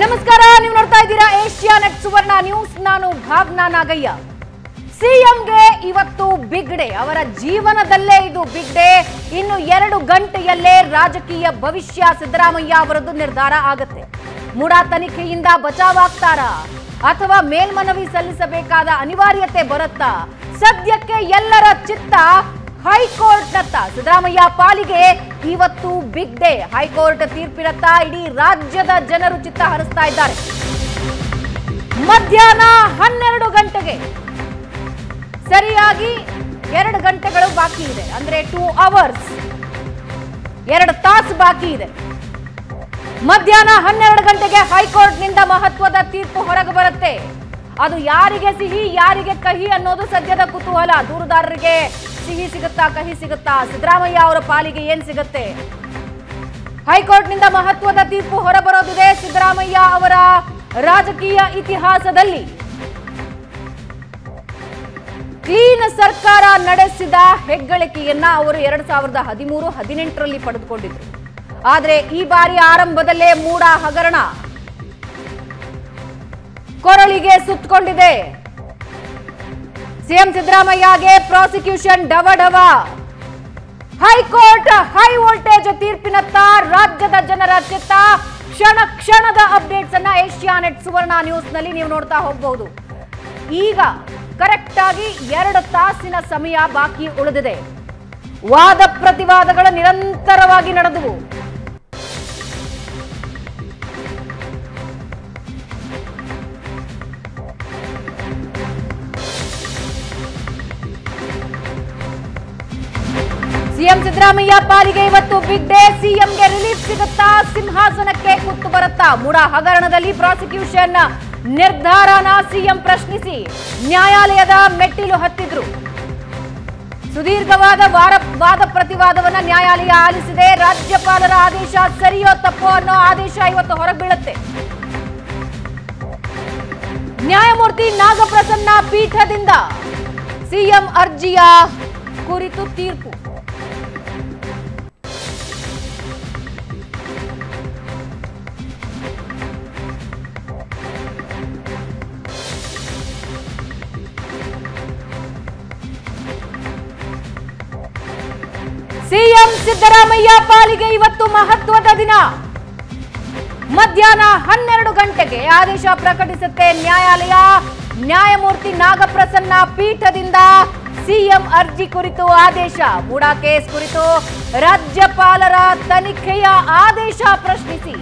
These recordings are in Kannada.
ನಮಸ್ಕಾರ ನೀವು ನೋಡ್ತಾ ಇದ್ದೀರಾ ಏಷ್ಯಾ ನೆಟ್ ಸುವರ್ಣ ನ್ಯೂಸ್ ನಾನು ಭಾಗ್ನಾ ನಾಗಯ್ಯ ಸಿಎಂಗೆ ಇವತ್ತು ಬಿಗ್ ಡೇ ಅವರ ಜೀವನದಲ್ಲೇ ಇದು ಬಿಗ್ ಡೇ ಇನ್ನು ಎರಡು ಗಂಟೆಯಲ್ಲೇ ರಾಜಕೀಯ ಭವಿಷ್ಯ ಸಿದ್ದರಾಮಯ್ಯ ಅವರದ್ದು ನಿರ್ಧಾರ ಆಗತ್ತೆ ಮುಡ ತನಿಖೆಯಿಂದ ಬಚಾವಾಗ್ತಾರ ಅಥವಾ ಮೇಲ್ಮನವಿ ಸಲ್ಲಿಸಬೇಕಾದ ಅನಿವಾರ್ಯತೆ ಬರುತ್ತಾ ಸದ್ಯಕ್ಕೆ ಎಲ್ಲರ ಚಿತ್ತ ಹೈಕೋರ್ಟ್ನತ್ತ ಸಿದ್ದರಾಮಯ್ಯ ಪಾಲಿಗೆ ಇವತ್ತು ಬಿಗ್ ಡೇ ಹೈಕೋರ್ಟ್ ತೀರ್ಪಿನತ್ತ ಇಡೀ ರಾಜ್ಯದ ಜನರು ಚಿತ್ತ ಹರಿಸ್ತಾ ಇದ್ದಾರೆ ಮಧ್ಯಾಹ್ನ ಹನ್ನೆರಡು ಗಂಟೆಗೆ ಸರಿಯಾಗಿ ಎರಡು ಗಂಟೆಗಳು ಬಾಕಿ ಇದೆ ಅಂದ್ರೆ ಟೂ ಅವರ್ಸ್ ಎರಡು ತಾಸು ಬಾಕಿ ಇದೆ ಮಧ್ಯಾಹ್ನ ಹನ್ನೆರಡು ಗಂಟೆಗೆ ಹೈಕೋರ್ಟ್ ನಿಂದ ಮಹತ್ವದ ತೀರ್ಪು ಹೊರಗೆ ಬರುತ್ತೆ ಅದು ಯಾರಿಗೆ ಸಿಹಿ ಯಾರಿಗೆ ಕಹಿ ಅನ್ನೋದು ಸದ್ಯದ ಕುತೂಹಲ ದೂರುದಾರರಿಗೆ ಸಿಹಿ ಸಿಗುತ್ತಾ ಕಹಿ ಸಿಗುತ್ತಾ ಸಿದ್ದರಾಮಯ್ಯ ಅವರ ಪಾಲಿಗೆ ಏನ್ ಸಿಗುತ್ತೆ ಹೈಕೋರ್ಟ್ನಿಂದ ಮಹತ್ವದ ತೀರ್ಪು ಹೊರಬರೋದಿದೆ ಸಿದ್ದರಾಮಯ್ಯ ಅವರ ರಾಜಕೀಯ ಇತಿಹಾಸದಲ್ಲಿ ಕ್ಲೀನ್ ಸರ್ಕಾರ ನಡೆಸಿದ ಹೆಗ್ಗಳಿಕೆಯನ್ನ ಅವರು ಎರಡ್ ಸಾವಿರದ ಹದಿಮೂರು ಹದಿನೆಂಟರಲ್ಲಿ ಪಡೆದುಕೊಂಡಿದ್ರು ಆದರೆ ಈ ಬಾರಿ ಆರಂಭದಲ್ಲೇ ಮೂಡ ಹಗರಣ ಕೊರಳಿಗೆ ಸುತ್ತಕೊಂಡಿದೆ ಸಿಎಂ ಸಿದ್ದರಾಮಯ್ಯಗೆ ಪ್ರಾಸಿಕ್ಯೂಷನ್ ಡವ ಡವ ಹೈಕೋರ್ಟ್ ಹೈ ವೋಲ್ಟೇಜ್ ತೀರ್ಪಿನತ್ತ ರಾಜ್ಯದ ಜನರ ಚಿತ್ತ ಕ್ಷಣ ಕ್ಷಣದ ಅಪ್ಡೇಟ್ಸ್ ಅನ್ನ ಏಷ್ಯಾ ನೆಟ್ ಸುವರ್ಣ ನ್ಯೂಸ್ ನಲ್ಲಿ ನೀವು ನೋಡ್ತಾ ಹೋಗಬಹುದು ಈಗ ಕರೆಕ್ಟ್ ಆಗಿ ಎರಡು ತಾಸಿನ ಸಮಯ ಬಾಕಿ ಉಳಿದಿದೆ ವಾದ ಪ್ರತಿವಾದಗಳು ನಿರಂತರವಾಗಿ ನಡೆದವು ಸಿಎಂ ಸಿದ್ದರಾಮಯ್ಯ ಪಾಲಿಗೆ ಇವತ್ತು ಬಿಗ್ ಡೇ ಸಿಎಂಗೆ ರಿಲೀಫ್ ಸಿಗುತ್ತಾ ಸಿಂಹಾಸನಕ್ಕೆ ಕುತ್ತು ಬರುತ್ತಾ ಮೂಡ ಹಗರಣದಲ್ಲಿ ಪ್ರಾಸಿಕ್ಯೂಷನ್ ನಿರ್ಧಾರನ ಸಿಎಂ ಪ್ರಶ್ನಿಸಿ ನ್ಯಾಯಾಲಯದ ಮೆಟ್ಟಿಲು ಹತ್ತಿದ್ರು ಸುದೀರ್ಘವಾದ ವಾರ ವಾದ ಪ್ರತಿವಾದವನ್ನ ನ್ಯಾಯಾಲಯ ಆಲಿಸಿದೆ ರಾಜ್ಯಪಾಲರ ಆದೇಶ ಸರಿಯೋ ತಪ್ಪೋ ಅನ್ನೋ ಆದೇಶ ಇವತ್ತು ಹೊರಬೀಳುತ್ತೆ ನ್ಯಾಯಮೂರ್ತಿ ನಾಗಪ್ರಸನ್ನ ಪೀಠದಿಂದ ಸಿಎಂ ಅರ್ಜಿಯ ಕುರಿತು ತೀರ್ಪು ಸಿದ್ದರಾಮಯ್ಯ ಪಾಲಿಗೆ ಇವತ್ತು ಮಹತ್ವದ ದಿನ ಮಧ್ಯಾಹ್ನ ಹನ್ನೆರಡು ಗಂಟೆಗೆ ಆದೇಶ ಪ್ರಕಟಿಸುತ್ತೆ ನ್ಯಾಯಾಲಯ ನ್ಯಾಯಮೂರ್ತಿ ನಾಗಪ್ರಸನ್ನ ಪೀಠದಿಂದ ಸಿಎಂ ಅರ್ಜಿ ಕುರಿತು ಆದೇಶ ಮೂಡಾ ಕೇಸ್ ಕುರಿತು ರಾಜ್ಯಪಾಲರ ತನಿಖೆಯ ಆದೇಶ ಪ್ರಶ್ನಿಸಿ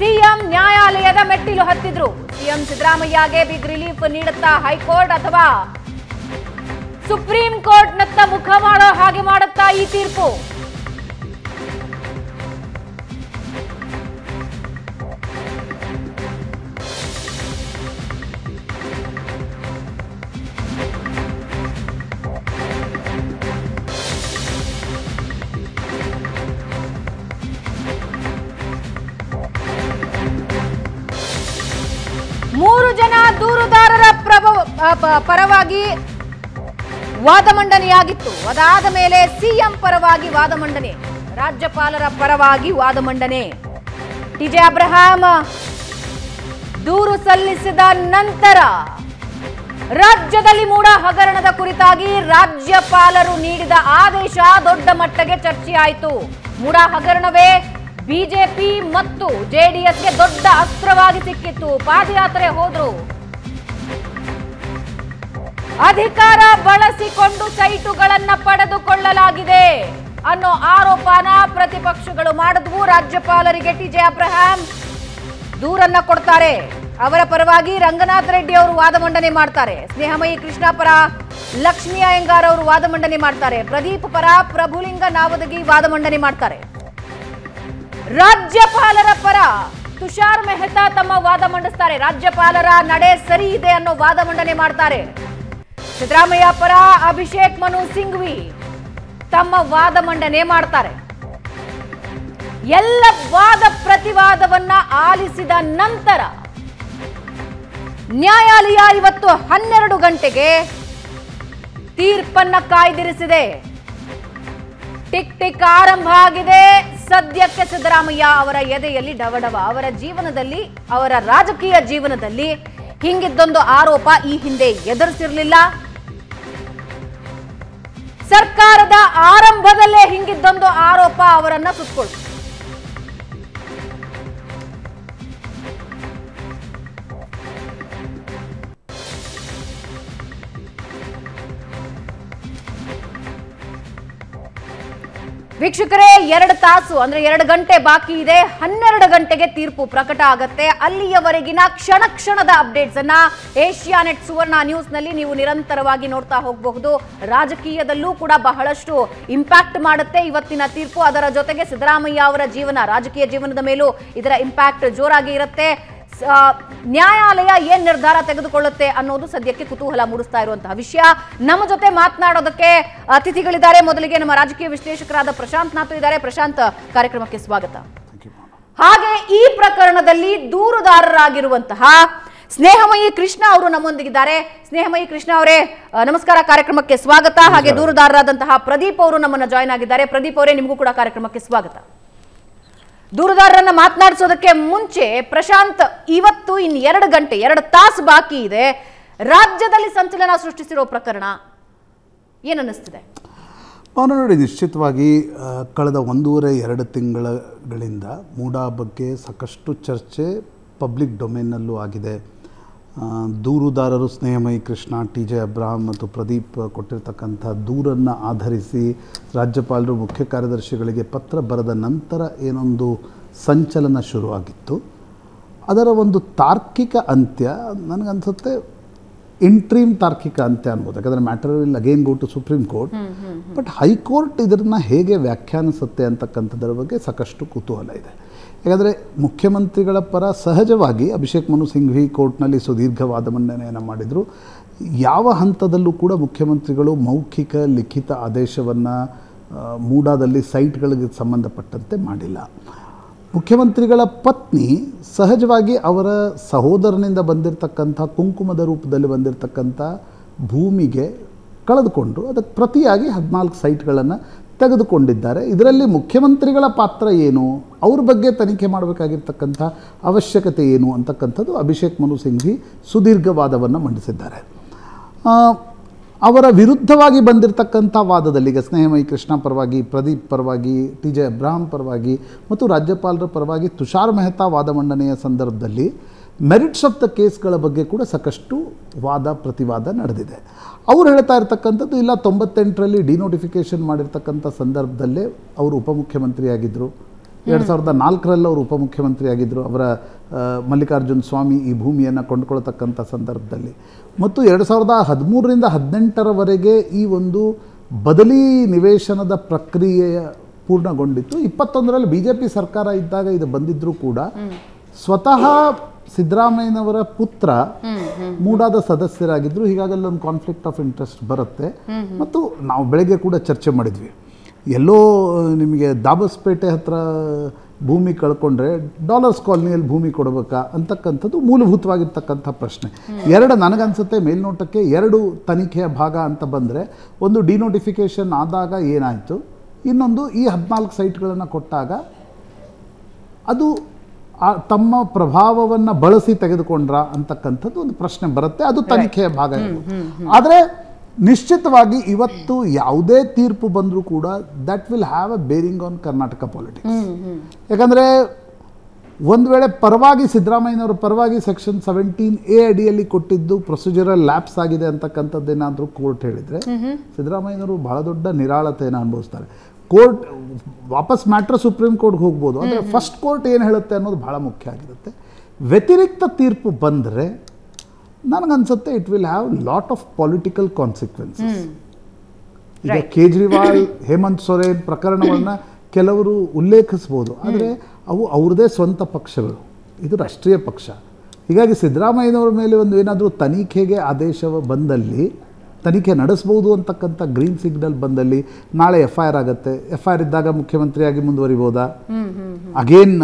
ಸಿಎಂ ನ್ಯಾಯಾಲಯದ ಮೆಟ್ಟಿಲು ಹತ್ತಿದ್ರು ಸಿಎಂ ಸಿದ್ದರಾಮಯ್ಯಗೆ ಬಿಗ್ ರಿಲೀಫ್ ನೀಡುತ್ತಾ ಹೈಕೋರ್ಟ್ ಅಥವಾ ಸುಪ್ರೀಂ ಕೋರ್ಟ್ನತ್ತ ಮುಖ ಮಾಡೋ ಹಾಗೆ ಮಾಡುತ್ತಾ ಈ ತೀರ್ಪು ಪರವಾಗಿ ವಾದ ಮಂಡನೆಯಾಗಿತ್ತು ಅದಾದ ಮೇಲೆ ಸಿಎಂ ಪರವಾಗಿ ವಾದ ಮಂಡನೆ ರಾಜ್ಯಪಾಲರ ಪರವಾಗಿ ವಾದ ಮಂಡನೆ ಟಿಜೆ ಅಬ್ರಹಾಂ ದೂರು ಸಲ್ಲಿಸಿದ ನಂತರ ರಾಜ್ಯದಲ್ಲಿ ಮೂಡ ಹಗರಣದ ಕುರಿತಾಗಿ ರಾಜ್ಯಪಾಲರು ನೀಡಿದ ಆದೇಶ ದೊಡ್ಡ ಮಟ್ಟಗೆ ಚರ್ಚೆಯಾಯಿತು ಮೂಡ ಹಗರಣವೇ ಬಿಜೆಪಿ ಮತ್ತು ಜೆಡಿಎಸ್ಗೆ ದೊಡ್ಡ ಅಸ್ತ್ರವಾಗಿ ಸಿಕ್ಕಿತ್ತು ಪಾದಯಾತ್ರೆ ಹೋದ್ರು ಅಧಿಕಾರ ಬಳಸಿಕೊಂಡು ಸೈಟುಗಳನ್ನ ಪಡೆದುಕೊಳ್ಳಲಾಗಿದೆ ಅನ್ನೋ ಆರೋಪನ ಪ್ರತಿಪಕ್ಷಗಳು ಮಾಡಿದ್ವು ರಾಜ್ಯಪಾಲರಿಗೆ ಟಿ ಜೆ ಅಬ್ರಹಾಂ ದೂರನ್ನ ಕೊಡ್ತಾರೆ ಅವರ ಪರವಾಗಿ ರಂಗನಾಥ್ ರೆಡ್ಡಿ ಅವರು ವಾದ ಮಂಡನೆ ಮಾಡ್ತಾರೆ ಸ್ನೇಹಮಯಿ ಕೃಷ್ಣ ಪರ ಲಕ್ಷ್ಮೀ ಅಯ್ಯಂಗಾರ್ ಅವರು ವಾದ ಮಂಡನೆ ಮಾಡ್ತಾರೆ ಪ್ರದೀಪ್ ಪರ ಪ್ರಭುಲಿಂಗ ನಾವದಗಿ ವಾದ ಮಂಡನೆ ಮಾಡ್ತಾರೆ ರಾಜ್ಯಪಾಲರ ಪರ ತುಷಾರ್ ಮೆಹ್ತಾ ತಮ್ಮ ವಾದ ಮಂಡಿಸ್ತಾರೆ ರಾಜ್ಯಪಾಲರ ನಡೆ ಸರಿ ಇದೆ ಅನ್ನೋ ವಾದ ಮಂಡನೆ ಮಾಡ್ತಾರೆ ಸಿದ್ದರಾಮಯ್ಯ ಪರ ಅಭಿಷೇಕ್ ಮನು ಸಿಂಘ್ವಿ ತಮ್ಮ ವಾದ ಮಂಡನೆ ಮಾಡ್ತಾರೆ ಎಲ್ಲ ವಾದ ಪ್ರತಿವಾದವನ್ನ ಆಲಿಸಿದ ನಂತರ ನ್ಯಾಯಾಲಯ ಇವತ್ತು ಹನ್ನೆರಡು ಗಂಟೆಗೆ ತೀರ್ಪನ್ನ ಕಾಯ್ದಿರಿಸಿದೆ ಟಿಕ್ ಟಿಕ್ ಆರಂಭ ಆಗಿದೆ ಸದ್ಯಕ್ಕೆ ಸಿದ್ದರಾಮಯ್ಯ ಅವರ ಎದೆಯಲ್ಲಿ ಡವಡವ ಅವರ ಜೀವನದಲ್ಲಿ ಅವರ ರಾಜಕೀಯ ಜೀವನದಲ್ಲಿ ಹಿಂಗಿದ್ದೊಂದು ಆರೋಪ ಈ ಹಿಂದೆ ಎದುರಿಸಿರಲಿಲ್ಲ ಸರ್ಕಾರದ ಆರಂಭದಲ್ಲೇ ಹಿಂಗಿದ್ದೊಂದು ಆರೋಪ ಅವರನ್ನ ಸುತ್ತಕೊಳ್ತು ವೀಕ್ಷಕರೇ ಎರಡು ತಾಸು ಅಂದ್ರೆ ಎರಡು ಗಂಟೆ ಬಾಕಿ ಇದೆ ಹನ್ನೆರಡು ಗಂಟೆಗೆ ತೀರ್ಪು ಪ್ರಕಟ ಆಗತ್ತೆ ಅಲ್ಲಿಯವರೆಗಿನ ಕ್ಷಣ ಕ್ಷಣದ ಅಪ್ಡೇಟ್ಸ್ ಅನ್ನ ಏಷ್ಯಾ ನೆಟ್ ಸುವರ್ಣ ನ್ಯೂಸ್ ನಲ್ಲಿ ನೀವು ನಿರಂತರವಾಗಿ ನೋಡ್ತಾ ಹೋಗಬಹುದು ರಾಜಕೀಯದಲ್ಲೂ ಕೂಡ ಬಹಳಷ್ಟು ಇಂಪ್ಯಾಕ್ಟ್ ಮಾಡುತ್ತೆ ಇವತ್ತಿನ ತೀರ್ಪು ಅದರ ಜೊತೆಗೆ ಸಿದ್ದರಾಮಯ್ಯ ಅವರ ಜೀವನ ರಾಜಕೀಯ ಜೀವನದ ಮೇಲೂ ಇದರ ಇಂಪ್ಯಾಕ್ಟ್ ಜೋರಾಗಿ ಇರುತ್ತೆ ನ್ಯಾಯಾಲಯ ಏನ್ ನಿರ್ಧಾರ ತೆಗೆದುಕೊಳ್ಳುತ್ತೆ ಅನ್ನೋದು ಸದ್ಯಕ್ಕೆ ಕುತೂಹಲ ಮೂಡಿಸ್ತಾ ಇರುವಂತಹ ವಿಷಯ ನಮ್ಮ ಜೊತೆ ಮಾತನಾಡೋದಕ್ಕೆ ಅತಿಥಿಗಳಿದ್ದಾರೆ ಮೊದಲಿಗೆ ನಮ್ಮ ರಾಜಕೀಯ ವಿಶ್ಲೇಷಕರಾದ ಪ್ರಶಾಂತ್ ನಾಥು ಇದ್ದಾರೆ ಪ್ರಶಾಂತ್ ಕಾರ್ಯಕ್ರಮಕ್ಕೆ ಸ್ವಾಗತ ಹಾಗೆ ಈ ಪ್ರಕರಣದಲ್ಲಿ ದೂರುದಾರರಾಗಿರುವಂತಹ ಸ್ನೇಹಮಯಿ ಕೃಷ್ಣ ಅವರು ನಮ್ಮೊಂದಿಗಿದ್ದಾರೆ ಸ್ನೇಹಮಯಿ ಕೃಷ್ಣ ಅವರೇ ನಮಸ್ಕಾರ ಕಾರ್ಯಕ್ರಮಕ್ಕೆ ಸ್ವಾಗತ ಹಾಗೆ ದೂರುದಾರರಾದಂತಹ ಪ್ರದೀಪ್ ಅವರು ನಮ್ಮನ್ನ ಜಾಯ್ನ್ ಆಗಿದ್ದಾರೆ ಪ್ರದೀಪ್ ಅವರೇ ನಿಮಗೂ ಕೂಡ ಕಾರ್ಯಕ್ರಮಕ್ಕೆ ಸ್ವಾಗತ ದೂರದಾರರನ್ನ ಮಾತನಾಡಿಸೋದಕ್ಕೆ ಮುಂಚೆ ಪ್ರಶಾಂತ್ ಇವತ್ತು ಇನ್ ಎರಡು ಗಂಟೆ ಎರಡು ತಾಸು ಬಾಕಿ ಇದೆ ರಾಜ್ಯದಲ್ಲಿ ಸಂಚಲನ ಸೃಷ್ಟಿಸಿರೋ ಪ್ರಕರಣ ಏನಿಸ್ತಿದೆ ನಾನು ನೋಡಿ ನಿಶ್ಚಿತವಾಗಿ ಕಳೆದ ಒಂದೂವರೆ ಎರಡು ತಿಂಗಳಗಳಿಂದ ಮೂಡಾ ಬಗ್ಗೆ ಸಾಕಷ್ಟು ಚರ್ಚೆ ಪಬ್ಲಿಕ್ ಡೊಮೇನಲ್ಲೂ ಆಗಿದೆ ದೂರುದಾರರು ಸ್ನೇಹಮಯಿ ಕೃಷ್ಣ ಟಿ ಜೆ ಅಬ್ರಾಹಂ ಮತ್ತು ಪ್ರದೀಪ್ ಕೊಟ್ಟಿರ್ತಕ್ಕಂಥ ದೂರನ್ನು ಆಧರಿಸಿ ರಾಜ್ಯಪಾಲರು ಮುಖ್ಯ ಕಾರ್ಯದರ್ಶಿಗಳಿಗೆ ಪತ್ರ ಬರೆದ ನಂತರ ಏನೊಂದು ಸಂಚಲನ ಶುರುವಾಗಿತ್ತು ಅದರ ಒಂದು ತಾರ್ಕಿಕ ಅಂತ್ಯ ನನಗನ್ಸುತ್ತೆ ಇಂಟ್ರೀಮ್ ತಾರ್ಕಿಕ ಅಂತ್ಯ ಅನ್ಬೋದು ಯಾಕಂದರೆ matter will again go to supreme court but high court ಇದನ್ನು ಹೇಗೆ ವ್ಯಾಖ್ಯಾನಿಸುತ್ತೆ ಅಂತಕ್ಕಂಥದ್ರ ಬಗ್ಗೆ ಸಾಕಷ್ಟು ಕುತೂಹಲ ಇದೆ ಯಾಕಂದರೆ ಮುಖ್ಯಮಂತ್ರಿಗಳ ಪರ ಸಹಜವಾಗಿ ಅಭಿಷೇಕ್ ಮನು ಸಿಂಘ್ವಿ ಕೋರ್ಟ್ನಲ್ಲಿ ಸುದೀರ್ಘವಾದ ಮಂಡನೆಯನ್ನು ಮಾಡಿದರು ಯಾವ ಹಂತದಲ್ಲೂ ಕೂಡ ಮುಖ್ಯಮಂತ್ರಿಗಳು ಮೌಖಿಕ ಲಿಖಿತ ಆದೇಶವನ್ನು ಮೂಡಾದಲ್ಲಿ ಸೈಟ್ಗಳಿಗೆ ಸಂಬಂಧಪಟ್ಟಂತೆ ಮಾಡಿಲ್ಲ ಮುಖ್ಯಮಂತ್ರಿಗಳ ಪತ್ನಿ ಸಹಜವಾಗಿ ಅವರ ಸಹೋದರನಿಂದ ಬಂದಿರತಕ್ಕಂಥ ಕುಂಕುಮದ ರೂಪದಲ್ಲಿ ಬಂದಿರತಕ್ಕಂಥ ಭೂಮಿಗೆ ಕಳೆದುಕೊಂಡು ಅದಕ್ಕೆ ಪ್ರತಿಯಾಗಿ ಹದಿನಾಲ್ಕು ಸೈಟ್ಗಳನ್ನು ತೆಗೆದುಕೊಂಡಿದ್ದಾರೆ ಇದರಲ್ಲಿ ಮುಖ್ಯಮಂತ್ರಿಗಳ ಪಾತ್ರ ಏನು ಅವ್ರ ಬಗ್ಗೆ ತನಿಖೆ ಮಾಡಬೇಕಾಗಿರ್ತಕ್ಕಂಥ ಅವಶ್ಯಕತೆ ಏನು ಅಂತಕ್ಕಂಥದ್ದು ಅಭಿಷೇಕ್ ಮನು ಸಿಂಘಿ ಸುದೀರ್ಘವಾದವನ್ನು ಮಂಡಿಸಿದ್ದಾರೆ ಅವರ ವಿರುದ್ಧವಾಗಿ ಬಂದಿರತಕ್ಕಂಥ ವಾದದಲ್ಲಿ ಈಗ ಸ್ನೇಹಮಯಿ ಕೃಷ್ಣ ಪರವಾಗಿ ಪ್ರದೀಪ್ ಪರವಾಗಿ ಟಿ ಜೆ ಅಬ್ರಾಹಂ ಪರವಾಗಿ ಮತ್ತು ರಾಜ್ಯಪಾಲರ ಪರವಾಗಿ ತುಷಾರ್ ಮೆಹ್ತಾ ವಾದ ಮಂಡನೆಯ ಸಂದರ್ಭದಲ್ಲಿ ಮೆರಿಟ್ಸ್ ಆಫ್ ದ ಕೇಸ್ಗಳ ಬಗ್ಗೆ ಕೂಡ ಸಾಕಷ್ಟು ವಾದ ಪ್ರತಿವಾದ ನಡೆದಿದೆ ಅವ್ರು ಹೇಳ್ತಾ ಇರ್ತಕ್ಕಂಥದ್ದು ಇಲ್ಲ ತೊಂಬತ್ತೆಂಟರಲ್ಲಿ ಡಿನೋಟಿಫಿಕೇಷನ್ ಮಾಡಿರ್ತಕ್ಕಂಥ ಸಂದರ್ಭದಲ್ಲೇ ಅವರು ಉಪಮುಖ್ಯಮಂತ್ರಿಯಾಗಿದ್ದರು ಎರಡು ಸಾವಿರದ ನಾಲ್ಕರಲ್ಲಿ ಅವರು ಉಪಮುಖ್ಯಮಂತ್ರಿಯಾಗಿದ್ದರು ಅವರ ಮಲ್ಲಿಕಾರ್ಜುನ ಸ್ವಾಮಿ ಈ ಭೂಮಿಯನ್ನು ಕೊಂಡ್ಕೊಳ್ತಕ್ಕಂಥ ಸಂದರ್ಭದಲ್ಲಿ ಮತ್ತು ಎರಡು ಸಾವಿರದ ಹದಿಮೂರರಿಂದ ಹದಿನೆಂಟರವರೆಗೆ ಈ ಒಂದು ಬದಲಿ ನಿವೇಶನದ ಪ್ರಕ್ರಿಯೆಯ ಪೂರ್ಣಗೊಂಡಿತ್ತು ಇಪ್ಪತ್ತೊಂದರಲ್ಲಿ ಬಿ ಜೆ ಪಿ ಸರ್ಕಾರ ಇದ್ದಾಗ ಇದು ಬಂದಿದ್ದರೂ ಕೂಡ ಸ್ವತಃ ಸಿದ್ದರಾಮಯ್ಯನವರ ಪುತ್ರ ಮೂಡಾದ ಸದಸ್ಯರಾಗಿದ್ದರು ಹೀಗಾಗಿ ಒಂದು ಕಾನ್ಫ್ಲಿಕ್ಟ್ ಆಫ್ ಇಂಟ್ರೆಸ್ಟ್ ಬರುತ್ತೆ ಮತ್ತು ನಾವು ಬೆಳಗ್ಗೆ ಕೂಡ ಚರ್ಚೆ ಮಾಡಿದ್ವಿ ಎಲ್ಲೋ ನಿಮಗೆ ದಾಬಸ್ಪೇಟೆ ಹತ್ರ ಭೂಮಿ ಕಳ್ಕೊಂಡ್ರೆ ಡಾಲರ್ಸ್ ಕಾಲೋನಿಯಲ್ಲಿ ಭೂಮಿ ಕೊಡಬೇಕಾ ಅಂತಕ್ಕಂಥದ್ದು ಮೂಲಭೂತವಾಗಿರ್ತಕ್ಕಂಥ ಪ್ರಶ್ನೆ ಎರಡು ನನಗನ್ಸುತ್ತೆ ಮೇಲ್ನೋಟಕ್ಕೆ ಎರಡು ತನಿಖೆಯ ಭಾಗ ಅಂತ ಬಂದರೆ ಒಂದು ಡಿನೋಟಿಫಿಕೇಷನ್ ಆದಾಗ ಏನಾಯಿತು ಇನ್ನೊಂದು ಈ ಹದಿನಾಲ್ಕು ಸೈಟ್ಗಳನ್ನು ಕೊಟ್ಟಾಗ ಅದು ತಮ್ಮ ಪ್ರಭಾವವನ್ನು ಬಳಸಿ ತೆಗೆದುಕೊಂಡ್ರ ಅಂತಕ್ಕಂಥದ್ದು ಒಂದು ಪ್ರಶ್ನೆ ಬರುತ್ತೆ ಅದು ತನಿಖೆಯ ಭಾಗ ಆದರೆ ನಿಶ್ಚಿತವಾಗಿ ಇವತ್ತು ಯಾವುದೇ ತೀರ್ಪು ಬಂದರೂ ಕೂಡ that will have a bearing on Karnataka politics ಯಾಕಂದರೆ ಒಂದು ವೇಳೆ ಪರವಾಗಿ ಸಿದ್ದರಾಮಯ್ಯನವರು ಪರವಾಗಿ ಸೆಕ್ಷನ್ ಸೆವೆಂಟೀನ್ ಎ ಅಡಿಯಲ್ಲಿ ಕೊಟ್ಟಿದ್ದು ಪ್ರೊಸೀಜರಲ್ ಲ್ಯಾಪ್ಸ್ ಆಗಿದೆ ಅಂತಕ್ಕಂಥದ್ದೇನಾದರೂ ಕೋರ್ಟ್ ಹೇಳಿದರೆ ಸಿದ್ದರಾಮಯ್ಯನವರು ಬಹಳ ದೊಡ್ಡ ನಿರಾಳತೆಯನ್ನು ಅನುಭವಿಸ್ತಾರೆ ಕೋರ್ಟ್ ವಾಪಸ್ ಮ್ಯಾಟ್ರ್ ಸುಪ್ರೀಂ ಕೋರ್ಟ್ಗೆ ಹೋಗ್ಬೋದು ಅಂದರೆ ಫಸ್ಟ್ ಕೋರ್ಟ್ ಏನು ಹೇಳುತ್ತೆ ಅನ್ನೋದು ಭಾಳ ಮುಖ್ಯ ಆಗಿರುತ್ತೆ ವ್ಯತಿರಿಕ್ತ ತೀರ್ಪು ಬಂದರೆ ನನಗನ್ಸುತ್ತೆ it will have lot of political consequences ಈಗ ಕೇಜ್ರಿವಾಲ್ ಹೇಮಂತ್ ಸೊರೇನ್ ಪ್ರಕರಣವನ್ನು ಕೆಲವರು ಉಲ್ಲೇಖಿಸ್ಬೋದು ಆದರೆ ಅವು ಅವ್ರದೇ ಸ್ವಂತ ಪಕ್ಷಗಳು ಇದು ರಾಷ್ಟ್ರೀಯ ಪಕ್ಷ ಹೀಗಾಗಿ ಸಿದ್ದರಾಮಯ್ಯನವರ ಮೇಲೆ ಒಂದು ಏನಾದರೂ ತನಿಖೆಗೆ ಆದೇಶ ಬಂದಲ್ಲಿ ತನಿಖೆ ನಡೆಸ್ಬೋದು ಅಂತಕ್ಕಂಥ ಗ್ರೀನ್ ಸಿಗ್ನಲ್ ಬಂದಲ್ಲಿ ನಾಳೆ ಎಫ್ ಐ ಆರ್ ಆಗುತ್ತೆ ಎಫ್ ಐ ಆರ್ ಇದ್ದಾಗ ಮುಖ್ಯಮಂತ್ರಿಯಾಗಿ ಮುಂದುವರಿಬೋದಾ ಅಗೇನ್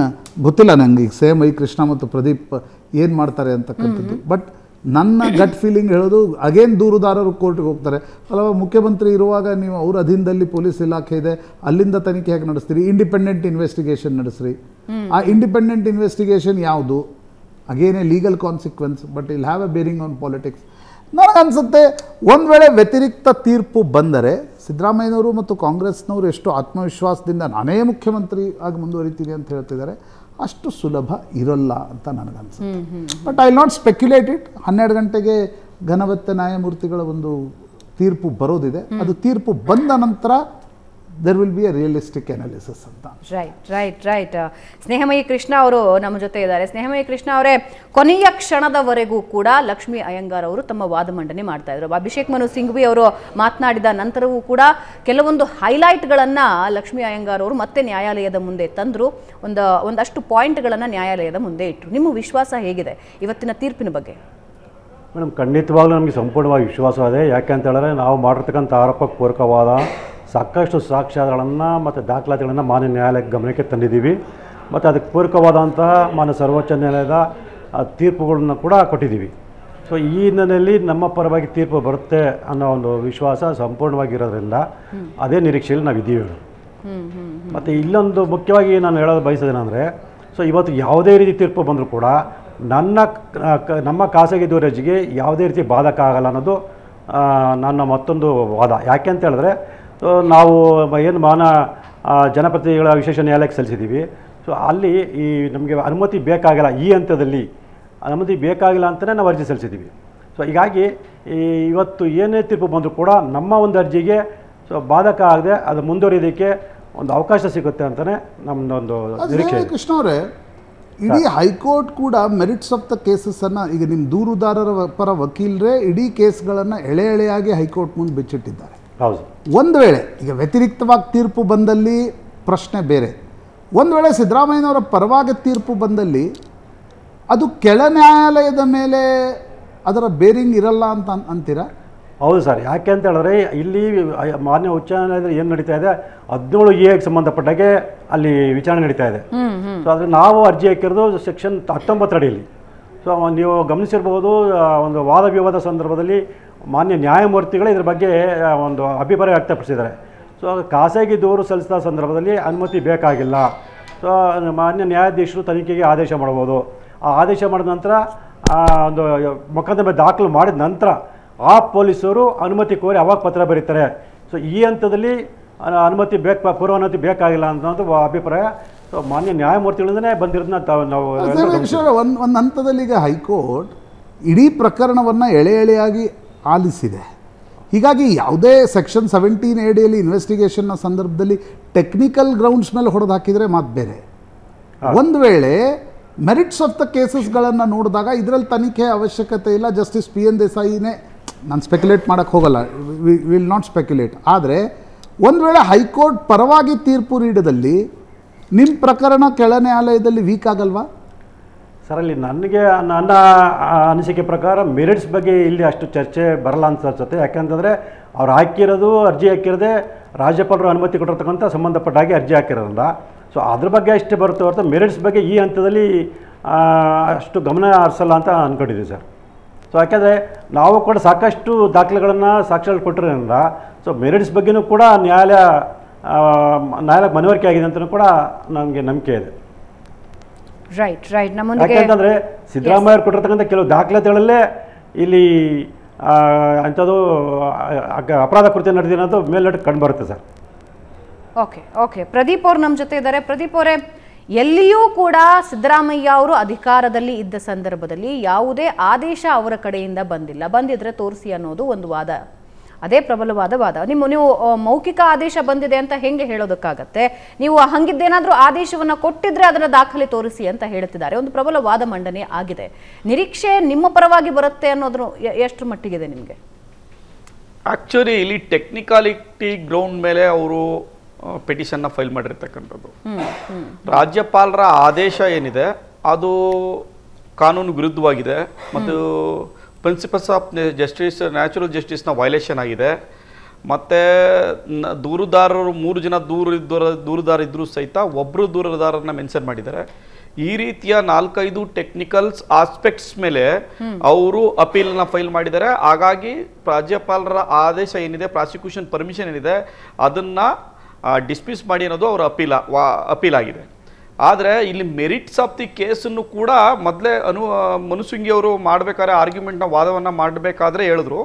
ಗೊತ್ತಿಲ್ಲ ನನಗೆ ಈಗ ಸೇಮ್ ಐ ಕೃಷ್ಣ ಮತ್ತು ಪ್ರದೀಪ್ ಏನು ಮಾಡ್ತಾರೆ ಅಂತಕ್ಕಂಥದ್ದು ಬಟ್ ನನ್ನ ಗಟ್ ಫೀಲಿಂಗ್ ಹೇಳೋದು ಅಗೇನ್ ದೂರುದಾರರು ಕೋರ್ಟ್ಗೆ ಹೋಗ್ತಾರೆ ಅಲ್ವಾ ಮುಖ್ಯಮಂತ್ರಿ ಇರುವಾಗ ನೀವು ಅವ್ರ ಅಧೀನದಲ್ಲಿ ಪೊಲೀಸ್ ಇಲಾಖೆ ಇದೆ ಅಲ್ಲಿಂದ ತನಿಖೆ ಹೇಗೆ ನಡೆಸ್ತೀರಿ ಇಂಡಿಪೆಂಡೆಂಟ್ ಇನ್ವೆಸ್ಟಿಗೇಷನ್ ನಡೆಸ್ರಿ ಆ ಇಂಡಿಪೆಂಡೆಂಟ್ ಇನ್ವೆಸ್ಟಿಗೇಷನ್ ಯಾವುದು again legal consequence but it'll have a bearing on politics ನನಗನ್ಸುತ್ತೆ ಒಂದು ವೇಳೆ ವ್ಯತಿರಿಕ್ತ ತೀರ್ಪು ಬಂದರೆ ಸಿದ್ದರಾಮಯ್ಯನವರು ಮತ್ತು ಕಾಂಗ್ರೆಸ್ನವರು ಎಷ್ಟು ಆತ್ಮವಿಶ್ವಾಸದಿಂದ ನಾನೇ ಮುಖ್ಯಮಂತ್ರಿ ಆಗಿ ಮುಂದುವರಿತೀನಿ ಅಂತ ಹೇಳ್ತಿದ್ದಾರೆ ಅಷ್ಟು ಸುಲಭ ಇರಲ್ಲ ಅಂತ ನನಗನ್ಸುತ್ತೆ but I not speculate it ಹನ್ನೆರಡು ಗಂಟೆಗೆ ಘನವತ್ತ ನ್ಯಾಯಮೂರ್ತಿಗಳ ಒಂದು ತೀರ್ಪು ಬರೋದಿದೆ ಅದು ತೀರ್ಪು ಬಂದ ನಂತರ there will be a realistic analysis ಅಂತ right right right Snehamayi Krishna ಅವರು ನಮ್ಮ ಜೊತೆ ಇದ್ದಾರೆ ಸ್ನೇಹಮಯಿ ಕೃಷ್ಣ ಅವರೇ ಕೊನೆಯ ಕ್ಷಣದವರೆಗೂ ಕೂಡ ಲಕ್ಷ್ಮೀ ಅಯ್ಯಂಗಾರ್ ಅವರು ತಮ್ಮ ವಾದ ಮಂಡನೆ ಮಾಡ್ತಾ ಇದ್ರು ಅಭಿಷೇಕ್ ಮನು ಸಿಂಘ್ವಿ ಅವರು ಮಾತನಾಡಿದ ನಂತರವೂ ಕೂಡ ಕೆಲವೊಂದು ಹೈಲೈಟ್ಗಳನ್ನು ಲಕ್ಷ್ಮೀ ಅಯ್ಯಂಗಾರ್ ಅವರು ಮತ್ತೆ ನ್ಯಾಯಾಲಯದ ಮುಂದೆ ತಂದರು ಒಂದು ಒಂದಷ್ಟು ಪಾಯಿಂಟ್ಗಳನ್ನು ನ್ಯಾಯಾಲಯದ ಮುಂದೆ ಇಟ್ಟರು ನಿಮ್ಮ ವಿಶ್ವಾಸ ಹೇಗಿದೆ ಇವತ್ತಿನ ತೀರ್ಪಿನ ಬಗ್ಗೆ ಮೇಡಮ್ ಖಂಡಿತವಾಗ್ಲೂ ನಮಗೆ ಸಂಪೂರ್ಣವಾಗಿ ಇದೆ ಯಾಕೆ ಅಂತ ಹೇಳಿದ್ರೆ ನಾವು ಮಾಡಿರ್ತಕ್ಕಂಥ ಆರೋಪಕ್ಕೆ ಪೂರಕವಾದ ಸಾಕಷ್ಟು ಸಾಕ್ಷ್ಯಾಧಾರಗಳನ್ನು ಮತ್ತು ದಾಖಲಾತಿಗಳನ್ನು ಮಾನ್ಯ ನ್ಯಾಯಾಲಯಕ್ಕೆ ಗಮನಕ್ಕೆ ತಂದಿದ್ದೀವಿ ಮತ್ತು ಅದಕ್ಕೆ ಪೂರಕವಾದಂತಹ ಮಾನ್ಯ ಸರ್ವೋಚ್ಚ ನ್ಯಾಯಾಲಯದ ತೀರ್ಪುಗಳನ್ನು ಕೂಡ ಕೊಟ್ಟಿದ್ದೀವಿ ಸೊ ಈ ಹಿನ್ನೆಲೆಯಲ್ಲಿ ನಮ್ಮ ಪರವಾಗಿ ತೀರ್ಪು ಬರುತ್ತೆ ಅನ್ನೋ ಒಂದು ವಿಶ್ವಾಸ ಸಂಪೂರ್ಣವಾಗಿರೋದ್ರಿಂದ ಅದೇ ನಿರೀಕ್ಷೆಯಲ್ಲಿ ನಾವು ಇದ್ದೀವಿ ಮತ್ತು ಇಲ್ಲೊಂದು ಮುಖ್ಯವಾಗಿ ನಾನು ಹೇಳೋದು ಬಯಸೋದೇನೆಂದರೆ ಸೊ ಇವತ್ತು ಯಾವುದೇ ರೀತಿ ತೀರ್ಪು ಬಂದರೂ ಕೂಡ ನನ್ನ ನಮ್ಮ ಖಾಸಗಿ ದೂರೇಜಿಗೆ ಯಾವುದೇ ರೀತಿ ಬಾಧಕ ಆಗಲ್ಲ ಅನ್ನೋದು ನನ್ನ ಮತ್ತೊಂದು ವಾದ ಯಾಕೆ ಅಂತ ಹೇಳಿದ್ರೆ ಸೊ ನಾವು ಏನು ಮಾನ ಜನಪ್ರತಿನಿಧಿಗಳ ವಿಶೇಷ ನ್ಯಾಯಾಲಯಕ್ಕೆ ಸಲ್ಲಿಸಿದ್ದೀವಿ ಸೊ ಅಲ್ಲಿ ಈ ನಮಗೆ ಅನುಮತಿ ಬೇಕಾಗಿಲ್ಲ ಈ ಹಂತದಲ್ಲಿ ಅನುಮತಿ ಬೇಕಾಗಿಲ್ಲ ಅಂತಲೇ ನಾವು ಅರ್ಜಿ ಸಲ್ಲಿಸಿದ್ದೀವಿ ಸೊ ಹೀಗಾಗಿ ಈ ಇವತ್ತು ಏನೇ ತೀರ್ಪು ಬಂದರೂ ಕೂಡ ನಮ್ಮ ಒಂದು ಅರ್ಜಿಗೆ ಸೊ ಬಾಧಕ ಆಗದೆ ಅದು ಮುಂದುವರಿಯೋದಕ್ಕೆ ಒಂದು ಅವಕಾಶ ಸಿಗುತ್ತೆ ಅಂತಲೇ ನಮ್ಮದೊಂದು ನಿರೀಕ್ಷೆ ಕೃಷ್ಣ ಅವರೇ ಇಡೀ ಹೈಕೋರ್ಟ್ ಕೂಡ ಮೆರಿಟ್ಸ್ ಆಫ್ ದ ಕೇಸಸ್ಸನ್ನು ಈಗ ನಿಮ್ಮ ದೂರುದಾರರ ಪರ ವಕೀಲರೇ ಇಡೀ ಕೇಸ್ಗಳನ್ನು ಎಳೆ ಎಳೆಯಾಗಿ ಹೈಕೋರ್ಟ್ ಮುಂದೆ ಬಿಚ್ಚಿಟ್ಟಿದ್ದಾರೆ ಹೌದು ಒಂದು ವೇಳೆ ಈಗ ವ್ಯತಿರಿಕ್ತವಾಗಿ ತೀರ್ಪು ಬಂದಲ್ಲಿ ಪ್ರಶ್ನೆ ಬೇರೆ ಒಂದು ವೇಳೆ ಸಿದ್ದರಾಮಯ್ಯನವರ ಪರವಾಗಿ ತೀರ್ಪು ಬಂದಲ್ಲಿ ಅದು ಕೆಳ ನ್ಯಾಯಾಲಯದ ಮೇಲೆ ಅದರ ಬೇರಿಂಗ್ ಇರಲ್ಲ ಅಂತ ಅಂತೀರಾ ಹೌದು ಸರ್ ಯಾಕೆ ಅಂತ ಹೇಳಿದ್ರೆ ಇಲ್ಲಿ ಮಾನ್ಯ ಉಚ್ಚ ನ್ಯಾಯಾಲಯದಲ್ಲಿ ಏನು ನಡೀತಾ ಇದೆ ಹದಿನೇಳು ಎ ಸಂಬಂಧಪಟ್ಟಾಗೆ ಅಲ್ಲಿ ವಿಚಾರಣೆ ನಡೀತಾ ಇದೆ ಸೊ ಆದರೆ ನಾವು ಅರ್ಜಿ ಹಾಕಿರೋದು ಸೆಕ್ಷನ್ ಹತ್ತೊಂಬತ್ತರಡಿಯಲ್ಲಿ ಸೊ ನೀವು ಗಮನಿಸಿರ್ಬೋದು ಒಂದು ವಾದ ವಿವಾದ ಸಂದರ್ಭದಲ್ಲಿ ಮಾನ್ಯ ನ್ಯಾಯಮೂರ್ತಿಗಳೇ ಇದ್ರ ಬಗ್ಗೆ ಒಂದು ಅಭಿಪ್ರಾಯ ವ್ಯಕ್ತಪಡಿಸಿದ್ದಾರೆ ಸೊ ಖಾಸಗಿ ದೂರು ಸಲ್ಲಿಸಿದ ಸಂದರ್ಭದಲ್ಲಿ ಅನುಮತಿ ಬೇಕಾಗಿಲ್ಲ ಸೊ ಮಾನ್ಯ ನ್ಯಾಯಾಧೀಶರು ತನಿಖೆಗೆ ಆದೇಶ ಮಾಡ್ಬೋದು ಆ ಆದೇಶ ಮಾಡಿದ ನಂತರ ಒಂದು ಮೊಕದ್ದಮೆ ದಾಖಲು ಮಾಡಿದ ನಂತರ ಆ ಪೊಲೀಸರು ಅನುಮತಿ ಕೋರಿ ಅವಾಗ ಪತ್ರ ಬರೀತಾರೆ ಸೊ ಈ ಹಂತದಲ್ಲಿ ಅನುಮತಿ ಬೇಕು ಪೂರ್ವಾನುಮತಿ ಬೇಕಾಗಿಲ್ಲ ಅಂತ ಅಭಿಪ್ರಾಯ ಸೊ ಮಾನ್ಯ ನ್ಯಾಯಮೂರ್ತಿಗಳಿಂದನೇ ಬಂದಿರೋದನ್ನ ತಾವು ನಾವು ಒಂದು ಒಂದು ಹಂತದಲ್ಲಿ ಈಗ ಹೈಕೋರ್ಟ್ ಇಡೀ ಪ್ರಕರಣವನ್ನು ಎಳೆ ಎಳೆಯಾಗಿ ಆಲಿಸಿದೆ ಹೀಗಾಗಿ ಯಾವುದೇ ಸೆಕ್ಷನ್ ಸೆವೆಂಟೀನ್ ಎ ಡಿಯಲ್ಲಿ ಇನ್ವೆಸ್ಟಿಗೇಷನ್ನ ಸಂದರ್ಭದಲ್ಲಿ ಟೆಕ್ನಿಕಲ್ ಗ್ರೌಂಡ್ಸ್ ಮೇಲೆ ಹೊಡೆದು ಹಾಕಿದರೆ ಮಾತು ಬೇರೆ ಒಂದು ವೇಳೆ ಮೆರಿಟ್ಸ್ ಆಫ್ ದ ಕೇಸಸ್ಗಳನ್ನು ನೋಡಿದಾಗ ಇದರಲ್ಲಿ ತನಿಖೆ ಅವಶ್ಯಕತೆ ಇಲ್ಲ ಜಸ್ಟಿಸ್ ಪಿ ಎನ್ ದೇಸಾಯಿನೇ ನಾನು ಸ್ಪೆಕ್ಯುಲೇಟ್ ಮಾಡೋಕ್ಕೆ ಹೋಗಲ್ಲ ವಿಲ್ ನಾಟ್ ಸ್ಪೆಕ್ಯುಲೇಟ್ ಆದರೆ ಒಂದು ವೇಳೆ ಹೈಕೋರ್ಟ್ ಪರವಾಗಿ ತೀರ್ಪು ನೀಡದಲ್ಲಿ ನಿಮ್ಮ ಪ್ರಕರಣ ಕೆಳ ನ್ಯಾಯಾಲಯದಲ್ಲಿ ವೀಕ್ ಆಗಲ್ವಾ ಸರ್ ಅಲ್ಲಿ ನನಗೆ ನನ್ನ ಅನಿಸಿಕೆ ಪ್ರಕಾರ ಮೆರಿಟ್ಸ್ ಬಗ್ಗೆ ಇಲ್ಲಿ ಅಷ್ಟು ಚರ್ಚೆ ಬರಲ್ಲ ಅಂತ ಅನ್ಸುತ್ತೆ ಯಾಕೆಂತಂದರೆ ಅವ್ರು ಹಾಕಿರೋದು ಅರ್ಜಿ ಹಾಕಿರೋದೆ ರಾಜ್ಯಪಾಲರು ಅನುಮತಿ ಕೊಟ್ಟಿರ್ತಕ್ಕಂಥ ಸಂಬಂಧಪಟ್ಟ ಹಾಗೆ ಅರ್ಜಿ ಹಾಕಿರೋದ್ರಿಂದ ಸೊ ಅದ್ರ ಬಗ್ಗೆ ಅಷ್ಟೇ ಬರುತ್ತೆ ಹೊರತು ಮೆರಿಟ್ಸ್ ಬಗ್ಗೆ ಈ ಹಂತದಲ್ಲಿ ಅಷ್ಟು ಗಮನ ಹರಿಸಲ್ಲ ಅಂತ ಅಂದ್ಕೊಂಡಿದ್ದೀವಿ ಸರ್ ಸೊ ಯಾಕೆಂದರೆ ನಾವು ಕೂಡ ಸಾಕಷ್ಟು ದಾಖಲೆಗಳನ್ನು ಸಾಕ್ಷಿಗಳು ಕೊಟ್ಟಿರೋದ್ರಿಂದ ಸೊ ಮೆರಿಟ್ಸ್ ಬಗ್ಗೆಯೂ ಕೂಡ ನ್ಯಾಯಾಲಯ ನ್ಯಾಯಾಲಯಕ್ಕೆ ಮನವರಿಕೆ ಆಗಿದೆ ಅಂತಲೂ ಕೂಡ ನನಗೆ ನಂಬಿಕೆ ಇದೆ ರೈಟ್ ರೈಟ್ ಯಾಕೆಂತಂದ್ರೆ ಸಿದ್ದರಾಮಯ್ಯ ಕೊಟ್ಟಿರ್ತಕ್ಕಂಥ ಕೆಲವು ದಾಖಲಾತಿಗಳಲ್ಲೇ ಇಲ್ಲಿ ಅಂಥದ್ದು ಅಪರಾಧ ಕೃತ್ಯ ನಡೆದಿರೋದು ಮೇಲ್ನೋಟಕ್ಕೆ ಕಂಡು ಬರುತ್ತೆ ಸರ್ ಓಕೆ ಓಕೆ ಪ್ರದೀಪ್ ಅವ್ರು ನಮ್ಮ ಜೊತೆ ಇದ್ದಾರೆ ಪ್ರದೀಪ್ ಅವರೇ ಎಲ್ಲಿಯೂ ಕೂಡ ಸಿದ್ದರಾಮಯ್ಯ ಅವರು ಅಧಿಕಾರದಲ್ಲಿ ಇದ್ದ ಸಂದರ್ಭದಲ್ಲಿ ಯಾವುದೇ ಆದೇಶ ಅವರ ಕಡೆಯಿಂದ ಬಂದಿಲ್ಲ ಬಂದಿದ್ರೆ ತೋರಿಸಿ ಅನ್ನೋದು ಒಂದು ವಾದ ಅದೇ ಪ್ರಬಲವಾದ ವಾದ ನಿಮ್ಮ ನೀವು ಮೌಖಿಕ ಆದೇಶ ಬಂದಿದೆ ಅಂತ ಹೆಂಗೆ ಹೇಳೋದಕ್ಕಾಗತ್ತೆ ನೀವು ಹಂಗಿದ್ದೇನಾದ್ರೂ ಆದೇಶವನ್ನ ಕೊಟ್ಟಿದ್ರೆ ಅದರ ದಾಖಲೆ ತೋರಿಸಿ ಅಂತ ಹೇಳ್ತಿದ್ದಾರೆ ಒಂದು ಪ್ರಬಲ ವಾದ ಮಂಡನೆ ಆಗಿದೆ ನಿರೀಕ್ಷೆ ನಿಮ್ಮ ಪರವಾಗಿ ಬರುತ್ತೆ ಅನ್ನೋದ್ರು ಎಷ್ಟು ಮಟ್ಟಿಗಿದೆ ನಿಮಗೆ ಆಕ್ಚುಲಿ ಇಲ್ಲಿ ಟೆಕ್ನಿಕಾಲಿಟಿ ಗ್ರೌಂಡ್ ಮೇಲೆ ಅವರು ಪಿಟಿಷನ್ನ ಫೈಲ್ ಮಾಡಿರ್ತಕ್ಕಂಥದ್ದು ರಾಜ್ಯಪಾಲರ ಆದೇಶ ಏನಿದೆ ಅದು ಕಾನೂನು ವಿರುದ್ಧವಾಗಿದೆ ಮತ್ತು ಪ್ರಿನ್ಸಿಪಲ್ಸ್ ಆಫ್ ಜಸ್ಟಿಸ್ ನ್ಯಾಚುರಲ್ ಜಸ್ಟಿಸ್ನ ವೈಲೇಷನ್ ಆಗಿದೆ ಮತ್ತು ದೂರುದಾರರು ಮೂರು ಜನ ದೂರ ದೂರುದಾರ ಇದ್ದರೂ ಸಹಿತ ಒಬ್ಬರು ದೂರದಾರರನ್ನ ಮೆನ್ಷನ್ ಮಾಡಿದ್ದಾರೆ ಈ ರೀತಿಯ ನಾಲ್ಕೈದು ಟೆಕ್ನಿಕಲ್ಸ್ ಆಸ್ಪೆಕ್ಟ್ಸ್ ಮೇಲೆ ಅವರು ಅಪೀಲನ್ನ ಫೈಲ್ ಮಾಡಿದ್ದಾರೆ ಹಾಗಾಗಿ ರಾಜ್ಯಪಾಲರ ಆದೇಶ ಏನಿದೆ ಪ್ರಾಸಿಕ್ಯೂಷನ್ ಪರ್ಮಿಷನ್ ಏನಿದೆ ಅದನ್ನು ಡಿಸ್ಮಿಸ್ ಮಾಡಿ ಅನ್ನೋದು ಅವರ ಅಪೀಲ ವಾ ಅಪೀಲ್ ಆಗಿದೆ ಆದರೆ ಇಲ್ಲಿ ಮೆರಿಟ್ಸ್ ಆಫ್ ದಿ ಕೇಸನ್ನು ಕೂಡ ಮೊದಲೇ ಅನು ಮನುಸಿಂಗಿ ಅವರು ಮಾಡಬೇಕಾದ್ರೆ ಆರ್ಗ್ಯುಮೆಂಟ್ನ ವಾದವನ್ನು ಮಾಡಬೇಕಾದ್ರೆ ಹೇಳಿದ್ರು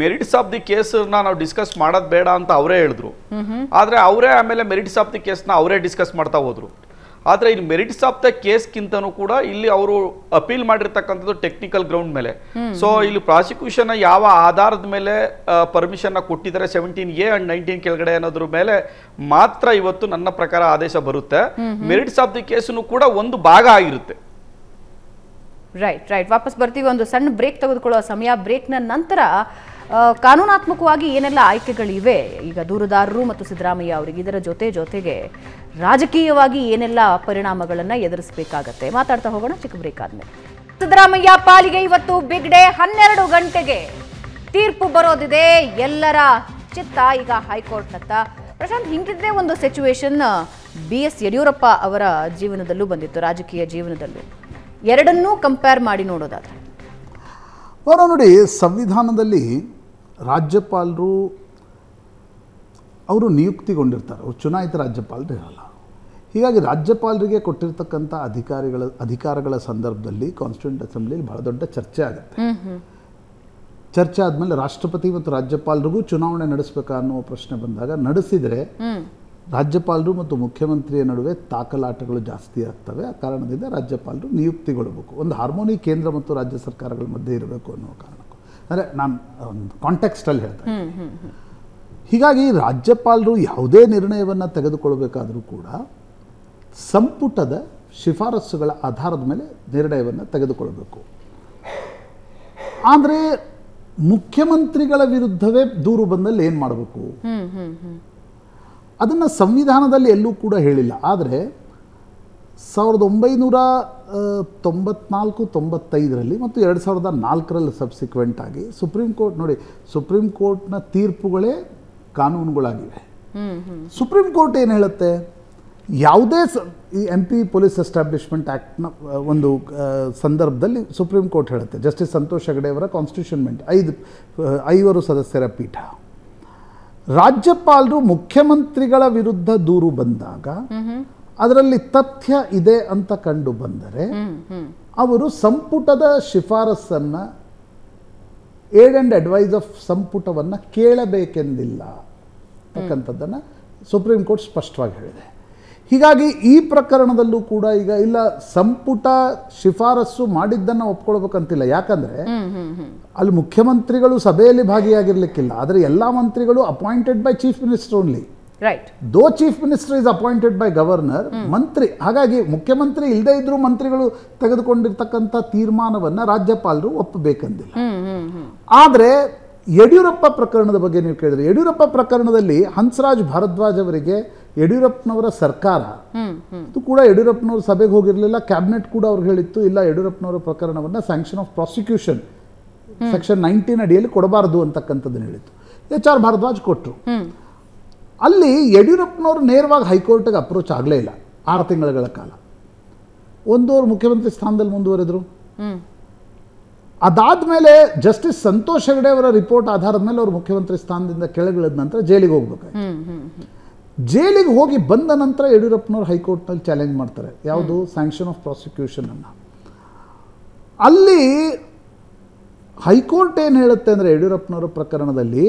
ಮೆರಿಟ್ಸ್ ಆಫ್ ದಿ ಕೇಸನ್ನ ನಾವು ಡಿಸ್ಕಸ್ ಮಾಡೋದು ಬೇಡ ಅಂತ ಅವರೇ ಹೇಳಿದ್ರು ಆದರೆ ಅವರೇ ಆಮೇಲೆ ಮೆರಿಟ್ಸ್ ಆಫ್ ದಿ ಕೇಸ್ನ ಅವರೇ ಡಿಸ್ಕಸ್ ಮಾಡ್ತಾ ಹೋದ್ರು ಆದರೆ ಇಲ್ಲಿ ಮೆರಿಟ್ಸ್ ಆಫ್ ದ ಕೇಸ್ಗಿಂತನೂ ಕೂಡ ಇಲ್ಲಿ ಅವರು ಅಪೀಲ್ ಮಾಡಿರ್ತಕ್ಕಂಥದ್ದು ಟೆಕ್ನಿಕಲ್ ಗ್ರೌಂಡ್ ಮೇಲೆ ಸೊ ಇಲ್ಲಿ ಪ್ರಾಸಿಕ್ಯೂಷನ್ ಯಾವ ಆಧಾರದ ಮೇಲೆ ಪರ್ಮಿಷನ್ನ ಕೊಟ್ಟಿದ್ದಾರೆ ಸೆವೆಂಟೀನ್ ಎ ಅಂಡ್ ನೈನ್ಟೀನ್ ಕೆಳಗಡೆ ಅನ್ನೋದ್ರ ಮೇಲೆ ಮಾತ್ರ ಇವತ್ತು ನನ್ನ ಪ್ರಕಾರ ಆದೇಶ ಬರುತ್ತೆ ಮೆರಿಟ್ಸ್ ಆಫ್ ದಿ ಕೇಸನ್ನು ಕೂಡ ಒಂದು ಭಾಗ ಆಗಿರುತ್ತೆ ರೈಟ್ ರೈಟ್ ವಾಪಸ್ ಬರ್ತೀವಿ ಒಂದು ಸಣ್ಣ ಬ್ರೇಕ್ ತೆಗೆದುಕೊಳ್ಳುವ ಸಮಯ ಬ್ರೇಕ್ನ ನಂತರ ಕಾನೂನಾತ್ಮಕವಾಗಿ ಏನೆಲ್ಲ ಆಯ್ಕೆಗಳಿವೆ ಈಗ ದೂರುದಾರರು ಮತ್ತು ಸಿದ್ದರಾಮಯ್ಯ ಅವರಿಗೆ ಇದರ ಜೊತೆ ಜೊತೆಗೆ ರಾಜಕೀಯವಾಗಿ ಏನೆಲ್ಲ ಪರಿಣಾಮಗಳನ್ನು ಎದುರಿಸಬೇಕಾಗತ್ತೆ ಮಾತಾಡ್ತಾ ಹೋಗೋಣ ಚಿಕ್ಕ ಬ್ರೇಕ್ ಆದ್ಮೇಲೆ ಸಿದ್ದರಾಮಯ್ಯ ಪಾಲಿಗೆ ಇವತ್ತು ಬಿಗ್ ಡೇ ಹನ್ನೆರಡು ಗಂಟೆಗೆ ತೀರ್ಪು ಬರೋದಿದೆ ಎಲ್ಲರ ಚಿತ್ತ ಈಗ ಹೈಕೋರ್ಟ್ನತ್ತ ಪ್ರಶಾಂತ್ ಹಿಂಗಿದ್ದೇ ಒಂದು ಸಿಚುವೇಶನ್ ಬಿ ಎಸ್ ಯಡಿಯೂರಪ್ಪ ಅವರ ಜೀವನದಲ್ಲೂ ಬಂದಿತ್ತು ರಾಜಕೀಯ ಜೀವನದಲ್ಲೂ ಎರಡನ್ನೂ ಕಂಪೇರ್ ಮಾಡಿ ನೋಡೋದಾದ್ರೆ ಅವರ ನೋಡಿ ಸಂವಿಧಾನದಲ್ಲಿ ರಾಜ್ಯಪಾಲರು ಅವರು ನಿಯುಕ್ತಿಗೊಂಡಿರ್ತಾರೆ ಅವರು ಚುನಾಯಿತ ರಾಜ್ಯಪಾಲರು ಇರಲ್ಲ ಹೀಗಾಗಿ ರಾಜ್ಯಪಾಲರಿಗೆ ಕೊಟ್ಟಿರ್ತಕ್ಕಂಥ ಅಧಿಕಾರಿಗಳ ಅಧಿಕಾರಗಳ ಸಂದರ್ಭದಲ್ಲಿ ಕಾನ್ಸ್ಟಿಟ್ಯೂಂಟ್ ಅಸೆಂಬ್ಲಿಯಲ್ಲಿ ಬಹಳ ದೊಡ್ಡ ಚರ್ಚೆ ಆಗುತ್ತೆ ಚರ್ಚೆ ಆದಮೇಲೆ ರಾಷ್ಟ್ರಪತಿ ಮತ್ತು ರಾಜ್ಯಪಾಲರಿಗೂ ಚುನಾವಣೆ ನಡೆಸಬೇಕಾ ಅನ್ನೋ ಪ್ರಶ್ನೆ ಬಂದಾಗ ನಡೆಸಿದರೆ ರಾಜ್ಯಪಾಲರು ಮತ್ತು ಮುಖ್ಯಮಂತ್ರಿಯ ನಡುವೆ ತಾಕಲಾಟಗಳು ಜಾಸ್ತಿ ಆಗ್ತವೆ ಆ ಕಾರಣದಿಂದ ರಾಜ್ಯಪಾಲರು ನಿಯುಕ್ತಿಗೊಳ್ಬೇಕು ಒಂದು ಹಾರ್ಮೋನಿ ಕೇಂದ್ರ ಮತ್ತು ರಾಜ್ಯ ಸರ್ಕಾರಗಳ ಮಧ್ಯೆ ಇರಬೇಕು ಅನ್ನೋ ಕಾರಣಕ್ಕೂ ಅಂದರೆ ನಾನು ಒಂದು ಕಾಂಟೆಕ್ಸ್ಟಲ್ಲಿ ಹೇಳ್ತೇನೆ ಹೀಗಾಗಿ ರಾಜ್ಯಪಾಲರು ಯಾವುದೇ ನಿರ್ಣಯವನ್ನು ತೆಗೆದುಕೊಳ್ಬೇಕಾದರೂ ಕೂಡ ಸಂಪುಟದ ಶಿಫಾರಸುಗಳ ಆಧಾರದ ಮೇಲೆ ನಿರ್ಣಯವನ್ನು ತೆಗೆದುಕೊಳ್ಬೇಕು ಆದರೆ ಮುಖ್ಯಮಂತ್ರಿಗಳ ವಿರುದ್ಧವೇ ದೂರು ಬಂದಲ್ಲಿ ಏನು ಮಾಡಬೇಕು ಅದನ್ನು ಸಂವಿಧಾನದಲ್ಲಿ ಎಲ್ಲೂ ಕೂಡ ಹೇಳಿಲ್ಲ ಆದರೆ ಸಾವಿರದ ಒಂಬೈನೂರ ತೊಂಬತ್ನಾಲ್ಕು ತೊಂಬತ್ತೈದರಲ್ಲಿ ಮತ್ತು ಎರಡು ಸಾವಿರದ ನಾಲ್ಕರಲ್ಲಿ ಸಬ್ಸಿಕ್ವೆಂಟಾಗಿ ಸುಪ್ರೀಂ ಕೋರ್ಟ್ ನೋಡಿ ಸುಪ್ರೀಂ ಕೋರ್ಟ್ನ ತೀರ್ಪುಗಳೇ ಕಾನೂನುಗಳಾಗಿವೆ ಸುಪ್ರೀಂ ಕೋರ್ಟ್ ಏನು ಹೇಳುತ್ತೆ ಯಾವುದೇ ಸ ಈ ಎಂ ಪಿ ಪೊಲೀಸ್ ಎಸ್ಟಾಬ್ಲಿಷ್ಮೆಂಟ್ ಆ್ಯಕ್ಟ್ನ ಒಂದು ಸಂದರ್ಭದಲ್ಲಿ ಸುಪ್ರೀಂ ಕೋರ್ಟ್ ಹೇಳುತ್ತೆ ಜಸ್ಟಿಸ್ ಸಂತೋಷ್ ಹೆಗಡೆಯವರ ಕಾನ್ಸ್ಟಿಟ್ಯೂಷನ್ಮೆಂಟ್ ಐದು ಐವರು ಸದಸ್ಯರ ಪೀಠ ರಾಜ್ಯಪಾಲರು ಮುಖ್ಯಮಂತ್ರಿಗಳ ವಿರುದ್ಧ ದೂರು ಬಂದಾಗ ಅದರಲ್ಲಿ ತಥ್ಯ ಇದೆ ಅಂತ ಕಂಡು ಬಂದರೆ ಅವರು ಸಂಪುಟದ ಶಿಫಾರಸನ್ನ ಏಡ್ ಅಂಡ್ ಅಡ್ವೈಸ್ ಆಫ್ ಸಂಪುಟವನ್ನು ಕೇಳಬೇಕೆಂದಿಲ್ಲ ಅಂತಕ್ಕಂಥದ್ದನ್ನು ಸುಪ್ರೀಂ ಕೋರ್ಟ್ ಸ್ಪಷ್ಟವಾಗಿ ಹೇಳಿದೆ ಹೀಗಾಗಿ ಈ ಪ್ರಕರಣದಲ್ಲೂ ಕೂಡ ಈಗ ಇಲ್ಲ ಸಂಪುಟ ಶಿಫಾರಸ್ಸು ಮಾಡಿದ್ದನ್ನ ಒಪ್ಕೊಳ್ಬೇಕಂತಿಲ್ಲ ಯಾಕಂದ್ರೆ ಅಲ್ಲಿ ಮುಖ್ಯಮಂತ್ರಿಗಳು ಸಭೆಯಲ್ಲಿ ಭಾಗಿಯಾಗಿರ್ಲಿಕ್ಕಿಲ್ಲ ಆದರೆ ಎಲ್ಲಾ ಮಂತ್ರಿಗಳು appointed by chief minister only right though chief minister is appointed by governor ಮಂತ್ರಿ ಹಾಗಾಗಿ ಮುಖ್ಯಮಂತ್ರಿ ಇಲ್ಲದೇ ಇದ್ರೂ ಮಂತ್ರಿಗಳು ತೆಗೆದುಕೊಂಡಿರ್ತಕ್ಕಂಥ ತೀರ್ಮಾನವನ್ನ ರಾಜ್ಯಪಾಲರು ಒಪ್ಪಬೇಕಂದಿಲ್ಲ ಆದ್ರೆ ಯಡಿಯೂರಪ್ಪ ಪ್ರಕರಣದ ಬಗ್ಗೆ ನೀವು ಕೇಳಿದ್ರೆ ಯಡಿಯೂರಪ್ಪ ಪ್ರಕರಣದಲ್ಲಿ ಹಂಸರಾಜ್ ಭಾರದ್ವಾಜ್ ಅವರಿಗೆ ಯಡಿಯೂರಪ್ಪನವರ ಸರ್ಕಾರ ಇದು ಕೂಡ ಯಡಿಯೂರಪ್ಪನವ್ರ ಸಭೆಗೆ ಹೋಗಿರಲಿಲ್ಲ ಕ್ಯಾಬಿನೆಟ್ ಕೂಡ ಅವ್ರು ಹೇಳಿತ್ತು ಇಲ್ಲ ಯಡಿಯೂರಪ್ಪನವರ ಪ್ರಕರಣವನ್ನು sanction of prosecution section nineteen ಅಡಿಯಲ್ಲಿ ಕೊಡಬಾರದು ಅಂತಕ್ಕಂಥದ್ದನ್ನು ಹೇಳಿತ್ತು ಎಚ್ ಆರ್ ಭಾರದ್ವಾಜ್ ಕೊಟ್ಟರು ಅಲ್ಲಿ ಯಡಿಯೂರಪ್ಪನವರು ನೇರವಾಗಿ ಹೈಕೋರ್ಟ್ಗೆ ಅಪ್ರೋಚ್ ಆಗಲೇ ಇಲ್ಲ ಆರು ತಿಂಗಳುಗಳ ಕಾಲ ಒಂದೋರು ಮುಖ್ಯಮಂತ್ರಿ ಸ್ಥಾನದಲ್ಲಿ ಮುಂದುವರೆದರು ಅದಾದ ಮೇಲೆ ಜಸ್ಟಿಸ್ ಸಂತೋಷ್ ಹೆಗಡೆ ಅವರ ರಿಪೋರ್ಟ್ ಆಧಾರದ ಮೇಲೆ ಅವರು ಮುಖ್ಯಮಂತ್ರಿ ಸ್ಥಾನದಿಂದ ಕೆಳಗಿಳಿದ ನಂತರ ಜೈಲಿಗೆ ಹೋಗ್ಬೇಕಾಯ್ತು ಜೈಲಿಗೆ ಹೋಗಿ ಬಂದ ನಂತರ ಯಡಿಯೂರಪ್ಪನವ್ರು ಹೈಕೋರ್ಟ್ನಲ್ಲಿ ಚಾಲೆಂಜ್ ಮಾಡ್ತಾರೆ ಯಾವುದು ಸ್ಯಾಂಕ್ಷನ್ ಆಫ್ ಪ್ರಾಸಿಕ್ಯೂಷನ್ ಅನ್ನ ಅಲ್ಲಿ ಹೈಕೋರ್ಟ್ ಏನು ಹೇಳುತ್ತೆ ಅಂದರೆ ಯಡಿಯೂರಪ್ಪನವರ ಪ್ರಕರಣದಲ್ಲಿ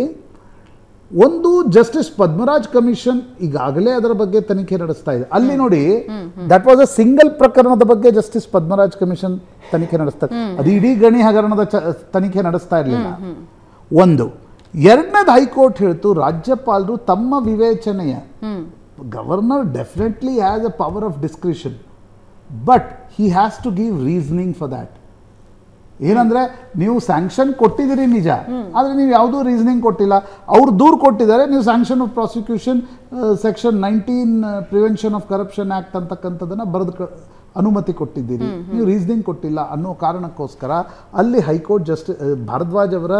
ಒಂದು ಜಸ್ಟಿಸ್ ಪದ್ಮರಾಜ್ ಕಮಿಷನ್ ಈಗಾಗಲೇ ಅದರ ಬಗ್ಗೆ ತನಿಖೆ ನಡೆಸ್ತಾ ಇದೆ ಅಲ್ಲಿ ನೋಡಿ ದಟ್ ವಾಸ್ ಅ ಸಿಂಗಲ್ ಪ್ರಕರಣದ ಬಗ್ಗೆ ಜಸ್ಟಿಸ್ ಪದ್ಮರಾಜ್ ಕಮಿಷನ್ ತನಿಖೆ ನಡೆಸ್ತಾ ಅದು ಇಡೀ ಗಣಿ ಹಗರಣದ ತನಿಖೆ ನಡೆಸ್ತಾ ಇರಲಿಲ್ಲ ಒಂದು ಎರಡನೇದು ಹೈಕೋರ್ಟ್ ಹೇಳ್ತು ರಾಜ್ಯಪಾಲರು ತಮ್ಮ ವಿವೇಚನೆಯ governor definitely has a power of discretion but he has to give reasoning for that ಏನಂದ್ರೆ ನೀವು ಸ್ಯಾಂಕ್ಷನ್ ಕೊಟ್ಟಿದ್ದೀರಿ ನಿಜ ಆದರೆ ನೀವು ಯಾವುದೂ ರೀಸನಿಂಗ್ ಕೊಟ್ಟಿಲ್ಲ ಅವ್ರು ದೂರು ಕೊಟ್ಟಿದ್ದಾರೆ ನೀವು sanction of prosecution section nineteen prevention of corruption act ಅಂತಕ್ಕಂಥದ್ದನ್ನು ಬರೆದು ಅನುಮತಿ ಕೊಟ್ಟಿದ್ದೀರಿ ನೀವು ರೀಸನಿಂಗ್ ಕೊಟ್ಟಿಲ್ಲ ಅನ್ನೋ ಕಾರಣಕ್ಕೋಸ್ಕರ ಅಲ್ಲಿ ಹೈಕೋರ್ಟ್ ಜಸ್ಟಿಸ್ ಭಾರದ್ವಾಜ್ ಅವರ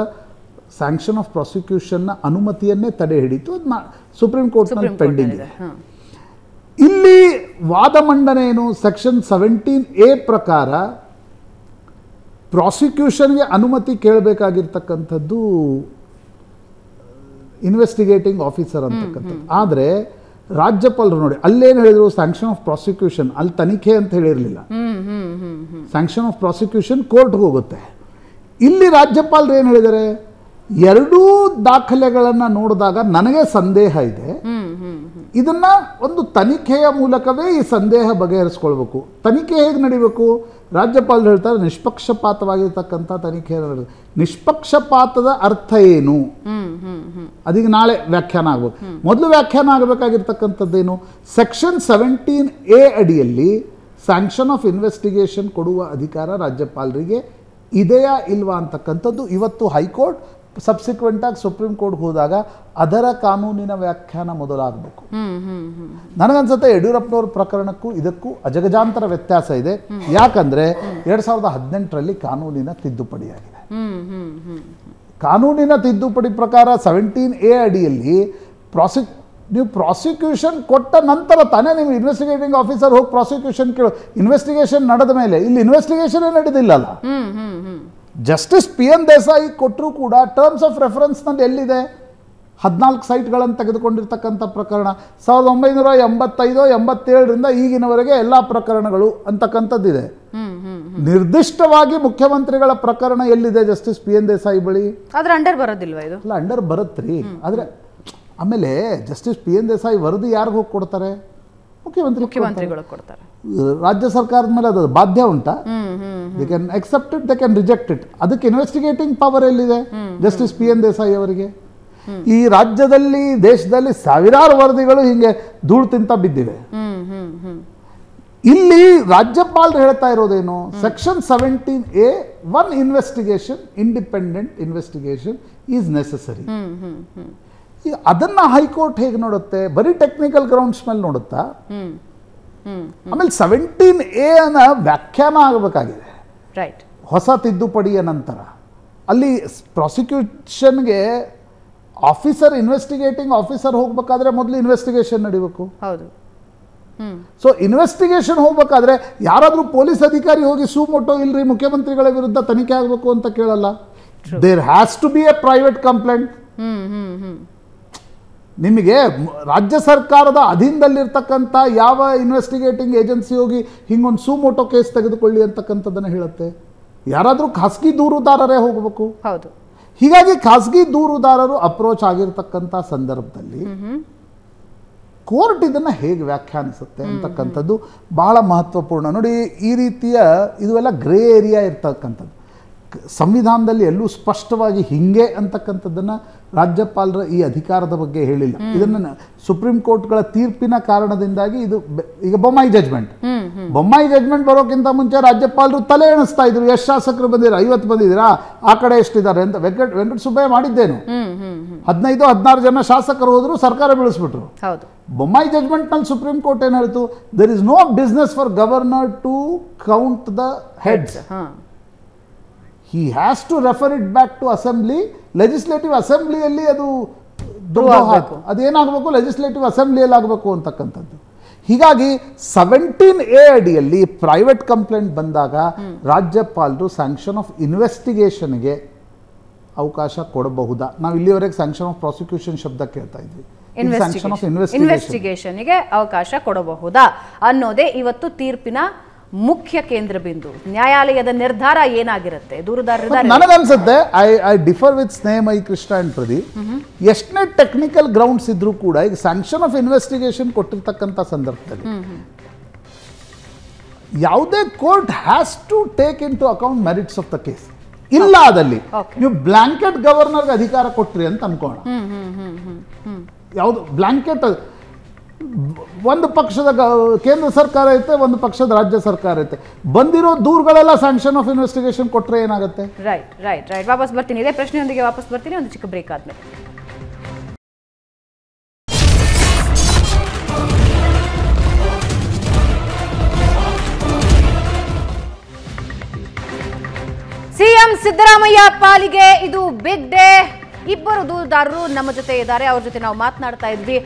ಸ್ಯಾಂಕ್ಷನ್ ಆಫ್ ಪ್ರಾಸಿಕ್ಯೂಷನ್ನ ಅನುಮತಿಯನ್ನೇ ತಡೆ ಹಿಡಿತು ಅದು ಸುಪ್ರೀಂ ಕೋರ್ಟ್ನಲ್ಲಿ ಪೆಂಡಿಂಗ್ ಇದೆ ಇಲ್ಲಿ ವಾದ ಮಂಡನೆ ಏನು ಸೆಕ್ಷನ್ ಸೆವೆಂಟೀನ್ ಎ ಪ್ರಕಾರ ಪ್ರಾಸಿಕ್ಯೂಷನ್ಗೆ ಅನುಮತಿ ಕೇಳಬೇಕಾಗಿರ್ತಕ್ಕಂಥದ್ದು ಇನ್ವೆಸ್ಟಿಗೇಟಿಂಗ್ uh, ಆಫೀಸರ್ ಅಂತಕ್ಕಂಥದ್ದು ಆದರೆ ರಾಜ್ಯಪಾಲರು ನೋಡಿ ಅಲ್ಲೇನು ಹೇಳಿದ್ರು ಸ್ಯಾಂಕ್ಷನ್ ಆಫ್ ಪ್ರಾಸಿಕ್ಯೂಷನ್ ಅಲ್ಲಿ ತನಿಖೆ ಅಂತ ಹೇಳಿರಲಿಲ್ಲ ಸ್ಯಾಂಕ್ಷನ್ ಆಫ್ ಪ್ರಾಸಿಕ್ಯೂಷನ್ ಕೋರ್ಟ್ಗೆ ಹೋಗುತ್ತೆ ಇಲ್ಲಿ ರಾಜ್ಯಪಾಲರು ಏನು ಹೇಳಿದ್ದಾರೆ ಎರಡೂ ದಾಖಲೆಗಳನ್ನು ನೋಡಿದಾಗ ನನಗೆ ಸಂದೇಹ ಇದೆ ಇದನ್ನ ಒಂದು ತನಿಖೆಯ ಮೂಲಕವೇ ಈ ಸಂದೇಹ ಬಗೆಹರಿಸ್ಕೊಳ್ಬೇಕು ತನಿಖೆ ಹೇಗೆ ನಡೀಬೇಕು ರಾಜ್ಯಪಾಲರು ಹೇಳ್ತಾರೆ ನಿಷ್ಪಕ್ಷಪಾತವಾಗಿರ್ತಕ್ಕಂಥ ತನಿಖೆ ನಿಷ್ಪಕ್ಷಪಾತದ ಅರ್ಥ ಏನು ಅದೀಗ ನಾಳೆ ವ್ಯಾಖ್ಯಾನ ಆಗಬೇಕು ಮೊದಲು ವ್ಯಾಖ್ಯಾನ ಆಗಬೇಕಾಗಿರ್ತಕ್ಕಂಥದ್ದೇನು ಸೆಕ್ಷನ್ ಸೆವೆಂಟೀನ್ ಎ ಅಡಿಯಲ್ಲಿ ಸ್ಯಾಂಕ್ಷನ್ ಆಫ್ ಇನ್ವೆಸ್ಟಿಗೇಷನ್ ಕೊಡುವ ಅಧಿಕಾರ ರಾಜ್ಯಪಾಲರಿಗೆ ಇದೆಯಾ ಇಲ್ವಾ ಅಂತಕ್ಕಂಥದ್ದು ಇವತ್ತು ಹೈಕೋರ್ಟ್ ಸಬ್ಸಿಕ್ವೆಂಟಾಗಿ ಸುಪ್ರೀಂ ಕೋರ್ಟ್ ಹೋದಾಗ ಅದರ ಕಾನೂನಿನ ವ್ಯಾಖ್ಯಾನ ಮೊದಲಾಗಬೇಕು ನನಗನ್ಸುತ್ತೆ ಯಡಿಯೂರಪ್ಪನವ್ರ ಪ್ರಕರಣಕ್ಕೂ ಇದಕ್ಕೂ ಅಜಗಜಾಂತರ ವ್ಯತ್ಯಾಸ ಇದೆ ಯಾಕಂದ್ರೆ ಎರಡ್ ಸಾವಿರದ ಹದಿನೆಂಟರಲ್ಲಿ ಕಾನೂನಿನ ಆಗಿದೆ ಕಾನೂನಿನ ತಿದ್ದುಪಡಿ ಪ್ರಕಾರ ಸೆವೆಂಟೀನ್ ಎ ಅಡಿಯಲ್ಲಿ ಪ್ರಾಸಿಕ್ ನೀವು ಪ್ರಾಸಿಕ್ಯೂಷನ್ ಕೊಟ್ಟ ನಂತರ ತಾನೇ ನೀವು ಇನ್ವೆಸ್ಟಿಗೇಟಿಂಗ್ ಆಫೀಸರ್ ಹೋಗಿ ಪ್ರಾಸಿಕ್ಯೂಷನ್ ಕೇಳು ಇನ್ವೆಸ್ಟಿಗೇಷನ್ ನಡೆದ ಮೇಲೆ ಇಲ್ಲಿ ಇನ್ವೆಸ್ಟಿಗೇಷನ್ ನಡೆದಿಲ್ಲಲ್ಲ ಜಸ್ಟಿಸ್ ಪಿ ಎನ್ ದೇಸಾಯಿ ಕೊಟ್ಟರು ಕೂಡ ಟರ್ಮ್ಸ್ ಆಫ್ ರೆಫರೆನ್ಸ್ನಲ್ಲಿ ಎಲ್ಲಿದೆ ಹದಿನಾಲ್ಕು ಸೈಟ್ಗಳನ್ನು ತೆಗೆದುಕೊಂಡಿರ್ತಕ್ಕಂಥ ಪ್ರಕರಣ ಸಾವಿರದ ಒಂಬೈನೂರ ಎಂಬತ್ತೈದು ಎಂಬತ್ತೇಳರಿಂದ ಈಗಿನವರೆಗೆ ಎಲ್ಲ ಪ್ರಕರಣಗಳು ಅಂತಕ್ಕಂಥದ್ದಿದೆ ನಿರ್ದಿಷ್ಟವಾಗಿ ಮುಖ್ಯಮಂತ್ರಿಗಳ ಪ್ರಕರಣ ಎಲ್ಲಿದೆ ಜಸ್ಟಿಸ್ ಪಿ ಎನ್ ದೇಸಾಯಿ ಬಳಿ ಅಂಡರ್ ಬರೋದಿಲ್ವ ಇದು ಅಲ್ಲ ಅಂಡರ್ ಬರುತ್ತ್ರಿ ಆದರೆ ಆಮೇಲೆ ಜಸ್ಟಿಸ್ ಪಿ ಎನ್ ದೇಸಾಯಿ ವರದಿ ಯಾರಿಗೂ ಕೊಡ್ತಾರೆ ಮುಖ್ಯಮಂತ್ರಿ ಮುಖ್ಯಮಂತ್ರಿಗಳು ಕೊಡ್ತಾರೆ ರಾಜ್ಯ ಸರ್ಕಾರದ ಮೇಲೆ ಅದು ಬಾಧ್ಯ ಉಂಟಾ they can accept it they can reject it ಅದಕ್ಕೆ ಇನ್ವೆಸ್ಟಿಗೇಟಿಂಗ್ ಪವರ್ ಎಲ್ಲಿದೆ ಜಸ್ಟಿಸ್ ಪಿ ಎನ್ ದೇಸಾಯಿ ಅವರಿಗೆ ಈ ರಾಜ್ಯದಲ್ಲಿ ದೇಶದಲ್ಲಿ ಸಾವಿರಾರು ವರದಿಗಳು ಹಿಂಗೆ ಧೂಳು ತಿಂತ ಬಿದ್ದಿವೆ ಇಲ್ಲಿ ರಾಜ್ಯಪಾಲರು ಹೇಳ್ತಾ ಇರೋದೇನು section seventeen A one investigation independent investigation is necessary ಅದನ್ನ ಹೈಕೋರ್ಟ್ ಹೇಗೆ ನೋಡುತ್ತೆ ಬರೀ ಟೆಕ್ನಿಕಲ್ ಗ್ರೌಂಡ್ಸ್ ಮೇಲೆ ನೋಡುತ್ತಾ ಆಮೇಲೆ ಸೆವೆಂಟೀನ್ ಅನ್ನ ವ್ಯಾಖ್ಯಾನ ಆಗಬೇಕಾಗಿದೆ ರೈಟ್ ಹೊಸ ತಿದ್ದುಪಡಿಯ ನಂತರ ಅಲ್ಲಿ ಪ್ರಾಸಿಕ್ಯೂಷನ್ಗೆ ಆಫೀಸರ್ ಇನ್ವೆಸ್ಟಿಗೇಟಿಂಗ್ ಆಫೀಸರ್ ಹೋಗಬೇಕಾದ್ರೆ ಮೊದಲು ಇನ್ವೆಸ್ಟಿಗೇಷನ್ ನಡಿಬೇಕು ಹೌದು ಸೊ ಇನ್ವೆಸ್ಟಿಗೇಷನ್ ಹೋಗ್ಬೇಕಾದ್ರೆ ಯಾರಾದರೂ ಪೊಲೀಸ್ ಅಧಿಕಾರಿ ಹೋಗಿ ಮೊಟ್ಟೋ ಇಲ್ರಿ ಮುಖ್ಯಮಂತ್ರಿಗಳ ವಿರುದ್ಧ ತನಿಖೆ ಆಗಬೇಕು ಅಂತ ಕೇಳಲ್ಲ there has to be a private complaint ನಿಮಗೆ ರಾಜ್ಯ ಸರ್ಕಾರದ ಅಧೀನದಲ್ಲಿರ್ತಕ್ಕಂಥ ಯಾವ ಇನ್ವೆಸ್ಟಿಗೇಟಿಂಗ್ ಏಜೆನ್ಸಿ ಹೋಗಿ ಹಿಂಗೊಂದು ಸುಮೋಟೋ ಕೇಸ್ ತೆಗೆದುಕೊಳ್ಳಿ ಅಂತಕ್ಕಂಥದ್ದನ್ನು ಹೇಳುತ್ತೆ ಯಾರಾದರೂ ಖಾಸಗಿ ದೂರುದಾರರೇ ಹೋಗಬೇಕು ಹೌದು ಹೀಗಾಗಿ ಖಾಸಗಿ ದೂರುದಾರರು ಅಪ್ರೋಚ್ ಆಗಿರ್ತಕ್ಕಂಥ ಸಂದರ್ಭದಲ್ಲಿ ಕೋರ್ಟ್ ಇದನ್ನು ಹೇಗೆ ವ್ಯಾಖ್ಯಾನಿಸುತ್ತೆ ಅಂತಕ್ಕಂಥದ್ದು ಬಹಳ ಮಹತ್ವಪೂರ್ಣ ನೋಡಿ ಈ ರೀತಿಯ ಇದು ಎಲ್ಲ ಗ್ರೇ ಏರಿಯಾ ಇರ್ತಕ್ಕಂಥದ್ದು ಸಂವಿಧಾನದಲ್ಲಿ ಎಲ್ಲೂ ಸ್ಪಷ್ಟವಾಗಿ ಹಿಂಗೆ ಅಂತಕ್ಕಂಥದ್ದನ್ನು ರಾಜ್ಯಪಾಲರ ಈ ಅಧಿಕಾರದ ಬಗ್ಗೆ ಹೇಳಿಲ್ಲ ಇದನ್ನು ಸುಪ್ರೀಂ ಕೋರ್ಟ್ಗಳ ತೀರ್ಪಿನ ಕಾರಣದಿಂದಾಗಿ ಇದು ಈಗ ಬೊಮ್ಮಾಯಿ ಜಜ್ಮೆಂಟ್ ಬೊಮ್ಮಾಯಿ ಜಜ್ಮೆಂಟ್ ಬರೋಕ್ಕಿಂತ ಮುಂಚೆ ರಾಜ್ಯಪಾಲರು ತಲೆ ಎಣಿಸ್ತಾ ಇದ್ರು ಎಷ್ಟು ಶಾಸಕರು ಬಂದಿರ ಐವತ್ತು ಬಂದಿದ್ದೀರಾ ಆ ಕಡೆ ಎಷ್ಟಿದ್ದಾರೆ ಅಂತ ವೆಂಕಟ ವೆಂಕಟಸುಬ್ಬಯ್ಯ ಮಾಡಿದ್ದೇನು ಹದಿನೈದು ಹದಿನಾರು ಜನ ಶಾಸಕರು ಹೋದ್ರು ಸರ್ಕಾರ ಬೀಳಿಸ್ಬಿಟ್ರು ಬೊಮ್ಮಾಯಿ ಜಜ್ಮೆಂಟ್ನಲ್ಲಿ ಸುಪ್ರೀಂ ಕೋರ್ಟ್ ಏನ್ ಹೇಳ್ತು there is no business for governor to count the heads he has to refer it back to assembly legislative ಅಸೆಂಬ್ಲಿಯಲ್ಲಿ ಅದು ಅದೇನಾಗಬೇಕು ಲೆಜಿಸ್ಲೇಟಿವ್ ಅಸೆಂಬ್ಲಿಯಲ್ಲಿ ಆಗಬೇಕು ಅಂತಕ್ಕಂಥದ್ದು ಹೀಗಾಗಿ ಸೆವೆಂಟೀನ್ ಎ ಅಡಿಯಲ್ಲಿ ಪ್ರೈವೇಟ್ ಕಂಪ್ಲೇಂಟ್ ಬಂದಾಗ ರಾಜ್ಯಪಾಲರು ಸ್ಯಾಂಕ್ಷನ್ ಆಫ್ ಇನ್ವೆಸ್ಟಿಗೇಷನ್ಗೆ ಅವಕಾಶ ಕೊಡಬಹುದಾ ನಾವು ಇಲ್ಲಿವರೆಗೆ ಸ್ಯಾಂಕ್ಷನ್ ಆಫ್ ಪ್ರಾಸಿಕ್ಯೂಷನ್ ಶಬ್ದ ಕೇಳ್ತಾ ಇದ್ವಿ ಇನ್ವೆಸ್ಟಿಗೇಷನ್ಗೆ ಅವಕಾಶ ಕೊಡಬಹುದಾ ಅನ್ನೋದೇ ಇವತ್ತು ತೀರ್ಪಿನ ಮುಖ್ಯ ಕೇಂದ್ರ ಬಿಂದು ನ್ಯಾಯಾಲಯದ ನಿರ್ಧಾರ ಏನಾಗಿರುತ್ತೆ ನನಗನ್ಸುತ್ತೆ I I differ with Snehamayi Krishna and Pradeep ಎಷ್ಟನೇ ಟೆಕ್ನಿಕಲ್ ಗ್ರೌಂಡ್ಸ್ ಇದ್ರೂ ಕೂಡ ಈಗ ಸ್ಯಾಂಕ್ಷನ್ ಆಫ್ ಇನ್ವೆಸ್ಟಿಗೇಷನ್ ಕೊಟ್ಟಿರ್ತಕ್ಕಂಥ ಸಂದರ್ಭದಲ್ಲಿ ಯಾವುದೇ court has to take into account merits of the case ಇಲ್ಲ ಅದಲ್ಲಿ ನೀವು ಬ್ಲಾಂಕೆಟ್ ಗವರ್ನರ್ಗೆ ಅಧಿಕಾರ ಕೊಟ್ರಿ ಅಂತ ಅನ್ಕೋಣ ಯಾವುದು ಬ್ಲಾಂಕೆಟ್ ಒಂದು ಪಕ್ಷದ ಕೇಂದ್ರ ಸರ್ಕಾರ ಐತೆ ಒಂದು ಪಕ್ಷದ ರಾಜ್ಯ ಸರ್ಕಾರ ಐತೆ ಬಂದಿರೋ ದೂರುಗಳೆಲ್ಲ ಸ್ಯಾಂಕ್ಷನ್ ಆಫ್ ಇನ್ವೆಸ್ಟಿಗೇಷನ್ ಕೊಟ್ಟರೆ ಏನಾಗುತ್ತೆ ರೈಟ್ ರೈಟ್ ರೈಟ್ ವಾಪಸ್ ಬರ್ತೀನಿ ಇದೇ ಪ್ರಶ್ನೆಯೊಂದಿಗೆ ವಾಪಸ್ ಬರ್ತೀನಿ ಒಂದು ಚಿಕ್ಕ ಬ್ರೇಕ್ ಆದ್ಮೇಲೆ ಸಿಎಂ ಸಿದ್ದರಾಮಯ್ಯ ಪಾಲಿಗೆ ಇದು ಬಿಗ್ ಡೇ ಇಬ್ಬರು ದೂರುದಾರರು ನಮ್ಮ ಜೊತೆ ಇದ್ದಾರೆ ಅವ್ರ ಜೊತೆ ನಾವು ಮಾತನಾಡ್ತಾ ಇದ್ವಿ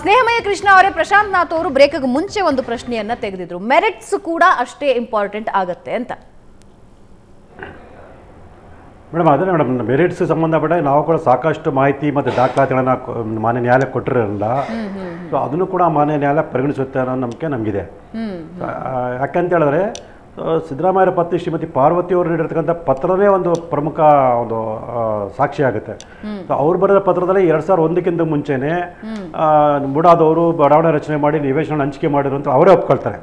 ಸ್ನೇಹಮಯ ಕೃಷ್ಣ ಅವರೇ ಪ್ರಶಾಂತ್ ನಾಥ್ ಅವರು ಬ್ರೇಕ್ ಮುಂಚೆ ಒಂದು ಪ್ರಶ್ನೆಯನ್ನ ತೆಗೆದಿದ್ರು ಮೆರಿಟ್ಸ್ ಕೂಡ ಅಷ್ಟೇ ಇಂಪಾರ್ಟೆಂಟ್ ಆಗುತ್ತೆ ಅಂತ ಮೇಡಮ್ ಅದೇ ಮೇಡಮ್ ಮೆರಿಟ್ಸ್ ಸಂಬಂಧಪಟ್ಟ ನಾವು ಕೂಡ ಸಾಕಷ್ಟು ಮಾಹಿತಿ ಮತ್ತು ದಾಖಲಾತಿಗಳನ್ನು ಮಾನ್ಯ ನ್ಯಾಯಾಲಯ ಕೊಟ್ಟಿರಲ್ಲ ಸೊ ಅದನ್ನು ಕೂಡ ಮಾನ್ಯ ನ್ಯಾಯಾಲಯ ಪರಿಗಣಿಸುತ್ತೆ ಅನ್ನೋ ನಂಬಿಕೆ ನಮಗಿದೆ ಯಾಕಂತ ಹೇಳಿದ್ರೆ ಸಿದ್ದರಾಮಯ್ಯರ ಪತ್ನಿ ಶ್ರೀಮತಿ ಪಾರ್ವತಿ ಅವರು ನೀಡಿರ್ತಕ್ಕಂಥ ಪತ್ರವೇ ಒಂದು ಪ್ರಮುಖ ಒಂದು ಸಾಕ್ಷಿ ಆಗುತ್ತೆ ಸೊ ಅವ್ರು ಬರೆದ ಪತ್ರದಲ್ಲಿ ಎರಡು ಸಾವಿರದ ಒಂದಕ್ಕಿಂತ ಮುಂಚೆನೆ ಬುಡಾದವರು ಬಡಾವಣೆ ರಚನೆ ಮಾಡಿ ನಿವೇಶನ ಹಂಚಿಕೆ ಮಾಡಿದ್ರು ಅಂತ ಅವರೇ ಒಪ್ಕೊಳ್ತಾರೆ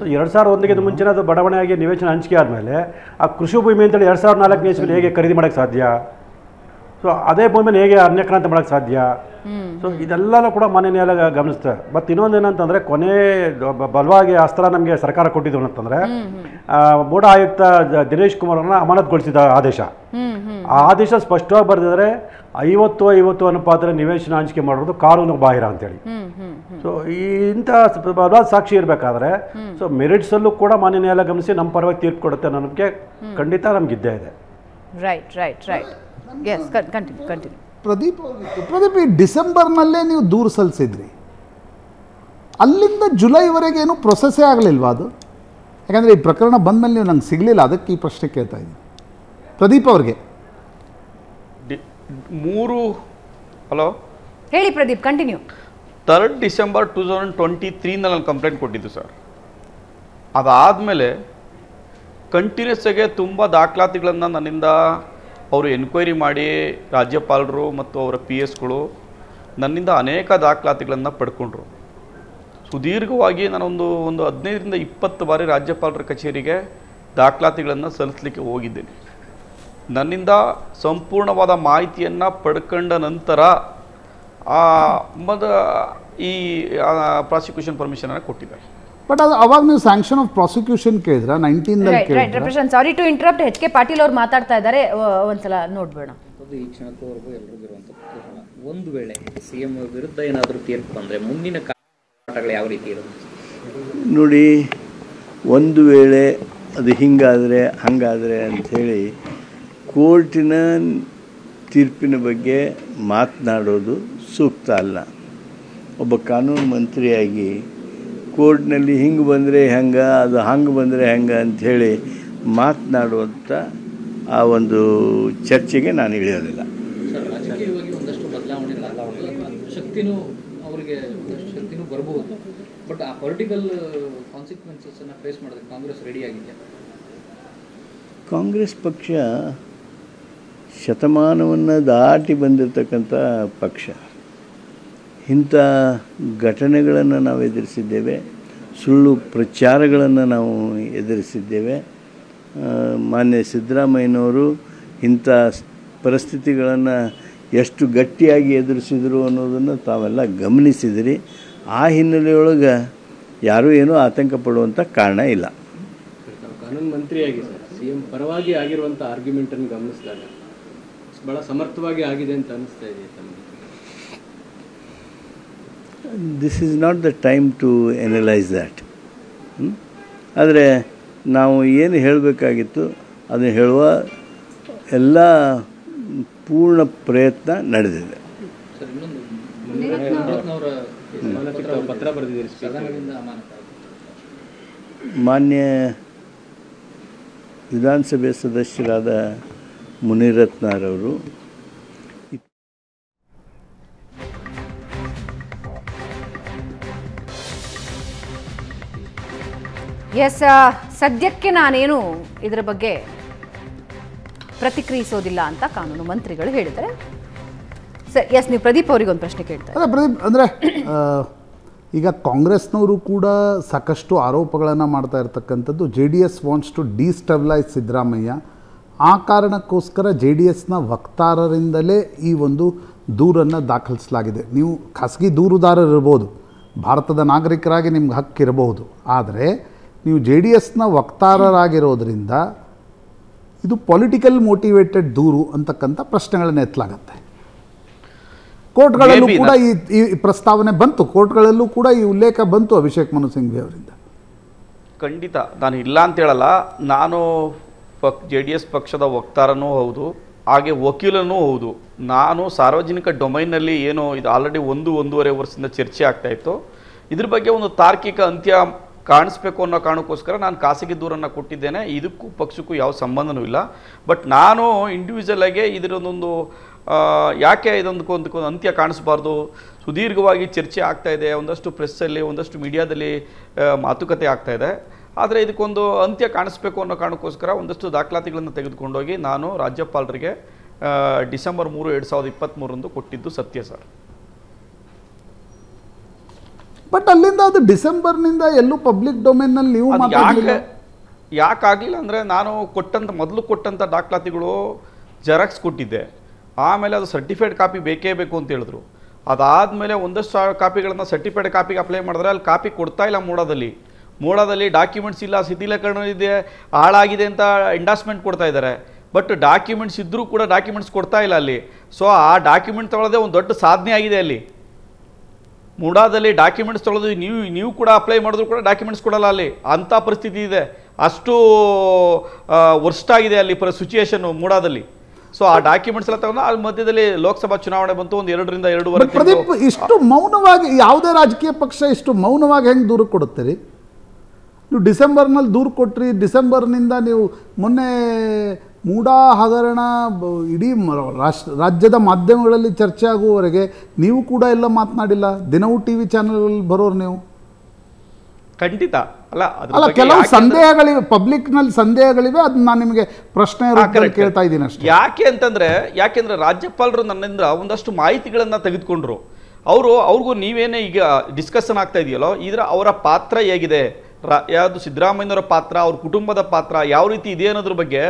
ಸೊ ಎರಡು ಸಾವಿರದ ಒಂದಕ್ಕಿಂತ ಮುಂಚೆನೇ ಅದು ಬಡಾವಣೆಯಾಗಿ ನಿವೇಶನ ಹಂಚಿಕೆ ಆದಮೇಲೆ ಆ ಕೃಷಿ ಭೂಮಿ ಅಂತೇಳಿ ಎರಡು ಸಾವಿರದ ನಾಲ್ಕನೇ ಹೇಗೆ ಖರೀದಿ ಮಾಡೋಕ್ಕೆ ಸಾಧ್ಯ ಸೊ ಅದೇ ಭೂಮಿನ ಹೇಗೆ ಅನ್ಯಕ್ರಾಂತಿ ಮಾಡೋಕ್ಕೆ ಸಾಧ್ಯ ಸೊ ಇದೆಲ್ಲನೂ ಕೂಡ ಮಾನ್ಯ ನ್ಯಾಯಾಲಯ ಗಮನಿಸ್ತದೆ ಮತ್ತು ಏನಂತಂದ್ರೆ ಕೊನೆ ಬಲವಾಗಿ ಅಸ್ತ್ರ ನಮಗೆ ಸರ್ಕಾರ ಕೊಟ್ಟಿದ್ದು ಅಂತಂದರೆ ಮೂಢ ಆಯುಕ್ತ ದಿನೇಶ್ ಕುಮಾರ್ ಅವರನ್ನ ಅಮಾನತ್ಗೊಳಿಸಿದ ಆದೇಶ ಆ ಆದೇಶ ಸ್ಪಷ್ಟವಾಗಿ ಬರೆದಿದ್ರೆ ಐವತ್ತು ಐವತ್ತು ಅನುಪಾತ ನಿವೇಶನ ಹಂಚಿಕೆ ಮಾಡೋದು ಕಾನೂನು ಬಾಹಿರ ಅಂತೇಳಿ ಸೊ ಇಂಥ ಬಲವಾದ ಸಾಕ್ಷಿ ಇರಬೇಕಾದ್ರೆ ಸೊ ಮೆರಿಟ್ಸಲ್ಲೂ ಕೂಡ ಮಾನ್ಯ ನ್ಯಾಯಾಲಯ ಗಮನಿಸಿ ನಮ್ಮ ಪರವಾಗಿ ತೀರ್ಪು ಕೊಡುತ್ತೆ ನಮಗೆ ಖಂಡಿತ ನಮ್ಗೆ ಇದ್ದೇ ಇದೆ right right right continue continue Pradeep ಅವ್ರಿಗಿತ್ತು ಪ್ರದೀಪ್ ಈ ಡಿಸೆಂಬರ್ನಲ್ಲೇ ನೀವು ದೂರು ಸಲ್ಲಿಸಿದ್ರಿ ಅಲ್ಲಿಂದ ಜುಲೈವರೆಗೇನು ಏನು ಪ್ರೊಸೆಸ್ಸೇ ಆಗಲಿಲ್ವಾ ಅದು ಯಾಕಂದರೆ ಈ ಪ್ರಕರಣ ಬಂದ ಮೇಲೆ ನೀವು ನಂಗೆ ಸಿಗಲಿಲ್ಲ ಅದಕ್ಕೆ ಈ ಪ್ರಶ್ನೆ ಕೇಳ್ತಾ ಇದ್ದೀನಿ ಪ್ರದೀಪ್ ಅವ್ರಿಗೆ ಮೂರು ಹಲೋ ಹೇಳಿ Pradeep continue third December two thousand twenty ತ್ರೀನಲ್ಲಿ ನಾನು ಕಂಪ್ಲೇಂಟ್ ಕೊಟ್ಟಿದ್ದು ಸರ್ ಅದಾದಮೇಲೆ ಕಂಟಿನ್ಯೂಸ್ ಆಗಿ ತುಂಬ ದಾಖಲಾತಿಗಳನ್ನು ನನ್ನಿಂದ ಅವರು ಎನ್ಕ್ವೈರಿ ಮಾಡಿ ರಾಜ್ಯಪಾಲರು ಮತ್ತು ಅವರ ಪಿ ಎಸ್ಗಳು ನನ್ನಿಂದ ಅನೇಕ ದಾಖಲಾತಿಗಳನ್ನು ಪಡ್ಕೊಂಡ್ರು ಸುದೀರ್ಘವಾಗಿ ನಾನೊಂದು ಒಂದು ಹದಿನೈದರಿಂದ ಇಪ್ಪತ್ತು ಬಾರಿ ರಾಜ್ಯಪಾಲರ ಕಚೇರಿಗೆ ದಾಖಲಾತಿಗಳನ್ನು ಸಲ್ಲಿಸಲಿಕ್ಕೆ ಹೋಗಿದ್ದೇನೆ ನನ್ನಿಂದ ಸಂಪೂರ್ಣವಾದ ಮಾಹಿತಿಯನ್ನು ಪಡ್ಕೊಂಡ ನಂತರ ಆ ಮೊದ ಈ ಪ್ರಾಸಿಕ್ಯೂಷನ್ ಪರ್ಮಿಷನನ್ನು ಕೊಟ್ಟಿದ್ದಾರೆ ಬಟ್ ಅದು ಅವಾಗ ನೀವು ಸ್ಯಾಂಕ್ಷನ್ ಆಫ್ ಪ್ರಾಸಿಕ್ಯೂಷನ್ ಕೇಳಿದ್ರೆ nineteen sorry to interrupt H K Patil ಅವ್ರು ಮಾತಾಡ್ತಾ ಇದ್ದಾರೆ ಒಂದ್ಸಲ ನೋಡ್ಬೇಡ ಈ ಕ್ಷಣಕ್ಕೂ ಎಲ್ರಿಗೂ ಇರುವಂತ ಒಂದು ವೇಳೆ ಸಿಎಂ ವಿರುದ್ಧ ಏನಾದರೂ ತೀರ್ಪು ಬಂದ್ರೆ ಮುಂದಿನ ಕಾಟಗಳು ಯಾವ ರೀತಿ ಇರುತ್ತೆ ನೋಡಿ ಒಂದು ವೇಳೆ ಅದು ಹಿಂಗಾದರೆ ಹಂಗಾದರೆ ಅಂಥೇಳಿ ಕೋರ್ಟಿನ ತೀರ್ಪಿನ ಬಗ್ಗೆ ಮಾತನಾಡೋದು ಸೂಕ್ತ ಅಲ್ಲ ಒಬ್ಬ ಕಾನೂನು ಮಂತ್ರಿಯಾಗಿ ಕೋರ್ಟ್ನಲ್ಲಿ ಹಿಂಗೆ ಬಂದರೆ ಹೆಂಗೆ ಅದು ಹಂಗೆ ಬಂದರೆ ಹೆಂಗೆ ಅಂಥೇಳಿ ಮಾತನಾಡುವಂಥ ಆ ಒಂದು ಚರ್ಚೆಗೆ ನಾನು ಇಳಿಯೋದಿಲ್ಲ ಕಾಂಗ್ರೆಸ್ ಪಕ್ಷ ಶತಮಾನವನ್ನು ದಾಟಿ ಬಂದಿರತಕ್ಕಂಥ ಪಕ್ಷ ಇಂಥ ಘಟನೆಗಳನ್ನು ನಾವು ಎದುರಿಸಿದ್ದೇವೆ ಸುಳ್ಳು ಪ್ರಚಾರಗಳನ್ನು ನಾವು ಎದುರಿಸಿದ್ದೇವೆ ಮಾನ್ಯ ಸಿದ್ದರಾಮಯ್ಯನವರು ಇಂಥ ಪರಿಸ್ಥಿತಿಗಳನ್ನು ಎಷ್ಟು ಗಟ್ಟಿಯಾಗಿ ಎದುರಿಸಿದರು ಅನ್ನೋದನ್ನು ತಾವೆಲ್ಲ ಗಮನಿಸಿದಿರಿ ಆ ಹಿನ್ನೆಲೆಯೊಳಗೆ ಯಾರೂ ಏನೂ ಆತಂಕ ಪಡುವಂಥ ಕಾರಣ ಇಲ್ಲ ಕಾನೂನು ಮಂತ್ರಿಯಾಗಿ ಸರ್ ಸಿ ಎಂ ಪರವಾಗಿ ಆಗಿರುವಂಥ ಆರ್ಗ್ಯುಮೆಂಟನ್ನು ಗಮನಿಸಿದಾಗ ಭಾಳ ಸಮರ್ಥವಾಗಿ ಆಗಿದೆ ಅಂತ ಅನ್ನಿಸ್ತಾ ಇದೆ this is not the time to analyse that ಆದರೆ ನಾವು ಏನು ಹೇಳಬೇಕಾಗಿತ್ತು ಅದನ್ನು ಹೇಳುವ ಎಲ್ಲ ಪೂರ್ಣ ಪ್ರಯತ್ನ ನಡೆದಿದೆ ಮಾನ್ಯ ವಿಧಾನಸಭೆ ಸದಸ್ಯರಾದ ಮುನಿರತ್ನರವರು ಎಸ್ uh, ಸದ್ಯಕ್ಕೆ ನಾನೇನು ಇದರ ಬಗ್ಗೆ ಪ್ರತಿಕ್ರಿಯಿಸೋದಿಲ್ಲ ಅಂತ ಕಾನೂನು ಮಂತ್ರಿಗಳು ಹೇಳಿದ್ದಾರೆ ಎಸ್ ನೀವು ಪ್ರದೀಪ್ ಅವರಿಗೆ ಒಂದು ಪ್ರಶ್ನೆ ಕೇಳ್ತಾರೆ ಪ್ರದೀಪ್ ಅಂದರೆ ಈಗ ಕಾಂಗ್ರೆಸ್ನವರು ಕೂಡ ಸಾಕಷ್ಟು ಆರೋಪಗಳನ್ನು ಮಾಡ್ತಾ ಇರತಕ್ಕಂಥದ್ದು J D S wants to destabilise Siddaramaiah ಆ ಕಾರಣಕ್ಕೋಸ್ಕರ ಜೆ ಡಿ ಎಸ್ನ ವಕ್ತಾರರಿಂದಲೇ ಈ ಒಂದು ದೂರನ್ನು ದಾಖಲಿಸಲಾಗಿದೆ ನೀವು ಖಾಸಗಿ ದೂರುದಾರರಿರ್ಬೋದು ಭಾರತದ ನಾಗರಿಕರಾಗಿ ನಿಮ್ಗೆ ಹಕ್ಕಿರಬಹುದು ಆದರೆ ನೀವು ಜೆ ಡಿ ಎಸ್ನ ವಕ್ತಾರರಾಗಿರೋದ್ರಿಂದ ಇದು ಪೊಲಿಟಿಕಲ್ ಮೋಟಿವೇಟೆಡ್ ದೂರು ಅಂತಕ್ಕಂಥ ಪ್ರಶ್ನೆಗಳನ್ನ ಎತ್ತಲಾಗತ್ತೆ ಕೋರ್ಟ್ಗಳಲ್ಲೂ ಕೂಡ ಈ ಈ ಪ್ರಸ್ತಾವನೆ ಬಂತು ಕೋರ್ಟ್ಗಳಲ್ಲೂ ಕೂಡ ಈ ಉಲ್ಲೇಖ ಬಂತು ಅಭಿಷೇಕ್ ಮನು ಸಿಂಘ್ವಿ ಅವರಿಂದ ಖಂಡಿತ ನಾನು ಇಲ್ಲ ಅಂತ ಹೇಳಲ್ಲ ನಾನು ಪಕ್ ಜೆ ಡಿ ಎಸ್ ಪಕ್ಷದ ವಕ್ತಾರನೂ ಹೌದು ಹಾಗೆ ವಕೀಲನೂ ಹೌದು ನಾನು ಸಾರ್ವಜನಿಕ ಡೊಮೈನಲ್ಲಿ ಏನು ಇದು ಆಲ್ರೆಡಿ ಒಂದು ಒಂದೂವರೆ ವರ್ಷದಿಂದ ಚರ್ಚೆ ಆಗ್ತಾಯಿತ್ತು ಇದ್ರ ಬಗ್ಗೆ ಒಂದು ತಾರ್ಕಿಕ ಅಂತ್ಯ ಕಾಣಿಸ್ಬೇಕು ಅನ್ನೋ ಕಾರಣಕ್ಕೋಸ್ಕರ ನಾನು ಖಾಸಗಿ ದೂರನ್ನು ಕೊಟ್ಟಿದ್ದೇನೆ ಇದಕ್ಕೂ ಪಕ್ಷಕ್ಕೂ ಯಾವ ಸಂಬಂಧನೂ ಇಲ್ಲ ಬಟ್ ನಾನು ಇಂಡಿವಿಜುವಲ್ ಆಗಿ ಇದರದೊಂದು ಯಾಕೆ ಇದೊಂದು ಅಂತ್ಯ ಕಾಣಿಸ್ಬಾರ್ದು ಸುದೀರ್ಘವಾಗಿ ಚರ್ಚೆ ಆಗ್ತಾ ಇದೆ ಒಂದಷ್ಟು ಪ್ರೆಸ್ಸಲ್ಲಿ ಒಂದಷ್ಟು ಮೀಡಿಯಾದಲ್ಲಿ ಮಾತುಕತೆ ಆಗ್ತಾ ಇದೆ ಆದರೆ ಇದಕ್ಕೊಂದು ಅಂತ್ಯ ಕಾಣಿಸ್ಬೇಕು ಅನ್ನೋ ಕಾರಣಕ್ಕೋಸ್ಕರ ಒಂದಷ್ಟು ದಾಖಲಾತಿಗಳನ್ನು ತೆಗೆದುಕೊಂಡೋಗಿ ನಾನು ರಾಜ್ಯಪಾಲರಿಗೆ ಡಿಸೆಂಬರ್ ಮೂರು ಎರಡು ಸಾವಿರದ ಇಪ್ಪತ್ತ್ಮೂರರಂದು ಕೊಟ್ಟಿದ್ದು ಸತ್ಯ ಸರ್ ಬಟ್ ಅಲ್ಲಿಂದ ಅದು ಡಿಸೆಂಬರ್ನಿಂದ ಎಲ್ಲೂ ಪಬ್ಲಿಕ್ ಡೊಮೇನ್ನಲ್ಲಿ ನೀವು ಮಾತಾಡಲಿಲ್ಲ ಯಾಕಾಗಲಿಲ್ಲ ಅಂದರೆ ನಾನು ಕೊಟ್ಟಂಥ ಮೊದಲು ಕೊಟ್ಟಂಥ ದಾಖಲಾತಿಗಳು ಜೆರಾಕ್ಸ್ ಕೊಟ್ಟಿದ್ದೆ ಆಮೇಲೆ ಅದು ಸರ್ಟಿಫೈಡ್ ಕಾಪಿ ಬೇಕೇ ಬೇಕು ಅಂತ ಹೇಳಿದ್ರು ಅದಾದಮೇಲೆ ಒಂದಷ್ಟು ಸಾವಿರ ಕಾಪಿಗಳನ್ನು ಸರ್ಟಿಫೈಡ್ ಕಾಪಿಗೆ ಅಪ್ಲೈ ಮಾಡಿದ್ರೆ ಅಲ್ಲಿ ಕಾಪಿ ಕೊಡ್ತಾ ಇಲ್ಲ ಮೂಡದಲ್ಲಿ ಮೂಡದಲ್ಲಿ ಡಾಕ್ಯುಮೆಂಟ್ಸ್ ಇಲ್ಲ ಸಿದ್ಧಿಲಕರಣ ಇದೆ ಹಾಳಾಗಿದೆ ಅಂತ ಇಂಡಾಸ್ಟ್ಮೆಂಟ್ ಕೊಡ್ತಾ ಇದ್ದಾರೆ ಬಟ್ ಡಾಕ್ಯುಮೆಂಟ್ಸ್ ಇದ್ದರೂ ಕೂಡ ಡಾಕ್ಯುಮೆಂಟ್ಸ್ ಕೊಡ್ತಾ ಇಲ್ಲ ಅಲ್ಲಿ ಸೊ ಆ ಡಾಕ್ಯುಮೆಂಟ್ ತೊಗೊಳ್ಳೋದೇ ಒಂದು ದೊಡ್ಡ ಸಾಧನೆ ಆಗಿದೆ ಅಲ್ಲಿ ಮೂಡಾದಲ್ಲಿ ಡಾಕ್ಯುಮೆಂಟ್ಸ್ ತೊಳೆದು ನೀವು ನೀವು ಕೂಡ ಅಪ್ಲೈ ಮಾಡಿದ್ರು ಕೂಡ ಡಾಕ್ಯುಮೆಂಟ್ಸ್ ಕೊಡಲ್ಲ ಅಲ್ಲಿ ಅಂಥ ಪರಿಸ್ಥಿತಿ ಇದೆ ಅಷ್ಟು ಆಗಿದೆ ಅಲ್ಲಿ ಪರ ಸಿಚುಯೇಷನ್ನು ಮೂಡಾದಲ್ಲಿ ಸೊ ಆ ಡಾಕ್ಯುಮೆಂಟ್ಸ್ ಎಲ್ಲ ತಗೊಂಡು ಅಲ್ಲಿ ಮಧ್ಯದಲ್ಲಿ ಲೋಕಸಭಾ ಚುನಾವಣೆ ಬಂತು ಒಂದು ಎರಡರಿಂದ ಎರಡೂವರೆ ಪ್ರದೀಪ್ ಇಷ್ಟು ಮೌನವಾಗಿ ಯಾವುದೇ ರಾಜಕೀಯ ಪಕ್ಷ ಇಷ್ಟು ಮೌನವಾಗಿ ಹೆಂಗೆ ದೂರ ಕೊಡುತ್ತೀರಿ ನೀವು ಡಿಸೆಂಬರ್ನಲ್ಲಿ ದೂರು ಕೊಟ್ರಿ ಡಿಸೆಂಬರ್ನಿಂದ ನೀವು ಮೊನ್ನೆ ಮೂಡಾ ಹಗರಣ ಇಡೀ ರಾಷ್ಟ್ರ ರಾಜ್ಯದ ಮಾಧ್ಯಮಗಳಲ್ಲಿ ಚರ್ಚೆ ಆಗುವವರೆಗೆ ನೀವು ಕೂಡ ಎಲ್ಲ ಮಾತನಾಡಿಲ್ಲ ದಿನವೂ ಟಿ ವಿ ಚಾನಲ್ಗಳಲ್ಲಿ ಬರೋರು ನೀವು ಖಂಡಿತ ಅಲ್ಲ ಅಲ್ಲ ಕೆಲವು ಸಂದೇಹಗಳಿವೆ ಪಬ್ಲಿಕ್ನಲ್ಲಿ ಸಂದೇಹಗಳಿವೆ ಅದನ್ನ ನಾನು ನಿಮಗೆ ಪ್ರಶ್ನೆ ಕೇಳ್ತಾ ಇದ್ದೀನಿ ಅಷ್ಟೇ ಯಾಕೆ ಅಂತಂದ್ರೆ ಯಾಕೆಂದ್ರೆ ರಾಜ್ಯಪಾಲರು ನನ್ನಿಂದ ಒಂದಷ್ಟು ಮಾಹಿತಿಗಳನ್ನು ತೆಗೆದುಕೊಂಡ್ರು ಅವರು ಅವ್ರಿಗೂ ನೀವೇನೇ ಈಗ ಡಿಸ್ಕಷನ್ ಆಗ್ತಾ ಇದೆಯಲ್ಲೋ ಇದರ ಅವರ ಪಾತ್ರ ಹೇಗಿದೆ ಯಾವುದು ಸಿದ್ದರಾಮಯ್ಯನವರ ಪಾತ್ರ ಅವ್ರ ಕುಟುಂಬದ ಪಾತ್ರ ಯಾವ ರೀತಿ ಇದೆ ಅನ್ನೋದ್ರ ಬಗ್ಗೆ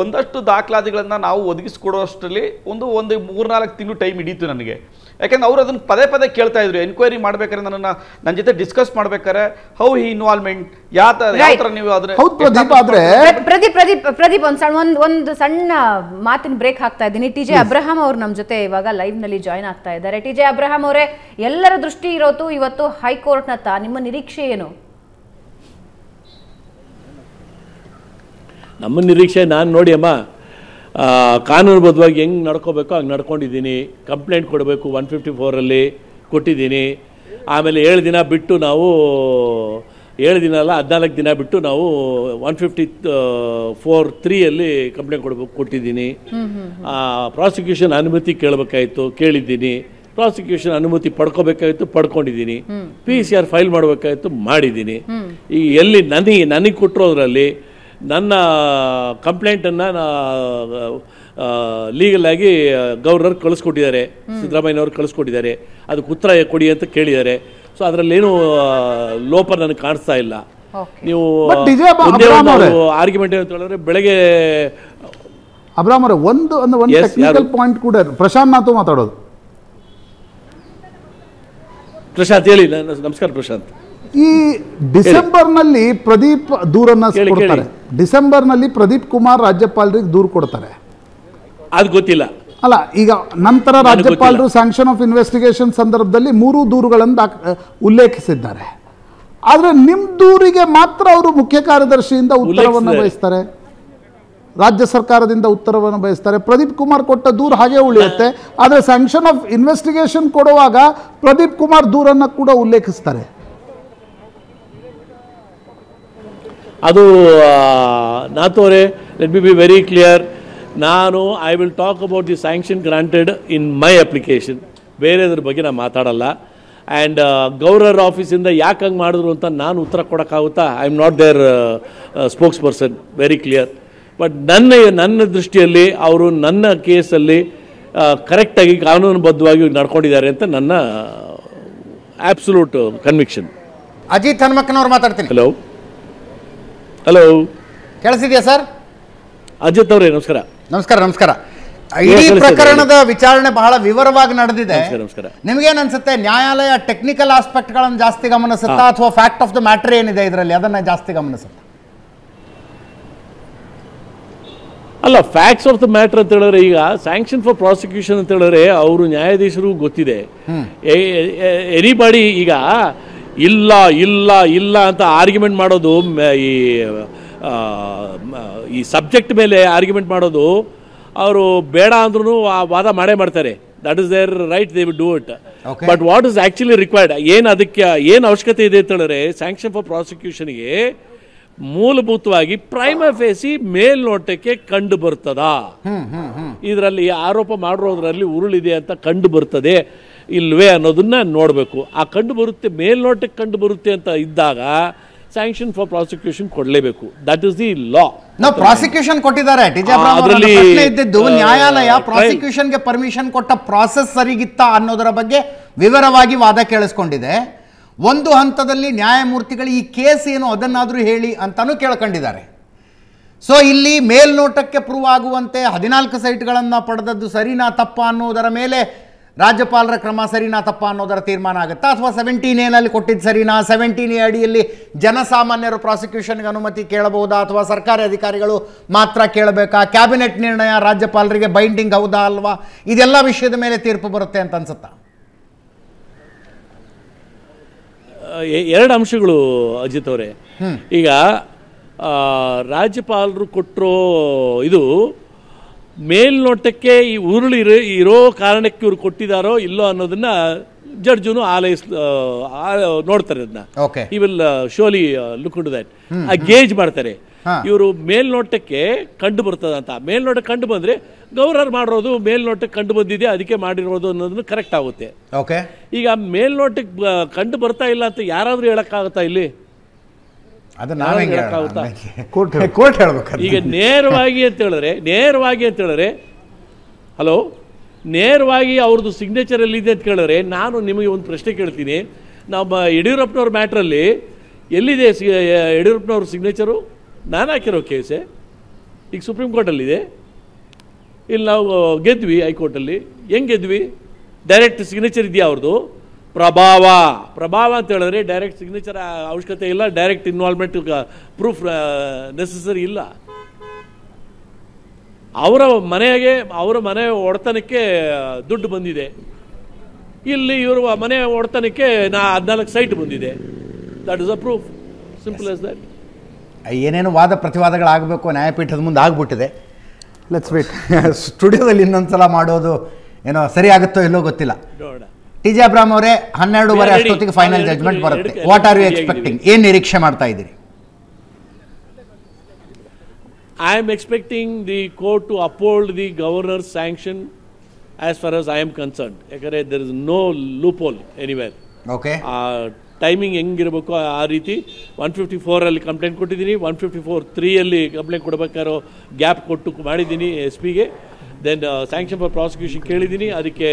ಒಂದಷ್ಟು ದಾಖಲಾತಿಗಳನ್ನು ನಾವು ಒದಗಿಸ್ಕೊಡೋಷ್ಟರಲ್ಲಿ ಒಂದು ಒಂದು ಮೂರ್ನಾಲ್ಕು ತಿಂಗಳು ಟೈಮ್ ಹಿಡೀತು ನನಗೆ ಯಾಕೆಂದ್ರೆ ಅವರು ಅದನ್ನು ಪದೇ ಪದೇ ಕೇಳ್ತಾ ಇದ್ರು ಎನ್ಕ್ವೈರಿ ಮಾಡ್ಬೇಕಾದ್ರೆ ನನ್ನನ್ನು ನನ್ನ ಜೊತೆ ಡಿಸ್ಕಸ್ ಮಾಡ್ಬೇಕಾರೆ ಹೌ ಹಿ ಇನ್ವಾಲ್ವ್ಮೆಂಟ್ ಯಾವ ನೀವು ಪ್ರದೀಪ್ ಪ್ರದೀಪ್ ಪ್ರದೀಪ್ ಒಂದು ಸಣ್ಣ ಒಂದು ಒಂದು ಸಣ್ಣ ಮಾತಿನ ಬ್ರೇಕ್ ಹಾಕ್ತಾ ಇದ್ದೀನಿ ಟಿ ಜೆ ಅಬ್ರಹಾಂ ಅವರು ನಮ್ಮ ಜೊತೆ ಇವಾಗ ಲೈವ್ ನಲ್ಲಿ ಜಾಯ್ನ್ ಆಗ್ತಾ ಇದ್ದಾರೆ ಟಿ ಜೆ ಅಬ್ರಹಾಂ ಅವರೇ ಎಲ್ಲರ ದೃಷ್ಟಿ ಇರೋದು ಇವತ್ತು ಹೈಕೋರ್ಟ್ನತ್ತ ನಿಮ್ಮ ನಿರೀಕ್ಷೆ ಏನು ನಮ್ಮ ನಿರೀಕ್ಷೆ ನಾನು ನೋಡಿ ಅಮ್ಮ ಕಾನೂನುಬದ್ಧವಾಗಿ ಹೆಂಗೆ ನಡ್ಕೋಬೇಕು ಹಂಗೆ ನಡ್ಕೊಂಡಿದ್ದೀನಿ ಕಂಪ್ಲೇಂಟ್ ಕೊಡಬೇಕು ಒನ್ ಫಿಫ್ಟಿ ಫೋರಲ್ಲಿ ಕೊಟ್ಟಿದ್ದೀನಿ ಆಮೇಲೆ ಏಳು ದಿನ ಬಿಟ್ಟು ನಾವು ಏಳು ದಿನ ಅಲ್ಲ ಹದಿನಾಲ್ಕು ದಿನ ಬಿಟ್ಟು ನಾವು ಒನ್ ಫಿಫ್ಟಿ ಫೋರ್ ತ್ರೀಯಲ್ಲಿ ಕಂಪ್ಲೇಂಟ್ ಕೊಡಬೇಕು ಕೊಟ್ಟಿದ್ದೀನಿ ಪ್ರಾಸಿಕ್ಯೂಷನ್ ಅನುಮತಿ ಕೇಳಬೇಕಾಯಿತು ಕೇಳಿದ್ದೀನಿ ಪ್ರಾಸಿಕ್ಯೂಷನ್ ಅನುಮತಿ ಪಡ್ಕೋಬೇಕಾಗಿತ್ತು ಪಡ್ಕೊಂಡಿದ್ದೀನಿ ಪಿ ಸಿ ಆರ್ ಫೈಲ್ ಮಾಡಬೇಕಾಗಿತ್ತು ಮಾಡಿದ್ದೀನಿ ಈಗ ಎಲ್ಲಿ ನನಗೆ ನನಗೆ ಕೊಟ್ಟಿರೋದ್ರಲ್ಲಿ ನನ್ನ ಕಂಪ್ಲೇಂಟನ್ನು ಆಗಿ ಗೌರ್ನರ್ ಕಳಿಸ್ಕೊಟ್ಟಿದ್ದಾರೆ ಸಿದ್ದರಾಮಯ್ಯನವ್ರು ಕಳಿಸ್ಕೊಟ್ಟಿದ್ದಾರೆ ಅದಕ್ಕೆ ಉತ್ತರ ಕೊಡಿ ಅಂತ ಕೇಳಿದ್ದಾರೆ ಸೊ ಏನು ಲೋಪ ನನಗೆ ಕಾಣಿಸ್ತಾ ಇಲ್ಲ ನೀವು ಆರ್ಗ್ಯುಮೆಂಟ್ ಏನು ಹೇಳಿದ್ರೆ ಬೆಳಗ್ಗೆ ಒಂದು ಒಂದು ಒಂದು ಟೆಕ್ನಿಕಲ್ ಪಾಯಿಂಟ್ ಕೂಡ ಪ್ರಶಾಂತ್ ಮಾತು ಮಾತಾಡೋದು ಪ್ರಶಾಂತ್ ಹೇಳಿ ನಮಸ್ಕಾರ ಪ್ರಶಾಂತ್ ಈ ಡಿಸೆಂಬರ್ ನಲ್ಲಿ ಪ್ರದೀಪ್ ದೂರನ್ನ ಕೊಡ್ತಾರೆ ಡಿಸೆಂಬರ್ ನಲ್ಲಿ ಪ್ರದೀಪ್ ಕುಮಾರ್ ರಾಜ್ಯಪಾಲರಿಗೆ ದೂರು ಕೊಡ್ತಾರೆ ಅದು ಗೊತ್ತಿಲ್ಲ ಅಲ್ಲ ಈಗ ನಂತರ ರಾಜ್ಯಪಾಲರು ಸ್ಯಾಂಕ್ಷನ್ ಆಫ್ ಇನ್ವೆಸ್ಟಿಗೇಷನ್ ಸಂದರ್ಭದಲ್ಲಿ ಮೂರು ದೂರುಗಳನ್ನು ಉಲ್ಲೇಖಿಸಿದ್ದಾರೆ ಆದರೆ ನಿಮ್ಮ ದೂರಿಗೆ ಮಾತ್ರ ಅವರು ಮುಖ್ಯ ಕಾರ್ಯದರ್ಶಿಯಿಂದ ಉತ್ತರವನ್ನು ಬಯಸ್ತಾರೆ ರಾಜ್ಯ ಸರ್ಕಾರದಿಂದ ಉತ್ತರವನ್ನು ಬಯಸ್ತಾರೆ ಪ್ರದೀಪ್ ಕುಮಾರ್ ಕೊಟ್ಟ ದೂರ ಹಾಗೆ ಉಳಿಯುತ್ತೆ ಆದರೆ ಸ್ಯಾಂಕ್ಷನ್ ಆಫ್ ಇನ್ವೆಸ್ಟಿಗೇಷನ್ ಕೊಡುವಾಗ ಪ್ರದೀಪ್ ಕುಮಾರ್ ದೂರನ್ನು ಕೂಡ ಉಲ್ಲೇಖಿಸ್ತಾರೆ ಅದು ನಾಥೋರೆ let be be very clear ನಾನು I will talk about the sanction granted in my application ಬೇರೆದ್ರ ಬಗ್ಗೆ ನಾನು ಮಾತಾಡಲ್ಲ ಆ್ಯಂಡ್ ಗೌರ್ನರ್ ಆಫೀಸಿಂದ ಯಾಕೆ ಹಂಗೆ ಮಾಡಿದ್ರು ಅಂತ ನಾನು ಉತ್ತರ ಕೊಡೋಕ್ಕಾಗುತ್ತಾ I am not their spokesperson very clear but ನನ್ನ ನನ್ನ ದೃಷ್ಟಿಯಲ್ಲಿ ಅವರು ನನ್ನ ಕೇಸಲ್ಲಿ ಕರೆಕ್ಟಾಗಿ ಕಾನೂನುಬದ್ಧವಾಗಿ ನಡ್ಕೊಂಡಿದ್ದಾರೆ ಅಂತ ನನ್ನ ಆಪ್ಸುಲೂಟ್ ಕನ್ವಿಕ್ಷನ್ ಅಜಿತ್ ಹನುಮಕ್ಕನವ್ರು ಮಾತಾಡ್ತೀನಿ ಹಲೋ ಹಲೋ ಕೇಳಿಸಿದ್ಯಾ ಸರ್ ಅಜಿತ್ ಅವರೇ ನಮಸ್ಕಾರ ನಮಸ್ಕಾರ ನಮಸ್ಕಾರ ಇಡೀ ಪ್ರಕರಣದ ವಿಚಾರಣೆ ಬಹಳ ವಿವರವಾಗಿ ನಡೆದಿದೆ ನಿಮ್ಗೇನ್ ಅನ್ಸುತ್ತೆ ನ್ಯಾಯಾಲಯ ಟೆಕ್ನಿಕಲ್ ಆಸ್ಪೆಕ್ಟ್ ಗಳನ್ನು ಜಾಸ್ತಿ ಗಮನಿಸುತ್ತಾ ಅಥವಾ ಫ್ಯಾಕ್ಟ್ ಆಫ್ ದ ಮ್ಯಾಟರ್ ಏನಿದೆ ಇದರಲ್ಲಿ ಅದನ್ನ ಜಾಸ್ತಿ ಗಮನಿಸುತ್ತ ಅಲ್ಲ ಫ್ಯಾಕ್ಟ್ಸ್ ಆಫ್ ದ ಮ್ಯಾಟರ್ ಅಂತ ಹೇಳಿದ್ರೆ ಈಗ ಸ್ಯಾಂಕ್ಷನ್ ಫಾರ್ ಪ್ರಾಸಿಕ್ಯೂಷನ್ ಅಂತ ಹೇಳಿದ್ರೆ ಅವರು ನ್ಯಾಯಾಧೀಶರು ಗೊತ್ತಿದೆ ಎನಿಬಾಡಿ ಈಗ ಇಲ್ಲ ಇಲ್ಲ ಇಲ್ಲ ಅಂತ ಆರ್ಗ್ಯುಮೆಂಟ್ ಮಾಡೋದು ಈ ಈ ಸಬ್ಜೆಕ್ಟ್ ಮೇಲೆ ಆರ್ಗ್ಯುಮೆಂಟ್ ಮಾಡೋದು ಅವರು ಬೇಡ ಅಂದ್ರೂ ಆ ವಾದ ಮಾಡೇ ಮಾಡ್ತಾರೆ that is there right they will do it but what is actually required ಏನು ಅದಕ್ಕೆ ಏನು ಅವಶ್ಯಕತೆ ಇದೆ ಅಂತೇಳಿದ್ರೆ ಸ್ಯಾಂಕ್ಷನ್ ಫಾರ್ ಪ್ರಾಸಿಕ್ಯೂಷನ್ಗೆ ಮೂಲಭೂತವಾಗಿ ಪ್ರೈಮ ಫೇಸಿ ಮೇಲ್ನೋಟಕ್ಕೆ ಕಂಡು ಬರ್ತದ ಇದರಲ್ಲಿ ಆರೋಪ ಮಾಡಿರೋದ್ರಲ್ಲಿ ಉರುಳಿದೆ ಅಂತ ಕಂಡು ಬರ್ತದೆ ಇಲ್ವೇ ಅನ್ನೋದನ್ನ ನೋಡಬೇಕು ಆ ಕಂಡು ಬರುತ್ತೆ ಮೇಲ್ನೋಟಕ್ಕೆ ಕಂಡು ಬರುತ್ತೆ ಅಂತ ಇದ್ದಾಗ ಸ್ಯಾಂಕ್ಷನ್ ಫಾರ್ ಪ್ರಾಸಿಕ್ಯೂಷನ್ ಕೊಡಲೇಬೇಕು ದಟ್ ಇಸ್ ದಿ ಲಾ ನಾವು ಪ್ರಾಸಿಕ್ಯೂಷನ್ ಕೊಟ್ಟಿದ್ದಾರೆ ಇದ್ದಿದ್ದು ನ್ಯಾಯಾಲಯ ಪ್ರಾಸಿಕ್ಯೂಷನ್ಗೆ ಪರ್ಮಿಷನ್ ಕೊಟ್ಟ ಪ್ರಾಸೆಸ್ ಸರಿಗಿತ್ತ ಅನ್ನೋದರ ಬಗ್ಗೆ ವಿವರವಾಗಿ ವಾದ ಕೇಳಿಸ್ಕೊಂಡಿದೆ ಒಂದು ಹಂತದಲ್ಲಿ ನ್ಯಾಯಮೂರ್ತಿಗಳು ಈ ಕೇಸ್ ಏನು ಅದನ್ನಾದರೂ ಹೇಳಿ ಅಂತಾನೂ ಕೇಳ್ಕೊಂಡಿದ್ದಾರೆ ಸೊ ಇಲ್ಲಿ ಮೇಲ್ನೋಟಕ್ಕೆ ಪ್ರೂವ್ ಆಗುವಂತೆ ಹದಿನಾಲ್ಕು ಸೈಟ್ಗಳನ್ನು ಪಡೆದದ್ದು ಸರಿನಾ ತಪ್ಪ ಅನ್ನೋದರ ಮೇಲೆ ರಾಜ್ಯಪಾಲರ ಕ್ರಮ ಸರಿನಾ ತಪ್ಪ ಅನ್ನೋದರ ತೀರ್ಮಾನ ಆಗುತ್ತಾ ಅಥವಾ ಸೆವೆಂಟೀನ್ ಏನಲ್ಲಿ ಕೊಟ್ಟಿದ್ದು ಸರಿನಾ ಸೆವೆಂಟೀನ್ ಎ ಅಡಿಯಲ್ಲಿ ಜನಸಾಮಾನ್ಯರು ಪ್ರಾಸಿಕ್ಯೂಷನ್ಗೆ ಅನುಮತಿ ಕೇಳಬಹುದಾ ಅಥವಾ ಸರ್ಕಾರಿ ಅಧಿಕಾರಿಗಳು ಮಾತ್ರ ಕೇಳಬೇಕಾ ಕ್ಯಾಬಿನೆಟ್ ನಿರ್ಣಯ ರಾಜ್ಯಪಾಲರಿಗೆ ಬೈಂಡಿಂಗ್ ಹೌದಾ ಅಲ್ವಾ ಇದೆಲ್ಲ ವಿಷಯದ ಮೇಲೆ ತೀರ್ಪು ಬರುತ್ತೆ ಅಂತ ಅನ್ಸುತ್ತಾ ಎರಡು ಅಂಶಗಳು ಅಜಿತ್ ಅವರೇ ಈಗ ರಾಜ್ಯಪಾಲರು ಕೊಟ್ಟರೋ ಇದು ಮೇಲ್ನೋಟಕ್ಕೆ ಈ ಉರುಳಿ ಇರೋ ಇರೋ ಕಾರಣಕ್ಕೆ ಇವರು ಕೊಟ್ಟಿದಾರೋ ಇಲ್ಲೋ ಅನ್ನೋದನ್ನ ಜಡ್ಜುನು ಆಲೈಸ್ ನೋಡ್ತಾರೆ ಅದನ್ನ ಈ ವಿಲ್ ಶೋಲಿ ಲುಕ್ ದಟ್ ಆ ಗೇಜ್ ಮಾಡ್ತಾರೆ ಇವರು ಮೇಲ್ನೋಟಕ್ಕೆ ಕಂಡು ಬರ್ತದಂತ ಮೇಲ್ನೋಟಕ್ಕೆ ಕಂಡು ಬಂದ್ರೆ ಗೌರವ ಮಾಡಿರೋದು ಮೇಲ್ನೋಟಕ್ಕೆ ಕಂಡು ಬಂದಿದೆ ಅದಕ್ಕೆ ಮಾಡಿರೋದು ಅನ್ನೋದನ್ನ ಕರೆಕ್ಟ್ ಆಗುತ್ತೆ ಈಗ ಮೇಲ್ನೋಟಕ್ಕೆ ಕಂಡು ಬರ್ತಾ ಇಲ್ಲ ಅಂತ ಯಾರಾದರೂ ಹೇಳೋಕ್ಕಾಗುತ್ತಾ ಇಲ್ಲಿ ಕೋರ್ಟ್ ಹೇಳಬೇಕು ಈಗ ನೇರವಾಗಿ ಅಂತ ಹೇಳಿದ್ರೆ ನೇರವಾಗಿ ಅಂತ ಹೇಳಿದ್ರೆ ಹಲೋ ನೇರವಾಗಿ ಅವ್ರದ್ದು ಸಿಗ್ನೇಚರ್ ಇದೆ ಅಂತ ಕೇಳಿದ್ರೆ ನಾನು ನಿಮಗೆ ಒಂದು ಪ್ರಶ್ನೆ ಕೇಳ್ತೀನಿ ನಮ್ಮ ಯಡಿಯೂರಪ್ಪನವ್ರ ಮ್ಯಾಟ್ರಲ್ಲಿ ಎಲ್ಲಿದೆ ಯಡಿಯೂರಪ್ಪನವ್ರ ಸಿಗ್ನೇಚರು ನಾನು ಹಾಕಿರೋ ಕೇಸೆ ಈಗ ಸುಪ್ರೀಂ ಕೋರ್ಟಲ್ಲಿದೆ ಇಲ್ಲಿ ನಾವು ಗೆದ್ವಿ ಹೈಕೋರ್ಟಲ್ಲಿ ಹೆಂಗೆ ಗೆದ್ವಿ ಡೈರೆಕ್ಟ್ ಸಿಗ್ನೇಚರ್ ಇದೆಯಾ ಅವ್ರದ್ದು ಪ್ರಭಾವ ಪ್ರಭಾವ ಅಂತ ಹೇಳಿದ್ರೆ ಡೈರೆಕ್ಟ್ ಸಿಗ್ನೇಚರ್ ಅವಶ್ಯಕತೆ ಇಲ್ಲ ಡೈರೆಕ್ಟ್ ಇನ್ವಾಲ್ವ್ಮೆಂಟ್ ಪ್ರೂಫ್ ನೆಸಸರಿ ಇಲ್ಲ ಅವರ ಮನೆಗೆ ಅವರ ಮನೆ ಒಡೆತನಕ್ಕೆ ದುಡ್ಡು ಬಂದಿದೆ ಇಲ್ಲಿ ಇವರು ಮನೆ ಒಡೆತನಕ್ಕೆ ನಾ ಹದಿನಾಲ್ಕು ಸೈಟ್ ಬಂದಿದೆ that is a proof simple as that ಏನೇನು ವಾದ ಪ್ರತಿವಾದಗಳಾಗಬೇಕು ನ್ಯಾಯಪೀಠದ ಮುಂದೆ ಆಗ್ಬಿಟ್ಟಿದೆ ಲೆಟ್ಸ್ ವೇಟ್ ಸ್ಟುಡಿಯೋದಲ್ಲಿ ಇನ್ನೊಂದ್ಸಲ ಮಾಡೋದು ಏನೋ ಸರಿ ಆಗುತ್ತೋ ಇಲ್ಲೋ ಗೊತ್ತಿಲ್ಲ ಟಿ ಜಿ ಅಬ್ರಾಮ್ ಅವರೇ ಹನ್ನೆರಡೂವರೆ ಅಷ್ಟೊತ್ತಿಗೆ ಫೈನಲ್ ಜಜ್ಮೆಂಟ್ ಬರುತ್ತೆ ವಾಟ್ ಆರ್ ಯು ಎಕ್ಸ್ಪೆಕ್ಟಿಂಗ್ ಏನ್ ನಿರೀಕ್ಷೆ ಮಾಡ್ತಾ ಇದ್ದೀರಿ I am expecting the court to uphold the governor sanction as far as I am concern ಯಾಕಂದ್ರೆ there is no loophole anywhere okay timing ಹೆಂಗಿರಬೇಕು ಆ ರೀತಿ ಒನ್ ಫಿಫ್ಟಿ ಫೋರಲ್ಲಿ ಕಂಪ್ಲೇಂಟ್ ಕೊಟ್ಟಿದ್ದೀನಿ ಒನ್ ಫಿಫ್ಟಿ ಫೋರ್ ತ್ರೀಯಲ್ಲಿ ಕಂಪ್ಲೇಂಟ್ ಕೊಡಬೇಕಾರೋ ಗ್ಯಾಪ್ ಕೊಟ್ಟು ಮಾಡಿದ್ದೀನಿ ಎಸ್ ಪಿಗೆ ದೆನ್ ಸ್ಯಾಂಕ್ಷನ್ ಫಾರ್ ಪ್ರಾಸಿಕ್ಯೂಷನ್ ಕೇಳಿದ್ದೀನಿ ಅದಕ್ಕೆ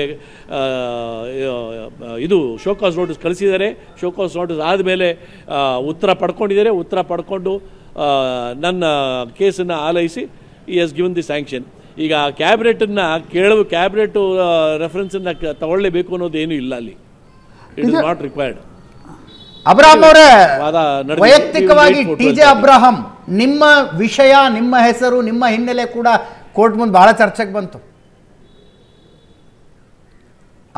ಇದು ಶೋಕಾಸ್ ನೋಟಿಸ್ ಕಳಿಸಿದ್ದಾರೆ ಶೋಕಾಸ್ ನೋಟಿಸ್ ಆದಮೇಲೆ ಉತ್ತರ ಪಡ್ಕೊಂಡಿದ್ದಾರೆ ಉತ್ತರ ಪಡ್ಕೊಂಡು ನನ್ನ ಕೇಸನ್ನು ಆಲೈಸಿ ಈ ಎಸ್ ಗಿವನ್ ದಿ ಸ್ಯಾಂಕ್ಷನ್ ಈಗ ಕ್ಯಾಬಿನೆಟನ್ನು ಕೇಳುವ ಕ್ಯಾಬಿನೆಟ್ ರೆಫರೆನ್ಸನ್ನು ತಗೊಳ್ಳೇಬೇಕು ಅನ್ನೋದು ಏನೂ ಇಲ್ಲ ಅಲ್ಲಿ it is not required Abraham ಅವರೇ ವೈಯಕ್ತಿಕವಾಗಿ ಟಿ ಜೆ ಅಬ್ರಾಹಂ ನಿಮ್ಮ ವಿಷಯ ನಿಮ್ಮ ಹೆಸರು ನಿಮ್ಮ ಹಿನ್ನೆಲೆ ಕೂಡ ಕೋರ್ಟ್ ಮುಂದೆ ಭಾಳ ಚರ್ಚೆಗೆ ಬಂತು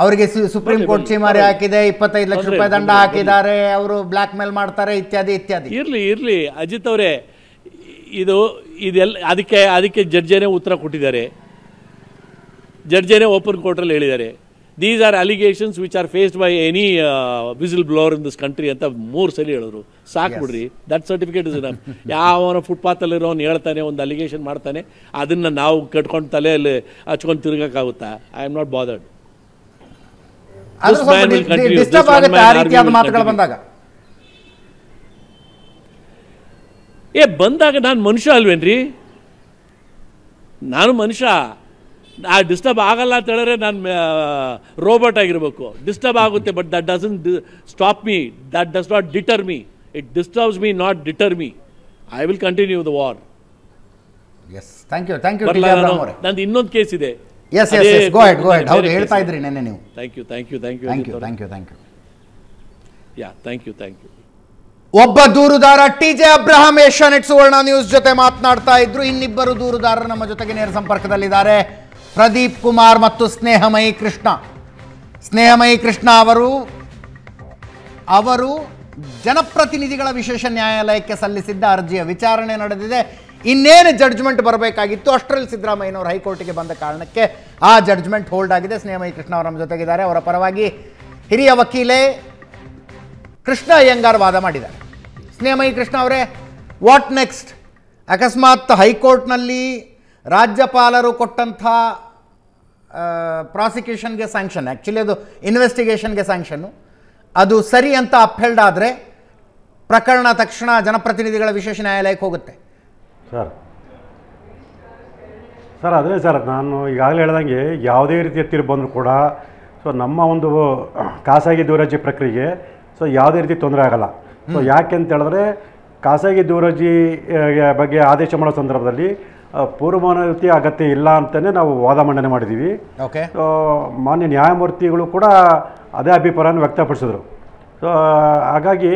ಅವರಿಗೆ ಸುಪ್ರೀಂ ಕೋರ್ಟ್ ಚೀಮಾರಿ ಹಾಕಿದೆ ಇಪ್ಪತ್ತೈದು ಲಕ್ಷ ರೂಪಾಯಿ ದಂಡ ಹಾಕಿದ್ದಾರೆ ಅವರು ಬ್ಲಾಕ್ ಮೇಲ್ ಮಾಡ್ತಾರೆ ಇತ್ಯಾದಿ ಇತ್ಯಾದಿ ಇರ್ಲಿ ಇರ್ಲಿ ಅಜಿತ್ ಅವರೇ ಇದು ಇದೆಲ್ಲ ಅದಕ್ಕೆ ಅದಕ್ಕೆ ಜಡ್ಜೇನೆ ಉತ್ತರ ಕೊಟ್ಟಿದ್ದಾರೆ ಜಡ್ಜೇನೆ ಓಪನ್ ಕೋರ್ಟಲ್ಲಿ ಹೇಳಿದ್ದಾರೆ these are allegations which are faced by any whistle blower in this country ಅಂತ ಮೂರು ಸಲ ಹೇಳಿದ್ರು ಸಾಕು ಬಿಡ್ರಿ ದಟ್ ಸರ್ಟಿಫಿಕೇಟ್ ಇಸ್ ನಮ್ ಯಾವನ ಫುಟ್ಪಾತಲ್ಲಿರೋ ಅವ್ನು ಹೇಳ್ತಾನೆ ಒಂದು ಅಲಿಗೇಷನ್ ಮಾಡ್ತಾನೆ ಅದನ್ನು ನಾವು ಕಟ್ಕೊಂಡು ತಲೆಯಲ್ಲಿ ಹಚ್ಕೊಂಡು ತಿರುಗಕ್ಕಾಗುತ್ತಾ ಐ ಆಮ್ ನಾಟ್ ಬಾದರ್ಡ್ ಏ ಬಂದಾಗ ನಾನು ಮನುಷ್ಯ ಅಲ್ವೇನ್ರಿ ನಾನು ಮನುಷ್ಯ ಆ ಡಿಸ್ಟರ್ಬ್ ಆಗಲ್ಲ ಅಂತ ಹೇಳಿದ್ರೆ ನಾನು ರೋಬೋಟ್ ಆಗಿರಬೇಕು ಡಿಸ್ಟರ್ಬ್ ಆಗುತ್ತೆ but that doesn't stop me that does not deter me it disturbs me not deter me I will continue the war yes thank you thank you ನಂದು ಇನ್ನೊಂದು ಕೇಸ್ ಇದೆ yes yes yes go ahead go ahead ಹೌದು ಹೇಳ್ತಾ ಇದ್ರಿ ನೆನ್ನೆ ನೀವು thank you thank you thank you thank you thank you thank you yeah thank you thank you ಒಬ್ಬ ದೂರುದಾರ ಟಿ ಜೆ ಅಬ್ರಹಾಂ ಏಷ್ಯಾನೆಟ್ ಸುವರ್ಣ ನ್ಯೂಸ್ ಜೊತೆ ಮಾತನಾಡ್ತಾ ಇದ್ರು ಇನ್ನಿಬ್ಬರು ದೂರುದಾರರು ನಮ್ಮ ಜೊತೆಗೆ ನೇರ ಸಂಪರ್ಕದಲ್ಲಿದ್ದಾರೆ ಪ್ರದೀಪ್ ಕುಮಾರ್ ಮತ್ತು ಸ್ನೇಹಮಯಿ ಕೃಷ್ಣ ಸ್ನೇಹಮಯಿ ಕೃಷ್ಣ ಅವರು ಅವರು ಜನಪ್ರತಿನಿಧಿಗಳ ವಿಶೇಷ ನ್ಯಾಯಾಲಯಕ್ಕೆ ಸಲ್ಲಿಸಿದ್ದ ಅರ್ಜಿಯ ವಿಚಾರಣೆ ನಡೆದಿದೆ ಇನ್ನೇನು ಜಡ್ಜ್ಮೆಂಟ್ ಬರಬೇಕಾಗಿತ್ತು ಅಷ್ಟರಲ್ಲಿ ಸಿದ್ದರಾಮಯ್ಯನವರು ಹೈಕೋರ್ಟ್ಗೆ ಬಂದ ಕಾರಣಕ್ಕೆ ಆ ಜಡ್ಜ್ಮೆಂಟ್ ಹೋಲ್ಡ್ ಆಗಿದೆ ಸ್ನೇಹಮಯಿ ಕೃಷ್ಣ ಅವರ ನಮ್ಮ ಜೊತೆಗಿದ್ದಾರೆ ಅವರ ಪರವಾಗಿ ಹಿರಿಯ ವಕೀಲೆ ಕೃಷ್ಣ ಅಯ್ಯಂಗಾರ್ ವಾದ ಮಾಡಿದ್ದಾರೆ ಸ್ನೇಹಮಯಿ ಕೃಷ್ಣ ಅವರೇ ವಾಟ್ ನೆಕ್ಸ್ಟ್ ಅಕಸ್ಮಾತ್ ಹೈಕೋರ್ಟ್ನಲ್ಲಿ ರಾಜ್ಯಪಾಲರು ಕೊಟ್ಟಂಥ ಪ್ರಾಸಿಕ್ಯೂಷನ್ಗೆ ಸ್ಯಾಂಕ್ಷನ್ ಆ್ಯಕ್ಚುಲಿ ಅದು ಇನ್ವೆಸ್ಟಿಗೇಷನ್ಗೆ ಸ್ಯಾಂಕ್ಷನ್ನು ಅದು ಸರಿ ಅಂತ ಅಪ್ಹೆಲ್ಡ್ ಆದರೆ ಪ್ರಕರಣ ತಕ್ಷಣ ಜನಪ್ರತಿನಿಧಿಗಳ ವಿಶೇಷ ನ್ಯಾಯಾಲಯಕ್ಕೆ ಹೋಗುತ್ತೆ ಸರ್ ಸರ್ ಅದೇ ಸರ್ ನಾನು ಈಗಾಗಲೇ ಹೇಳ್ದಂಗೆ ಯಾವುದೇ ರೀತಿಯ ತೀರ್ಪು ಬಂದರೂ ಕೂಡ ಸೊ ನಮ್ಮ ಒಂದು ಖಾಸಗಿ ದೂರಜ್ಜಿ ಪ್ರಕ್ರಿಯೆಗೆ ಸೊ ಯಾವುದೇ ರೀತಿ ತೊಂದರೆ ಆಗಲ್ಲ ಸೊ ಯಾಕೆ ಅಂತ ಹೇಳಿದ್ರೆ ಖಾಸಗಿ ದೂರಜ್ಜಿ ಬಗ್ಗೆ ಆದೇಶ ಮಾಡೋ ಸಂದರ್ಭದಲ್ಲಿ ಪೂರ್ವಮಾನುತಿ ಅಗತ್ಯ ಇಲ್ಲ ಅಂತಲೇ ನಾವು ವಾದ ಮಂಡನೆ ಮಾಡಿದ್ದೀವಿ ಓಕೆ ಮಾನ್ಯ ನ್ಯಾಯಮೂರ್ತಿಗಳು ಕೂಡ ಅದೇ ಅಭಿಪ್ರಾಯನ ವ್ಯಕ್ತಪಡಿಸಿದ್ರು ಸೊ ಹಾಗಾಗಿ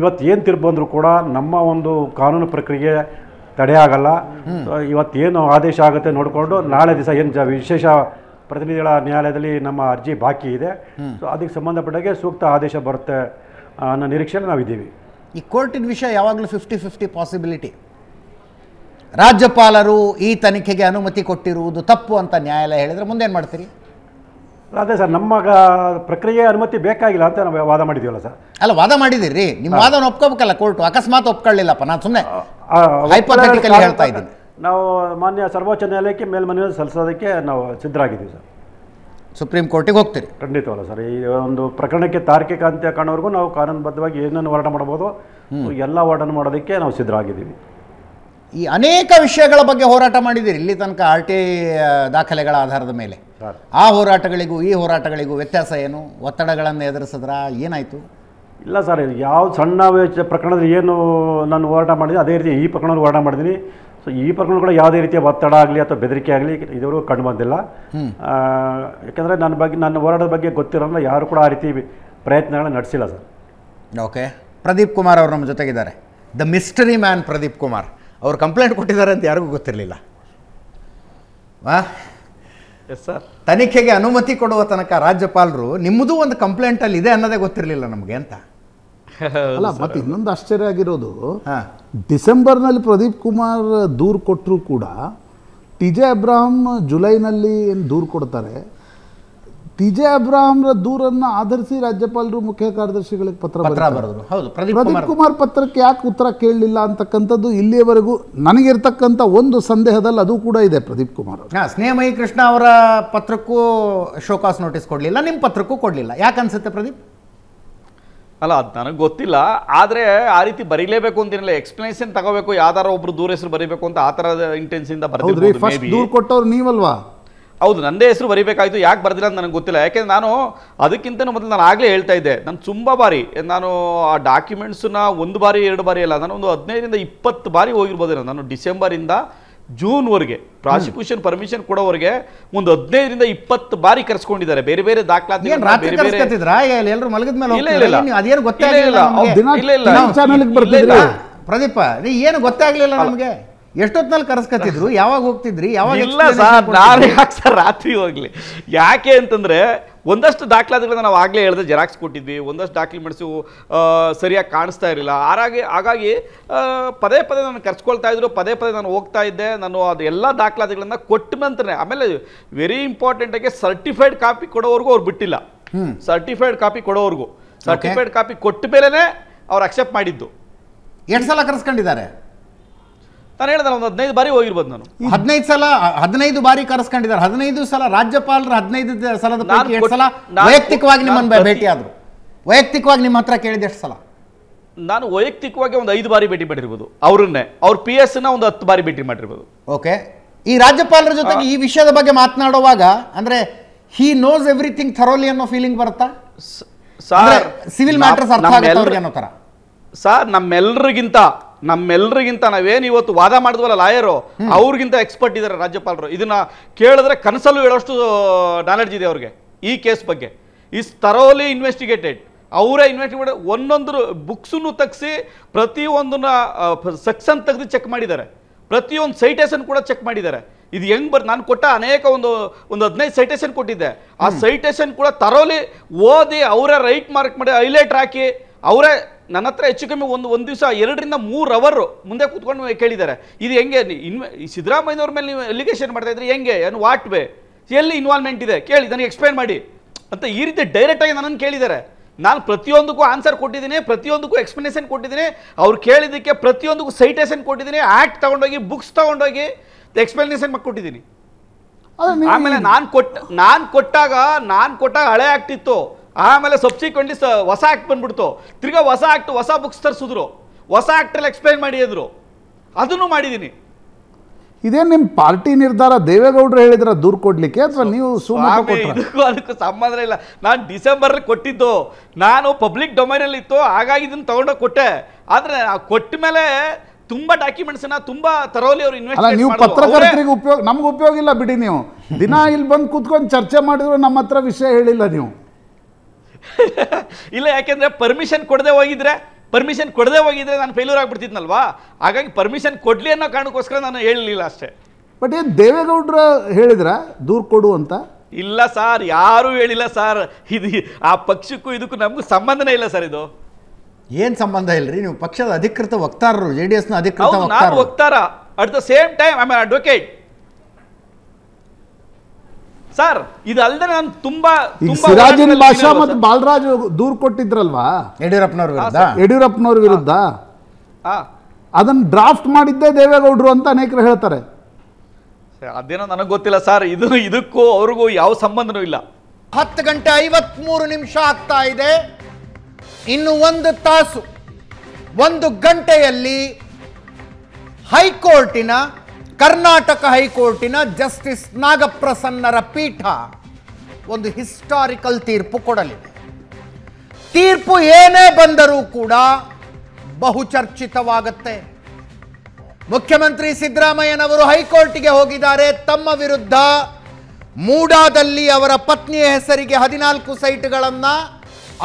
ಇವತ್ತು ಏನು ತಿರ್ಬಂದರೂ ಕೂಡ ನಮ್ಮ ಒಂದು ಕಾನೂನು ಪ್ರಕ್ರಿಯೆ ತಡೆ ಆಗಲ್ಲ ಇವತ್ತೇನು ಆದೇಶ ಆಗುತ್ತೆ ನೋಡಿಕೊಂಡು ನಾಳೆ ದಿವಸ ಏನು ವಿಶೇಷ ಪ್ರತಿನಿಧಿಗಳ ನ್ಯಾಯಾಲಯದಲ್ಲಿ ನಮ್ಮ ಅರ್ಜಿ ಬಾಕಿ ಇದೆ ಸೊ ಅದಕ್ಕೆ ಸಂಬಂಧಪಟ್ಟಾಗೆ ಸೂಕ್ತ ಆದೇಶ ಬರುತ್ತೆ ಅನ್ನೋ ನಿರೀಕ್ಷೆಯಲ್ಲಿ ನಾವಿದ್ದೀವಿ ಈ ಕೋರ್ಟಿನ ವಿಷಯ ಯಾವಾಗಲೂ ಫಿಫ್ಟಿ ಫಿಫ್ಟಿ ಪಾಸಿಬಿಲಿಟಿ ರಾಜ್ಯಪಾಲರು ಈ ತನಿಖೆಗೆ ಅನುಮತಿ ಕೊಟ್ಟಿರುವುದು ತಪ್ಪು ಅಂತ ನ್ಯಾಯಾಲಯ ಹೇಳಿದರೆ ಮುಂದೇನು ಮಾಡ್ತೀರಿ ಅದೇ ಸರ್ ನಮ್ಮ ಪ್ರಕ್ರಿಯೆ ಅನುಮತಿ ಬೇಕಾಗಿಲ್ಲ ಅಂತ ನಾವು ವಾದ ಮಾಡಿದೀವಲ್ಲ ಸರ್ ಅಲ್ಲ ವಾದ ಮಾಡಿದಿರಿ ನಿಮ್ಮ ವಾದವನ್ನು ಒಪ್ಕೋಬೇಕಲ್ಲ ಕೋರ್ಟು ಅಕಸ್ಮಾತ್ ಒಪ್ಕೊಳ್ಳಿಲ್ಲಪ್ಪ ನಾನು ಸುಮ್ಮನೆ ಹೈಪೋಥೆಟಿಕಲಿ ಹೇಳ್ತಾ ಇದ್ದೀನಿ ನಾವು ಮಾನ್ಯ ಸರ್ವೋಚ್ಚ ನ್ಯಾಯಾಲಯಕ್ಕೆ ಮೇಲ್ಮನವಿ ಸಲ್ಲಿಸೋದಕ್ಕೆ ನಾವು ಸಿದ್ಧರಾಗಿದ್ದೀವಿ ಸರ್ ಸುಪ್ರೀಂ ಕೋರ್ಟಿಗೆ ಹೋಗ್ತೀರಿ ಖಂಡಿತವಲ್ಲ ಸರ್ ಈ ಒಂದು ಪ್ರಕರಣಕ್ಕೆ ತಾರ್ಕಿಕ ಅಂತ್ಯ ಕಾಣೋವರೆಗೂ ನಾವು ಕಾನೂನುಬದ್ಧವಾಗಿ ಏನೇನು ಹೋರಾಟ ಮಾಡ್ಬೋದು ಎಲ್ಲ ಹೋರಾಟ ಮಾಡೋದಕ್ಕೆ ನಾವು ಸಿದ್ಧರಾಗಿದ್ದೀವಿ ಈ ಅನೇಕ ವಿಷಯಗಳ ಬಗ್ಗೆ ಹೋರಾಟ ಮಾಡಿದ್ದೀರಿ ಇಲ್ಲಿ ತನಕ ಆರ್ ಟಿ ಐ ದಾಖಲೆಗಳ ಆಧಾರದ ಮೇಲೆ ಆ ಹೋರಾಟಗಳಿಗೂ ಈ ಹೋರಾಟಗಳಿಗೂ ವ್ಯತ್ಯಾಸ ಏನು ಒತ್ತಡಗಳನ್ನು ಎದುರಿಸಿದ್ರ ಏನಾಯಿತು ಇಲ್ಲ ಸರ್ ಯಾವ ಸಣ್ಣ ಪ್ರಕರಣದಲ್ಲಿ ಏನು ನಾನು ಹೋರಾಟ ಮಾಡಿದೆ ಅದೇ ರೀತಿ ಈ ಪ್ರಕರಣದಲ್ಲಿ ಹೋರಾಟ ಮಾಡಿದ್ದೀನಿ ಸೊ ಈ ಕೂಡ ಯಾವುದೇ ರೀತಿಯ ಒತ್ತಡ ಆಗಲಿ ಅಥವಾ ಬೆದರಿಕೆ ಆಗಲಿ ಇದುವರೆಗೂ ಕಂಡು ಬಂದಿಲ್ಲ ಯಾಕಂದರೆ ನನ್ನ ಬಗ್ಗೆ ನನ್ನ ಹೋರಾಟದ ಬಗ್ಗೆ ಗೊತ್ತಿರೋಲ್ಲ ಯಾರು ಕೂಡ ಆ ರೀತಿ ಪ್ರಯತ್ನಗಳನ್ನ ನಡೆಸಿಲ್ಲ ಸರ್ ಓಕೆ ಪ್ರದೀಪ್ ಕುಮಾರ್ ಅವರು ನಮ್ಮ ಜೊತೆಗಿದ್ದಾರೆ the mystery man Pradeep Kumar ಅವ್ರು ಕಂಪ್ಲೇಂಟ್ ಕೊಟ್ಟಿದ್ದಾರೆ ಅಂತ ಯಾರಿಗೂ ಗೊತ್ತಿರಲಿಲ್ಲ ಸರ್ ತನಿಖೆಗೆ ಅನುಮತಿ ಕೊಡುವ ತನಕ ರಾಜ್ಯಪಾಲರು ನಿಮ್ಮದು ಒಂದು ಕಂಪ್ಲೇಂಟಲ್ಲಿ ಇದೆ ಅನ್ನೋದೇ ಗೊತ್ತಿರಲಿಲ್ಲ ನಮಗೆ ಅಂತ ಅಲ್ಲ ಮತ್ತೆ ಇನ್ನೊಂದು ಆಶ್ಚರ್ಯ ಆಗಿರೋದು ಡಿಸೆಂಬರ್ನಲ್ಲಿ ಪ್ರದೀಪ್ ಕುಮಾರ್ ದೂರು ಕೊಟ್ಟರು ಕೂಡ ಟಿ ಜೆ ಅಬ್ರಾಹಂ ಜುಲೈನಲ್ಲಿ ಏನು ದೂರು ಕೊಡ್ತಾರೆ ಟಿಜೆ ಜೆ ರ ದೂರನ್ನ ಆಧರಿಸಿ ರಾಜ್ಯಪಾಲರು ಮುಖ್ಯ ಕಾರ್ಯದರ್ಶಿಗಳಿಗೆ ಪತ್ರ ಬರೆದರು ಹೌದು ಪ್ರದೀಪ್ ಕುಮಾರ್ ಪತ್ರಕ್ಕೆ ಯಾಕೆ ಉತ್ತರ ಕೇಳಲಿಲ್ಲ ಅಂತಕ್ಕಂಥದ್ದು ಇಲ್ಲಿಯವರೆಗೂ ನನಗಿರ್ತಕ್ಕಂಥ ಒಂದು ಸಂದೇಹದಲ್ಲಿ ಅದು ಕೂಡ ಇದೆ ಪ್ರದೀಪ್ ಕುಮಾರ್ ಸ್ನೇಹಮಯಿ ಕೃಷ್ಣ ಅವರ ಪತ್ರಕ್ಕೂ ಶೋಕಾಸ್ ನೋಟಿಸ್ ಕೊಡ್ಲಿಲ್ಲ ನಿಮ್ಮ ಪತ್ರಕ್ಕೂ ಕೊಡ್ಲಿಲ್ಲ ಯಾಕೆ ಅನ್ಸುತ್ತೆ ಪ್ರದೀಪ್ ಅಲ್ಲ ಅದು ನನಗೆ ಗೊತ್ತಿಲ್ಲ ಆದರೆ ಆ ರೀತಿ ಬರೀಲೇಬೇಕು ಅಂತಿರಲಿಲ್ಲ ಎಕ್ಸ್ಪ್ಲನೇಷನ್ ತಗೋಬೇಕು ಯಾವ್ದಾರ ಒಬ್ರು ದೂರ ಹೆಸರು ಬರೀಬೇಕು ಅಂತ ಆ ಥರದ ಇಂಟೆನ್ಸಿಂದ ಬರ್ತೀವಿ ಕೊಟ್ಟವ್ರು ನೀವಲ್ವಾ ಹೌದು ನಂದೇ ಹೆಸರು ಬರಿಬೇಕಾಯಿತು ಯಾಕೆ ಬರ್ದಿಲ್ಲ ಅಂತ ನನಗೆ ಗೊತ್ತಿಲ್ಲ ಯಾಕೆಂದ್ರೆ ನಾನು ಅದಕ್ಕಿಂತ ಮೊದಲು ನಾನು ಆಗಲೇ ಹೇಳ್ತಾ ಇದ್ದೆ ನಾನು ತುಂಬ ಬಾರಿ ನಾನು ಆ ಡಾಕ್ಯುಮೆಂಟ್ಸನ್ನ ಒಂದು ಬಾರಿ ಎರಡು ಬಾರಿ ಅಲ್ಲ ನಾನು ಒಂದು ಹದಿನೈದರಿಂದ ಇಪ್ಪತ್ತು ಬಾರಿ ಹೋಗಿರ್ಬೋದಿಲ್ಲ ನಾನು ಡಿಸೆಂಬರಿಂದ ಜೂನ್ವರೆಗೆ ಪ್ರಾಸಿಕ್ಯೂಷನ್ ಪರ್ಮಿಷನ್ ಕೊಡೋವರೆಗೆ ಒಂದು ಹದಿನೈದರಿಂದ ಇಪ್ಪತ್ತು ಬಾರಿ ಕರೆಸ್ಕೊಂಡಿದ್ದಾರೆ ಬೇರೆ ಬೇರೆ ದಾಖಲಾತಿ ಇಲ್ಲ ಇಲ್ಲ ಪ್ರದೀಪ ಏನು ಗೊತ್ತಾಗ್ಲಿಲ್ಲ ನಮಗೆ ಎಷ್ಟೊತ್ತಿನಲ್ಲಿ ಕರೆಸ್ಕತ್ತಿದ್ರು ಯಾವಾಗ ಹೋಗ್ತಿದ್ರಿ ಯಾವಾಗ ಇಲ್ಲ ಸರ್ ನಾನು ಯಾಕೆ ಸರ್ ರಾತ್ರಿ ಹೋಗ್ಲಿ ಯಾಕೆ ಅಂತಂದ್ರೆ ಒಂದಷ್ಟು ದಾಖಲಾತಿಗಳನ್ನ ನಾವು ಆಗಲೇ ಹೇಳಿದ್ರೆ ಜೆರಾಕ್ಸ್ ಕೊಟ್ಟಿದ್ವಿ ಒಂದಷ್ಟು ಡಾಕ್ಯುಮೆಂಟ್ಸು ಸರಿಯಾಗಿ ಕಾಣಿಸ್ತಾ ಇರಲಿಲ್ಲ ಹಾಗಾಗಿ ಹಾಗಾಗಿ ಪದೇ ಪದೇ ನಾನು ಕರ್ಸ್ಕೊಳ್ತಾ ಇದ್ರು ಪದೇ ಪದೇ ನಾನು ಹೋಗ್ತಾ ಇದ್ದೆ ನಾನು ಅದು ಎಲ್ಲ ದಾಖಲಾತಿಗಳನ್ನ ಕೊಟ್ಟ ನಂತರನೇ ಆಮೇಲೆ ವೆರಿ ಇಂಪಾರ್ಟೆಂಟ್ ಆಗಿ ಸರ್ಟಿಫೈಡ್ ಕಾಪಿ ಕೊಡೋವರೆಗೂ ಅವ್ರು ಬಿಟ್ಟಿಲ್ಲ ಸರ್ಟಿಫೈಡ್ ಕಾಪಿ ಕೊಡೋವರೆಗೂ ಸರ್ಟಿಫೈಡ್ ಕಾಪಿ ಕೊಟ್ಟ ಮೇಲೇ ಅವ್ರು ಅಕ್ಸೆಪ್ಟ್ ಮಾಡಿದ್ದು ಎರಡು ಸಲ ಕರೆಸ್ಕೊಂಡಿದ್ದಾರೆ ತಾನು ಹೇಳಿದಲ್ಲ ಒಂದು ಹದಿನೈದು ಬಾರಿ ಹೋಗಿರ್ಬೋದು ನಾನು ಹದಿನೈದು ಸಲ ಹದಿನೈದು ಬಾರಿ ಕರೆಸ್ಕೊಂಡಿದ್ದಾರೆ ಹದಿನೈದು ಸಲ ರಾಜ್ಯಪಾಲರ ಹದಿನೈದು ಸಲದ ಸಲ ವೈಯಕ್ತಿಕವಾಗಿ ನಿಮ್ಮನ್ನು ಭೇಟಿ ಆದರು ವೈಯಕ್ತಿಕವಾಗಿ ನಿಮ್ಮ ಹತ್ರ ಕೇಳಿದ ಎಷ್ಟು ಸಲ ನಾನು ವೈಯಕ್ತಿಕವಾಗಿ ಒಂದು ಐದು ಬಾರಿ ಭೇಟಿ ಮಾಡಿರ್ಬೋದು ಅವ್ರನ್ನೇ ಅವ್ರ ಪಿ ಎಸ್ ನ ಒಂದು ಹತ್ತು ಬಾರಿ ಭೇಟಿ ಮಾಡಿರ್ಬೋದು ಓಕೆ ಈ ರಾಜ್ಯಪಾಲರ ಜೊತೆಗೆ ಈ ವಿಷಯದ ಬಗ್ಗೆ ಮಾತನಾಡುವಾಗ ಅಂದ್ರೆ ಹಿ ನೋಸ್ ಎವ್ರಿಥಿಂಗ್ ಥರೋಲಿ ಅನ್ನೋ ಫೀಲಿಂಗ್ ಬರುತ್ತಾ ಸಿವಿಲ್ ಮ್ಯಾಟರ್ಸ್ ಅರ್ಥ ಅನ್ನೋ ತರ ಸರ್ ನಮ್ಮೆಲ್ಲರಿಗಿಂತ ನಮ್ಮೆಲ್ಲರಿಗಿಂತ ನಾವೇನು ಇವತ್ತು ವಾದ ಮಾಡಿದ್ವಲ್ಲ ಲಾಯರು ಅವ್ರಿಗಿಂತ ಎಕ್ಸ್ಪರ್ಟ್ ಇದ್ದಾರೆ ರಾಜ್ಯಪಾಲರು ಇದನ್ನ ಕೇಳಿದ್ರೆ ಕನಸಲ್ಲೂ ಹೇಳೋಷ್ಟು ನಾಲೆಡ್ಜ್ ಇದೆ ಅವ್ರಿಗೆ ಈ ಕೇಸ್ ಬಗ್ಗೆ ಇಸ್ ತರೋಲಿ ಇನ್ವೆಸ್ಟಿಗೇಟೆಡ್ ಅವರೇ ಇನ್ವೆಸ್ಟ್ ಒಂದೊಂದು ಬುಕ್ಸನ್ನು ತಗ್ಸಿ ಪ್ರತಿಯೊಂದನ್ನ ಸೆಕ್ಷನ್ ತೆಗೆದು ಚೆಕ್ ಮಾಡಿದ್ದಾರೆ ಪ್ರತಿಯೊಂದು ಸೈಟೇಷನ್ ಕೂಡ ಚೆಕ್ ಮಾಡಿದ್ದಾರೆ ಇದು ಹೆಂಗ್ ಬರ್ ನಾನು ಕೊಟ್ಟ ಅನೇಕ ಒಂದು ಒಂದು ಹದಿನೈದು ಸೈಟೇಷನ್ ಕೊಟ್ಟಿದ್ದೆ ಆ ಸೈಟೇಷನ್ ಕೂಡ ತರೋಲಿ ಓದಿ ಅವರೇ ರೈಟ್ ಮಾರ್ಕ್ ಮಾಡಿ ಹೈಲೈಟ್ ಹಾಕಿ ಅವರೇ ನನ್ನ ಹತ್ರ ಹೆಚ್ಚು ಕಮ್ಮಿ ಒಂದು ಒಂದು ದಿವಸ ಎರಡರಿಂದ ಮೂರು ಅವರು ಮುಂದೆ ಕೂತ್ಕೊಂಡು ಕೇಳಿದ್ದಾರೆ ಇದು ಹೆಂಗೆ ಇನ್ವೆ ಸಿದ್ದರಾಮಯ್ಯವ್ರ ಮೇಲೆ ನೀವು ಎಲಿಗೇಷನ್ ಮಾಡ್ತಾ ಇದ್ರೆ ಹೆಂಗೆ ಏನು ವಾಟ್ ವೇ ಎಲ್ಲಿ ಇನ್ವಾಲ್ವ್ಮೆಂಟ್ ಇದೆ ಕೇಳಿ ನನಗೆ ಎಕ್ಸ್ಪ್ಲೈನ್ ಮಾಡಿ ಅಂತ ಈ ರೀತಿ ಡೈರೆಕ್ಟಾಗಿ ನನ್ನನ್ನು ಕೇಳಿದ್ದಾರೆ ನಾನು ಪ್ರತಿಯೊಂದಕ್ಕೂ ಆನ್ಸರ್ ಕೊಟ್ಟಿದ್ದೀನಿ ಪ್ರತಿಯೊಂದಕ್ಕೂ ಎಕ್ಸ್ಪ್ಲನೇಷನ್ ಕೊಟ್ಟಿದ್ದೀನಿ ಅವ್ರು ಕೇಳಿದ್ದಕ್ಕೆ ಪ್ರತಿಯೊಂದಕ್ಕೂ ಸೈಟೇಷನ್ ಕೊಟ್ಟಿದ್ದೀನಿ ಆ್ಯಕ್ಟ್ ತೊಗೊಂಡೋಗಿ ಬುಕ್ಸ್ ತೊಗೊಂಡೋಗಿ ಎಕ್ಸ್ಪ್ಲನೇಷನ್ ಮಾಡಿ ಕೊಟ್ಟಿದ್ದೀನಿ ಆಮೇಲೆ ನಾನು ಕೊಟ್ಟ ನಾನು ಕೊಟ್ಟಾಗ ನಾನು ಕೊಟ್ಟಾಗ ಹಳೆ ಆಗ್ತಿತ್ತು ಆಮೇಲೆ ಸಬ್ಸಿಕ್ವೆಂಟ್ಲಿ ಸ ಹೊಸ ಆ್ಯಕ್ಟ್ ಬಂದ್ಬಿಡ್ತು ತಿರ್ಗಾ ಹೊಸ ಆ್ಯಕ್ಟ್ ಹೊಸ ಬುಕ್ಸ್ ತರಿಸಿದ್ರು ಹೊಸ ಆ್ಯಕ್ಟ್ರಲ್ಲಿ ಎಕ್ಸ್ಪ್ಲೈನ್ ಮಾಡಿ ಎದ್ರು ಅದನ್ನು ಮಾಡಿದ್ದೀನಿ ಇದೇ ನಿಮ್ಮ ಪಾರ್ಟಿ ನಿರ್ಧಾರ ದೇವೇಗೌಡರು ಹೇಳಿದ್ರ ದೂರು ಕೊಡ್ಲಿಕ್ಕೆ ಅಥವಾ ನೀವು ಅದಕ್ಕೂ ಸಂಬಂಧ ಇಲ್ಲ ನಾನು ಡಿಸೆಂಬರ್ ಕೊಟ್ಟಿದ್ದು ನಾನು ಪಬ್ಲಿಕ್ ಡೊಮೈನಲ್ಲಿ ಇತ್ತು ಹಾಗಾಗಿ ಇದನ್ನು ತಗೊಂಡೋಗಿ ಕೊಟ್ಟೆ ಆದರೆ ಕೊಟ್ಟ ಮೇಲೆ ತುಂಬಾ ಡಾಕ್ಯುಮೆಂಟ್ಸ್ ತುಂಬಾ ತರೋಲಿ ಅವರು ಇನ್ವೆಸ್ಟ್ ನೀವು ಪತ್ರಕರ್ತರಿಗೆ ಉಪಯೋಗ ನಮ್ಗೆ ಉಪಯೋಗ ಇಲ್ಲ ಬಿಡಿ ನೀವು ದಿನ ಇಲ್ಲಿ ಬಂದು ಕೂತ್ಕೊಂಡು ಚರ್ಚೆ ಮಾಡಿದ್ರು ನಮ್ಮ ಹತ್ರ ವಿಷಯ ಹೇಳಿಲ್ಲ ನೀವು ಇಲ್ಲ ಯಾಕೆಂದರೆ ಪರ್ಮಿಷನ್ ಕೊಡದೆ ಹೋಗಿದ್ರೆ ಪರ್ಮಿಷನ್ ಕೊಡದೆ ಹೋಗಿದ್ರೆ ನಾನು ಫೇಲ್ಯೂರ್ ಆಗಿಬಿಡ್ತಿದ್ನಲ್ವಾ ಹಾಗಾಗಿ ಪರ್ಮಿಷನ್ ಕೊಡಲಿ ಅನ್ನೋ ಕಾರಣಕ್ಕೋಸ್ಕರ ನಾನು ಹೇಳಲಿಲ್ಲ ಅಷ್ಟೇ ಬಟ್ ಏನು ದೇವೇಗೌಡ್ರ ಹೇಳಿದ್ರ ದೂರ ಕೊಡು ಅಂತ ಇಲ್ಲ ಸರ್ ಯಾರೂ ಹೇಳಿಲ್ಲ ಸರ್ ಇದು ಆ ಪಕ್ಷಕ್ಕೂ ಇದಕ್ಕೂ ನಮಗೂ ಸಂಬಂಧನೇ ಇಲ್ಲ ಸರ್ ಇದು ಏನು ಸಂಬಂಧ ಇಲ್ಲರಿ ನೀವು ಪಕ್ಷದ ಅಧಿಕೃತ ವಕ್ತಾರರು ಜೆ ಡಿ ಎಸ್ನ ಅಧಿಕೃತ ವಕ್ತಾರ at the same time I am advocate sir ಇದಲ್ಲದೆ ನಾನು ತುಂಬಾ ಸಿರಾಜಿನ್ ಭಾಷಾ ಮತ್ತು ಬಾಲರಾಜ್ ದೂರ್ ಕೊಟ್ಟಿದ್ರಲ್ವಾ ಯಡಿಯೂರಪ್ಪನವ್ರ ವಿರುದ್ಧ ಯಡಿಯೂರಪ್ಪನವ್ರ ವಿರುದ್ಧ ಅದನ್ನ ಡ್ರಾಫ್ಟ್ ಮಾಡಿದ್ದೇ ದೇವೇಗೌಡರು ಅಂತ ಅನೇಕರು ಹೇಳ್ತಾರೆ ಅದೇನೋ ನನಗೆ ಗೊತ್ತಿಲ್ಲ ಸರ್ ಇದು ಇದಕ್ಕೂ ಅವ್ರಿಗೂ ಯಾವ ಸಂಬಂಧನೂ ಇಲ್ಲ ಹತ್ತು ಗಂಟೆ ಐವತ್ಮೂರು ನಿಮಿಷ ಆಗ್ತಾ ಇದೆ ಇನ್ನು ಒಂದು ತಾಸು ಒಂದು ಗಂಟೆಯಲ್ಲಿ ಹೈಕೋರ್ಟಿನ ಕರ್ನಾಟಕ ಹೈಕೋರ್ಟಿನ ಜಸ್ಟಿಸ್ ನಾಗಪ್ರಸನ್ನರ ಪೀಠ ಒಂದು ಹಿಸ್ಟಾರಿಕಲ್ ತೀರ್ಪು ಕೊಡಲಿದೆ ತೀರ್ಪು ಏನೇ ಬಂದರೂ ಕೂಡ ಚರ್ಚಿತವಾಗುತ್ತೆ ಮುಖ್ಯಮಂತ್ರಿ ಸಿದ್ದರಾಮಯ್ಯನವರು ಹೈಕೋರ್ಟಿಗೆ ಹೋಗಿದ್ದಾರೆ ತಮ್ಮ ವಿರುದ್ಧ ಮೂಡಾದಲ್ಲಿ ಅವರ ಪತ್ನಿಯ ಹೆಸರಿಗೆ ಹದಿನಾಲ್ಕು ಸೈಟ್ಗಳನ್ನು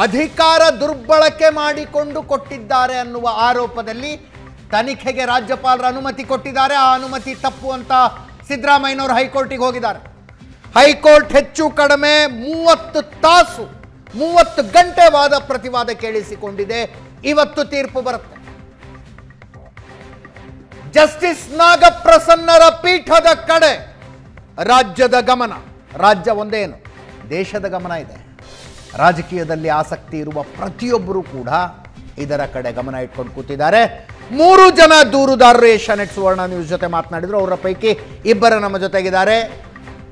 ಅಧಿಕಾರ ದುರ್ಬಳಕೆ ಮಾಡಿಕೊಂಡು ಕೊಟ್ಟಿದ್ದಾರೆ ಅನ್ನುವ ಆರೋಪದಲ್ಲಿ ತನಿಖೆಗೆ ರಾಜ್ಯಪಾಲರ ಅನುಮತಿ ಕೊಟ್ಟಿದ್ದಾರೆ ಆ ಅನುಮತಿ ತಪ್ಪು ಅಂತ ಸಿದ್ದರಾಮಯ್ಯನವರು ಹೈಕೋರ್ಟಿಗೆ ಹೋಗಿದ್ದಾರೆ ಹೈಕೋರ್ಟ್ ಹೆಚ್ಚು ಕಡಿಮೆ ಮೂವತ್ತು ತಾಸು ಮೂವತ್ತು ಗಂಟೆ ವಾದ ಪ್ರತಿವಾದ ಕೇಳಿಸಿಕೊಂಡಿದೆ ಇವತ್ತು ತೀರ್ಪು ಬರುತ್ತೆ ಜಸ್ಟಿಸ್ ನಾಗಪ್ರಸನ್ನರ ಪೀಠದ ಕಡೆ ರಾಜ್ಯದ ಗಮನ ರಾಜ್ಯ ಒಂದೇನು ದೇಶದ ಗಮನ ಇದೆ ರಾಜಕೀಯದಲ್ಲಿ ಆಸಕ್ತಿ ಇರುವ ಪ್ರತಿಯೊಬ್ಬರೂ ಕೂಡ ಇದರ ಕಡೆ ಗಮನ ಇಟ್ಕೊಂಡು ಕೂತಿದ್ದಾರೆ ಮೂರು ಜನ ದೂರುದಾರರು ಏಷ್ಯಾನೆಟ್ ಸುವರ್ಣ ನ್ಯೂಸ್ ಜೊತೆ ಮಾತನಾಡಿದರು ಅವರ ಪೈಕಿ ಇಬ್ಬರು ನಮ್ಮ ಜೊತೆಗಿದ್ದಾರೆ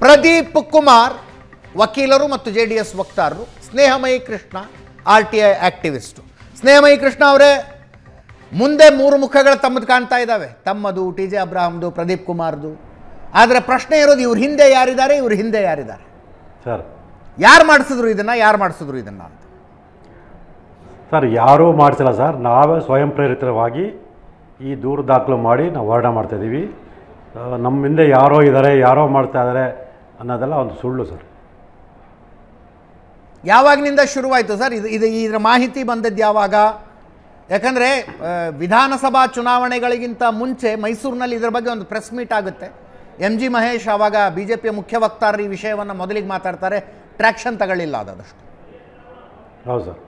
ಪ್ರದೀಪ್ ಕುಮಾರ್ ವಕೀಲರು ಮತ್ತು ಜೆ ಡಿ ಎಸ್ ವಕ್ತಾರರು Snehamayi Krishna R T I activist Snehamayi Krishna ಅವರೇ ಮುಂದೆ ಮೂರು ಮುಖಗಳು ತಮ್ಮದು ಕಾಣ್ತಾ ಇದ್ದಾವೆ ತಮ್ಮದು ಟಿ ಜೆ ಅಬ್ರಾಹಮ್ದು ಪ್ರದೀಪ್ ಕುಮಾರ್ದು ಆದರೆ ಪ್ರಶ್ನೆ ಇರೋದು ಇವ್ರ ಹಿಂದೆ ಯಾರಿದ್ದಾರೆ ಇವ್ರ ಹಿಂದೆ ಯಾರಿದ್ದಾರೆ ಸರ್ ಯಾರು ಮಾಡಿಸಿದ್ರು ಇದನ್ನು ಯಾರು ಮಾಡಿಸಿದ್ರು ಇದನ್ನು ಅಂತ ಸರ್ ಯಾರೂ ಮಾಡಿಸಿಲ್ಲ ಸರ್ ನಾವೇ ಸ್ವಯಂ ಪ್ರೇರಿತವಾಗಿ ಈ ದೂರು ದಾಖಲು ಮಾಡಿ ನಾವು ಹೋರಾಟ ಮಾಡ್ತಾಯಿದ್ದೀವಿ ನಮ್ಮ ಹಿಂದೆ ಯಾರೋ ಇದ್ದಾರೆ ಯಾರೋ ಮಾಡ್ತಾ ಇದ್ದಾರೆ ಅನ್ನೋದೆಲ್ಲ ಒಂದು ಸುಳ್ಳು ಸರ್ ಯಾವಾಗಿನಿಂದ ಶುರುವಾಯಿತು ಸರ್ ಇದು ಇದು ಇದರ ಮಾಹಿತಿ ಬಂದದ್ದು ಯಾವಾಗ ಯಾಕಂದರೆ ವಿಧಾನಸಭಾ ಚುನಾವಣೆಗಳಿಗಿಂತ ಮುಂಚೆ ಮೈಸೂರಿನಲ್ಲಿ ಇದರ ಬಗ್ಗೆ ಒಂದು ಪ್ರೆಸ್ ಮೀಟ್ ಆಗುತ್ತೆ ಎಂ ಜಿ ಮಹೇಶ್ ಆವಾಗ ಬಿ ಜೆ ಪಿಯ ಮುಖ್ಯ ವಕ್ತಾರರು ಈ ವಿಷಯವನ್ನು ಮೊದಲಿಗೆ ಮಾತಾಡ್ತಾರೆ ಟ್ರ್ಯಾಕ್ಷನ್ ತಗೊಳ್ಳಿಲ್ಲ ಅದಷ್ಟು ಹೌದು ಸರ್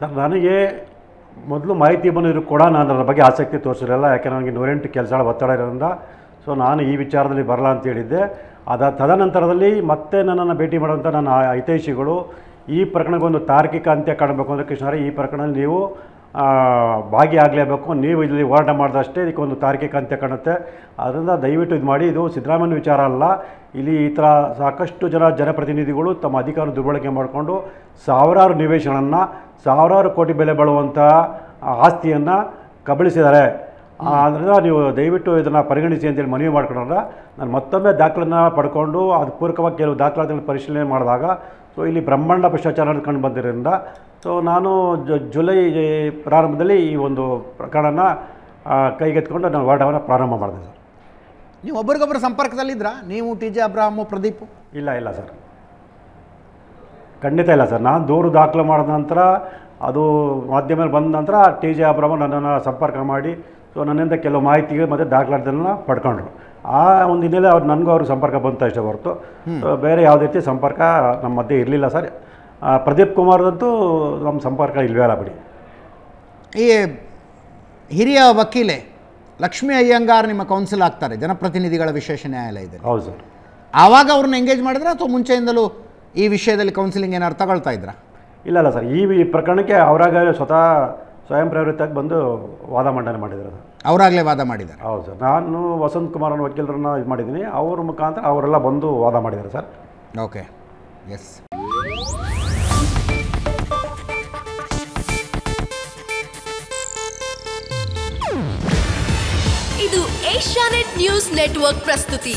ಸರ್ ನನಗೆ ಮೊದಲು ಮಾಹಿತಿ ಬಂದಿದ್ರು ಕೂಡ ನಾನು ಅದರ ಬಗ್ಗೆ ಆಸಕ್ತಿ ತೋರಿಸಿರಲ್ಲ ಯಾಕೆ ನನಗೆ ನೂರೆಂಟು ಕೆಲಸಗಳು ಒತ್ತಡ ಇರೋದ್ರಿಂದ ಸೊ ನಾನು ಈ ವಿಚಾರದಲ್ಲಿ ಬರಲ್ಲ ಅಂತ ಹೇಳಿದ್ದೆ ಅದ ತದನಂತರದಲ್ಲಿ ಮತ್ತೆ ನನ್ನನ್ನು ಭೇಟಿ ಮಾಡುವಂಥ ನನ್ನ ಹಿತೈಷಿಗಳು ಈ ಪ್ರಕರಣಕ್ಕೊಂದು ತಾರ್ಕಿಕ ಅಂತ್ಯ ಕಾಣಬೇಕು ಅಂದರೆ ಕೃಷ್ಣ ಈ ಪ್ರಕರಣದಲ್ಲಿ ನೀವು ಭಾಗಿಯಾಗಲೇಬೇಕು ನೀವು ಇಲ್ಲಿ ಹೋರಾಟ ಮಾಡಿದಷ್ಟೇ ಇದಕ್ಕೊಂದು ತಾರ್ಕಿಕ ಅಂತ್ಯ ಕಾಣುತ್ತೆ ಅದರಿಂದ ದಯವಿಟ್ಟು ಇದು ಮಾಡಿ ಇದು ಸಿದ್ದರಾಮಯ್ಯ ವಿಚಾರ ಅಲ್ಲ ಇಲ್ಲಿ ಈ ಥರ ಸಾಕಷ್ಟು ಜನ ಜನಪ್ರತಿನಿಧಿಗಳು ತಮ್ಮ ಅಧಿಕಾರ ದುರ್ಬಳಕೆ ಮಾಡಿಕೊಂಡು ಸಾವಿರಾರು ನಿವೇಶನಗಳನ್ನು ಸಾವಿರಾರು ಕೋಟಿ ಬೆಲೆ ಬಾಳುವಂಥ ಆಸ್ತಿಯನ್ನು ಕಬಳಿಸಿದ್ದಾರೆ ಆದ್ದರಿಂದ ನೀವು ದಯವಿಟ್ಟು ಇದನ್ನು ಪರಿಗಣಿಸಿ ಅಂತೇಳಿ ಮನವಿ ಮಾಡ್ಕೊಂಡ್ರೆ ನಾನು ಮತ್ತೊಮ್ಮೆ ದಾಖಲನ್ನ ಪಡ್ಕೊಂಡು ಅದು ಪೂರಕವಾಗಿ ಕೆಲವು ದಾಖಲಾತಿಗಳು ಪರಿಶೀಲನೆ ಮಾಡಿದಾಗ ಸೊ ಇಲ್ಲಿ ಬ್ರಹ್ಮಾಂಡ ಭ್ರಷ್ಟಾಚಾರ ಕಂಡು ಬಂದಿರೋದ್ರಿಂದ ಸೊ ನಾನು ಜುಲೈ ಪ್ರಾರಂಭದಲ್ಲಿ ಈ ಒಂದು ಪ್ರಕರಣನ ಕೈಗೆತ್ಕೊಂಡು ನಾನು ಹೋರಾಟವನ್ನು ಪ್ರಾರಂಭ ಮಾಡಿದೆ ಸರ್ ನೀವು ಒಬ್ರಿಗೊಬ್ಬರು ಸಂಪರ್ಕದಲ್ಲಿದ್ದರಾ ನೀವು ಟಿ ಜೆ ಅಬ್ರಾಹಮು ಪ್ರದೀಪ್ ಇಲ್ಲ ಇಲ್ಲ ಸರ್ ಖಂಡಿತ ಇಲ್ಲ ಸರ್ ನಾನು ದೂರು ದಾಖಲೆ ಮಾಡಿದ ನಂತರ ಅದು ಮಾಧ್ಯಮದಲ್ಲಿ ಬಂದ ನಂತರ ಟಿ ಜೆ ಅಬ್ರಹ್ಮ ನನ್ನನ್ನು ಸಂಪರ್ಕ ಮಾಡಿ ಸೊ ನನ್ನಿಂದ ಕೆಲವು ಮಾಹಿತಿಗೆ ಮತ್ತು ದಾಖಲಾತಿಗಳನ್ನ ಪಡ್ಕೊಂಡ್ರು ಆ ಒಂದು ಹಿನ್ನೆಲೆ ಅವ್ರು ನನಗೂ ಅವ್ರಿಗೆ ಸಂಪರ್ಕ ಬಂತ ಇಷ್ಟ ಹೊರತು ಬೇರೆ ಯಾವುದೇ ರೀತಿ ಸಂಪರ್ಕ ನಮ್ಮ ಮಧ್ಯೆ ಇರಲಿಲ್ಲ ಸರ್ ಪ್ರದೀಪ್ ಕುಮಾರ್ದಂತೂ ನಮ್ಮ ಸಂಪರ್ಕ ಇಲ್ವೇ ಅಲ್ಲ ಬಿಡಿ ಈ ಹಿರಿಯ ವಕೀಲೆ ಲಕ್ಷ್ಮೀ ಅಯ್ಯಂಗಾರ್ ನಿಮ್ಮ ಕೌನ್ಸಿಲ್ ಆಗ್ತಾರೆ ಜನಪ್ರತಿನಿಧಿಗಳ ವಿಶೇಷ ಇದೆ ಹೌದು ಸರ್ ಆವಾಗ ಅವ್ರನ್ನ ಎಂಗೇಜ್ ಮಾಡಿದ್ರೆ ಅಥವಾ ಮುಂಚೆಯಿಂದಲೂ ಈ ವಿಷಯದಲ್ಲಿ ಕೌನ್ಸಿಲಿಂಗ್ ಏನಾದ್ರು ತಗೊಳ್ತಾ ಇದ್ರ ಇಲ್ಲ ಅಲ್ಲ ಸರ್ ಈ ಪ್ರಕರಣಕ್ಕೆ ಅವರಾಗಲೇ ಸ್ವತಃ ಸ್ವಯಂ ಪ್ರೇರಿತಾಗಿ ಬಂದು ವಾದ ಮಂಡನೆ ಮಾಡಿದ್ದಾರೆ ಸರ್ ಅವರಾಗಲೇ ವಾದ ಮಾಡಿದ್ದಾರೆ ಹೌದು ಸರ್ ನಾನು ವಸಂತ್ ಕುಮಾರ್ ಅನ್ನೋ ವಕೀಲರನ್ನ ಇದು ಮಾಡಿದ್ದೀನಿ ಅವ್ರ ಮುಖಾಂತರ ಅವರೆಲ್ಲ ಬಂದು ವಾದ ಮಾಡಿದ್ದಾರೆ ಸರ್ ಓಕೆ ಎಸ್ ಇದು ಏಷ್ಯಾನೆಟ್ ನ್ಯೂಸ್ ನೆಟ್ವರ್ಕ್ ಪ್ರಸ್ತುತಿ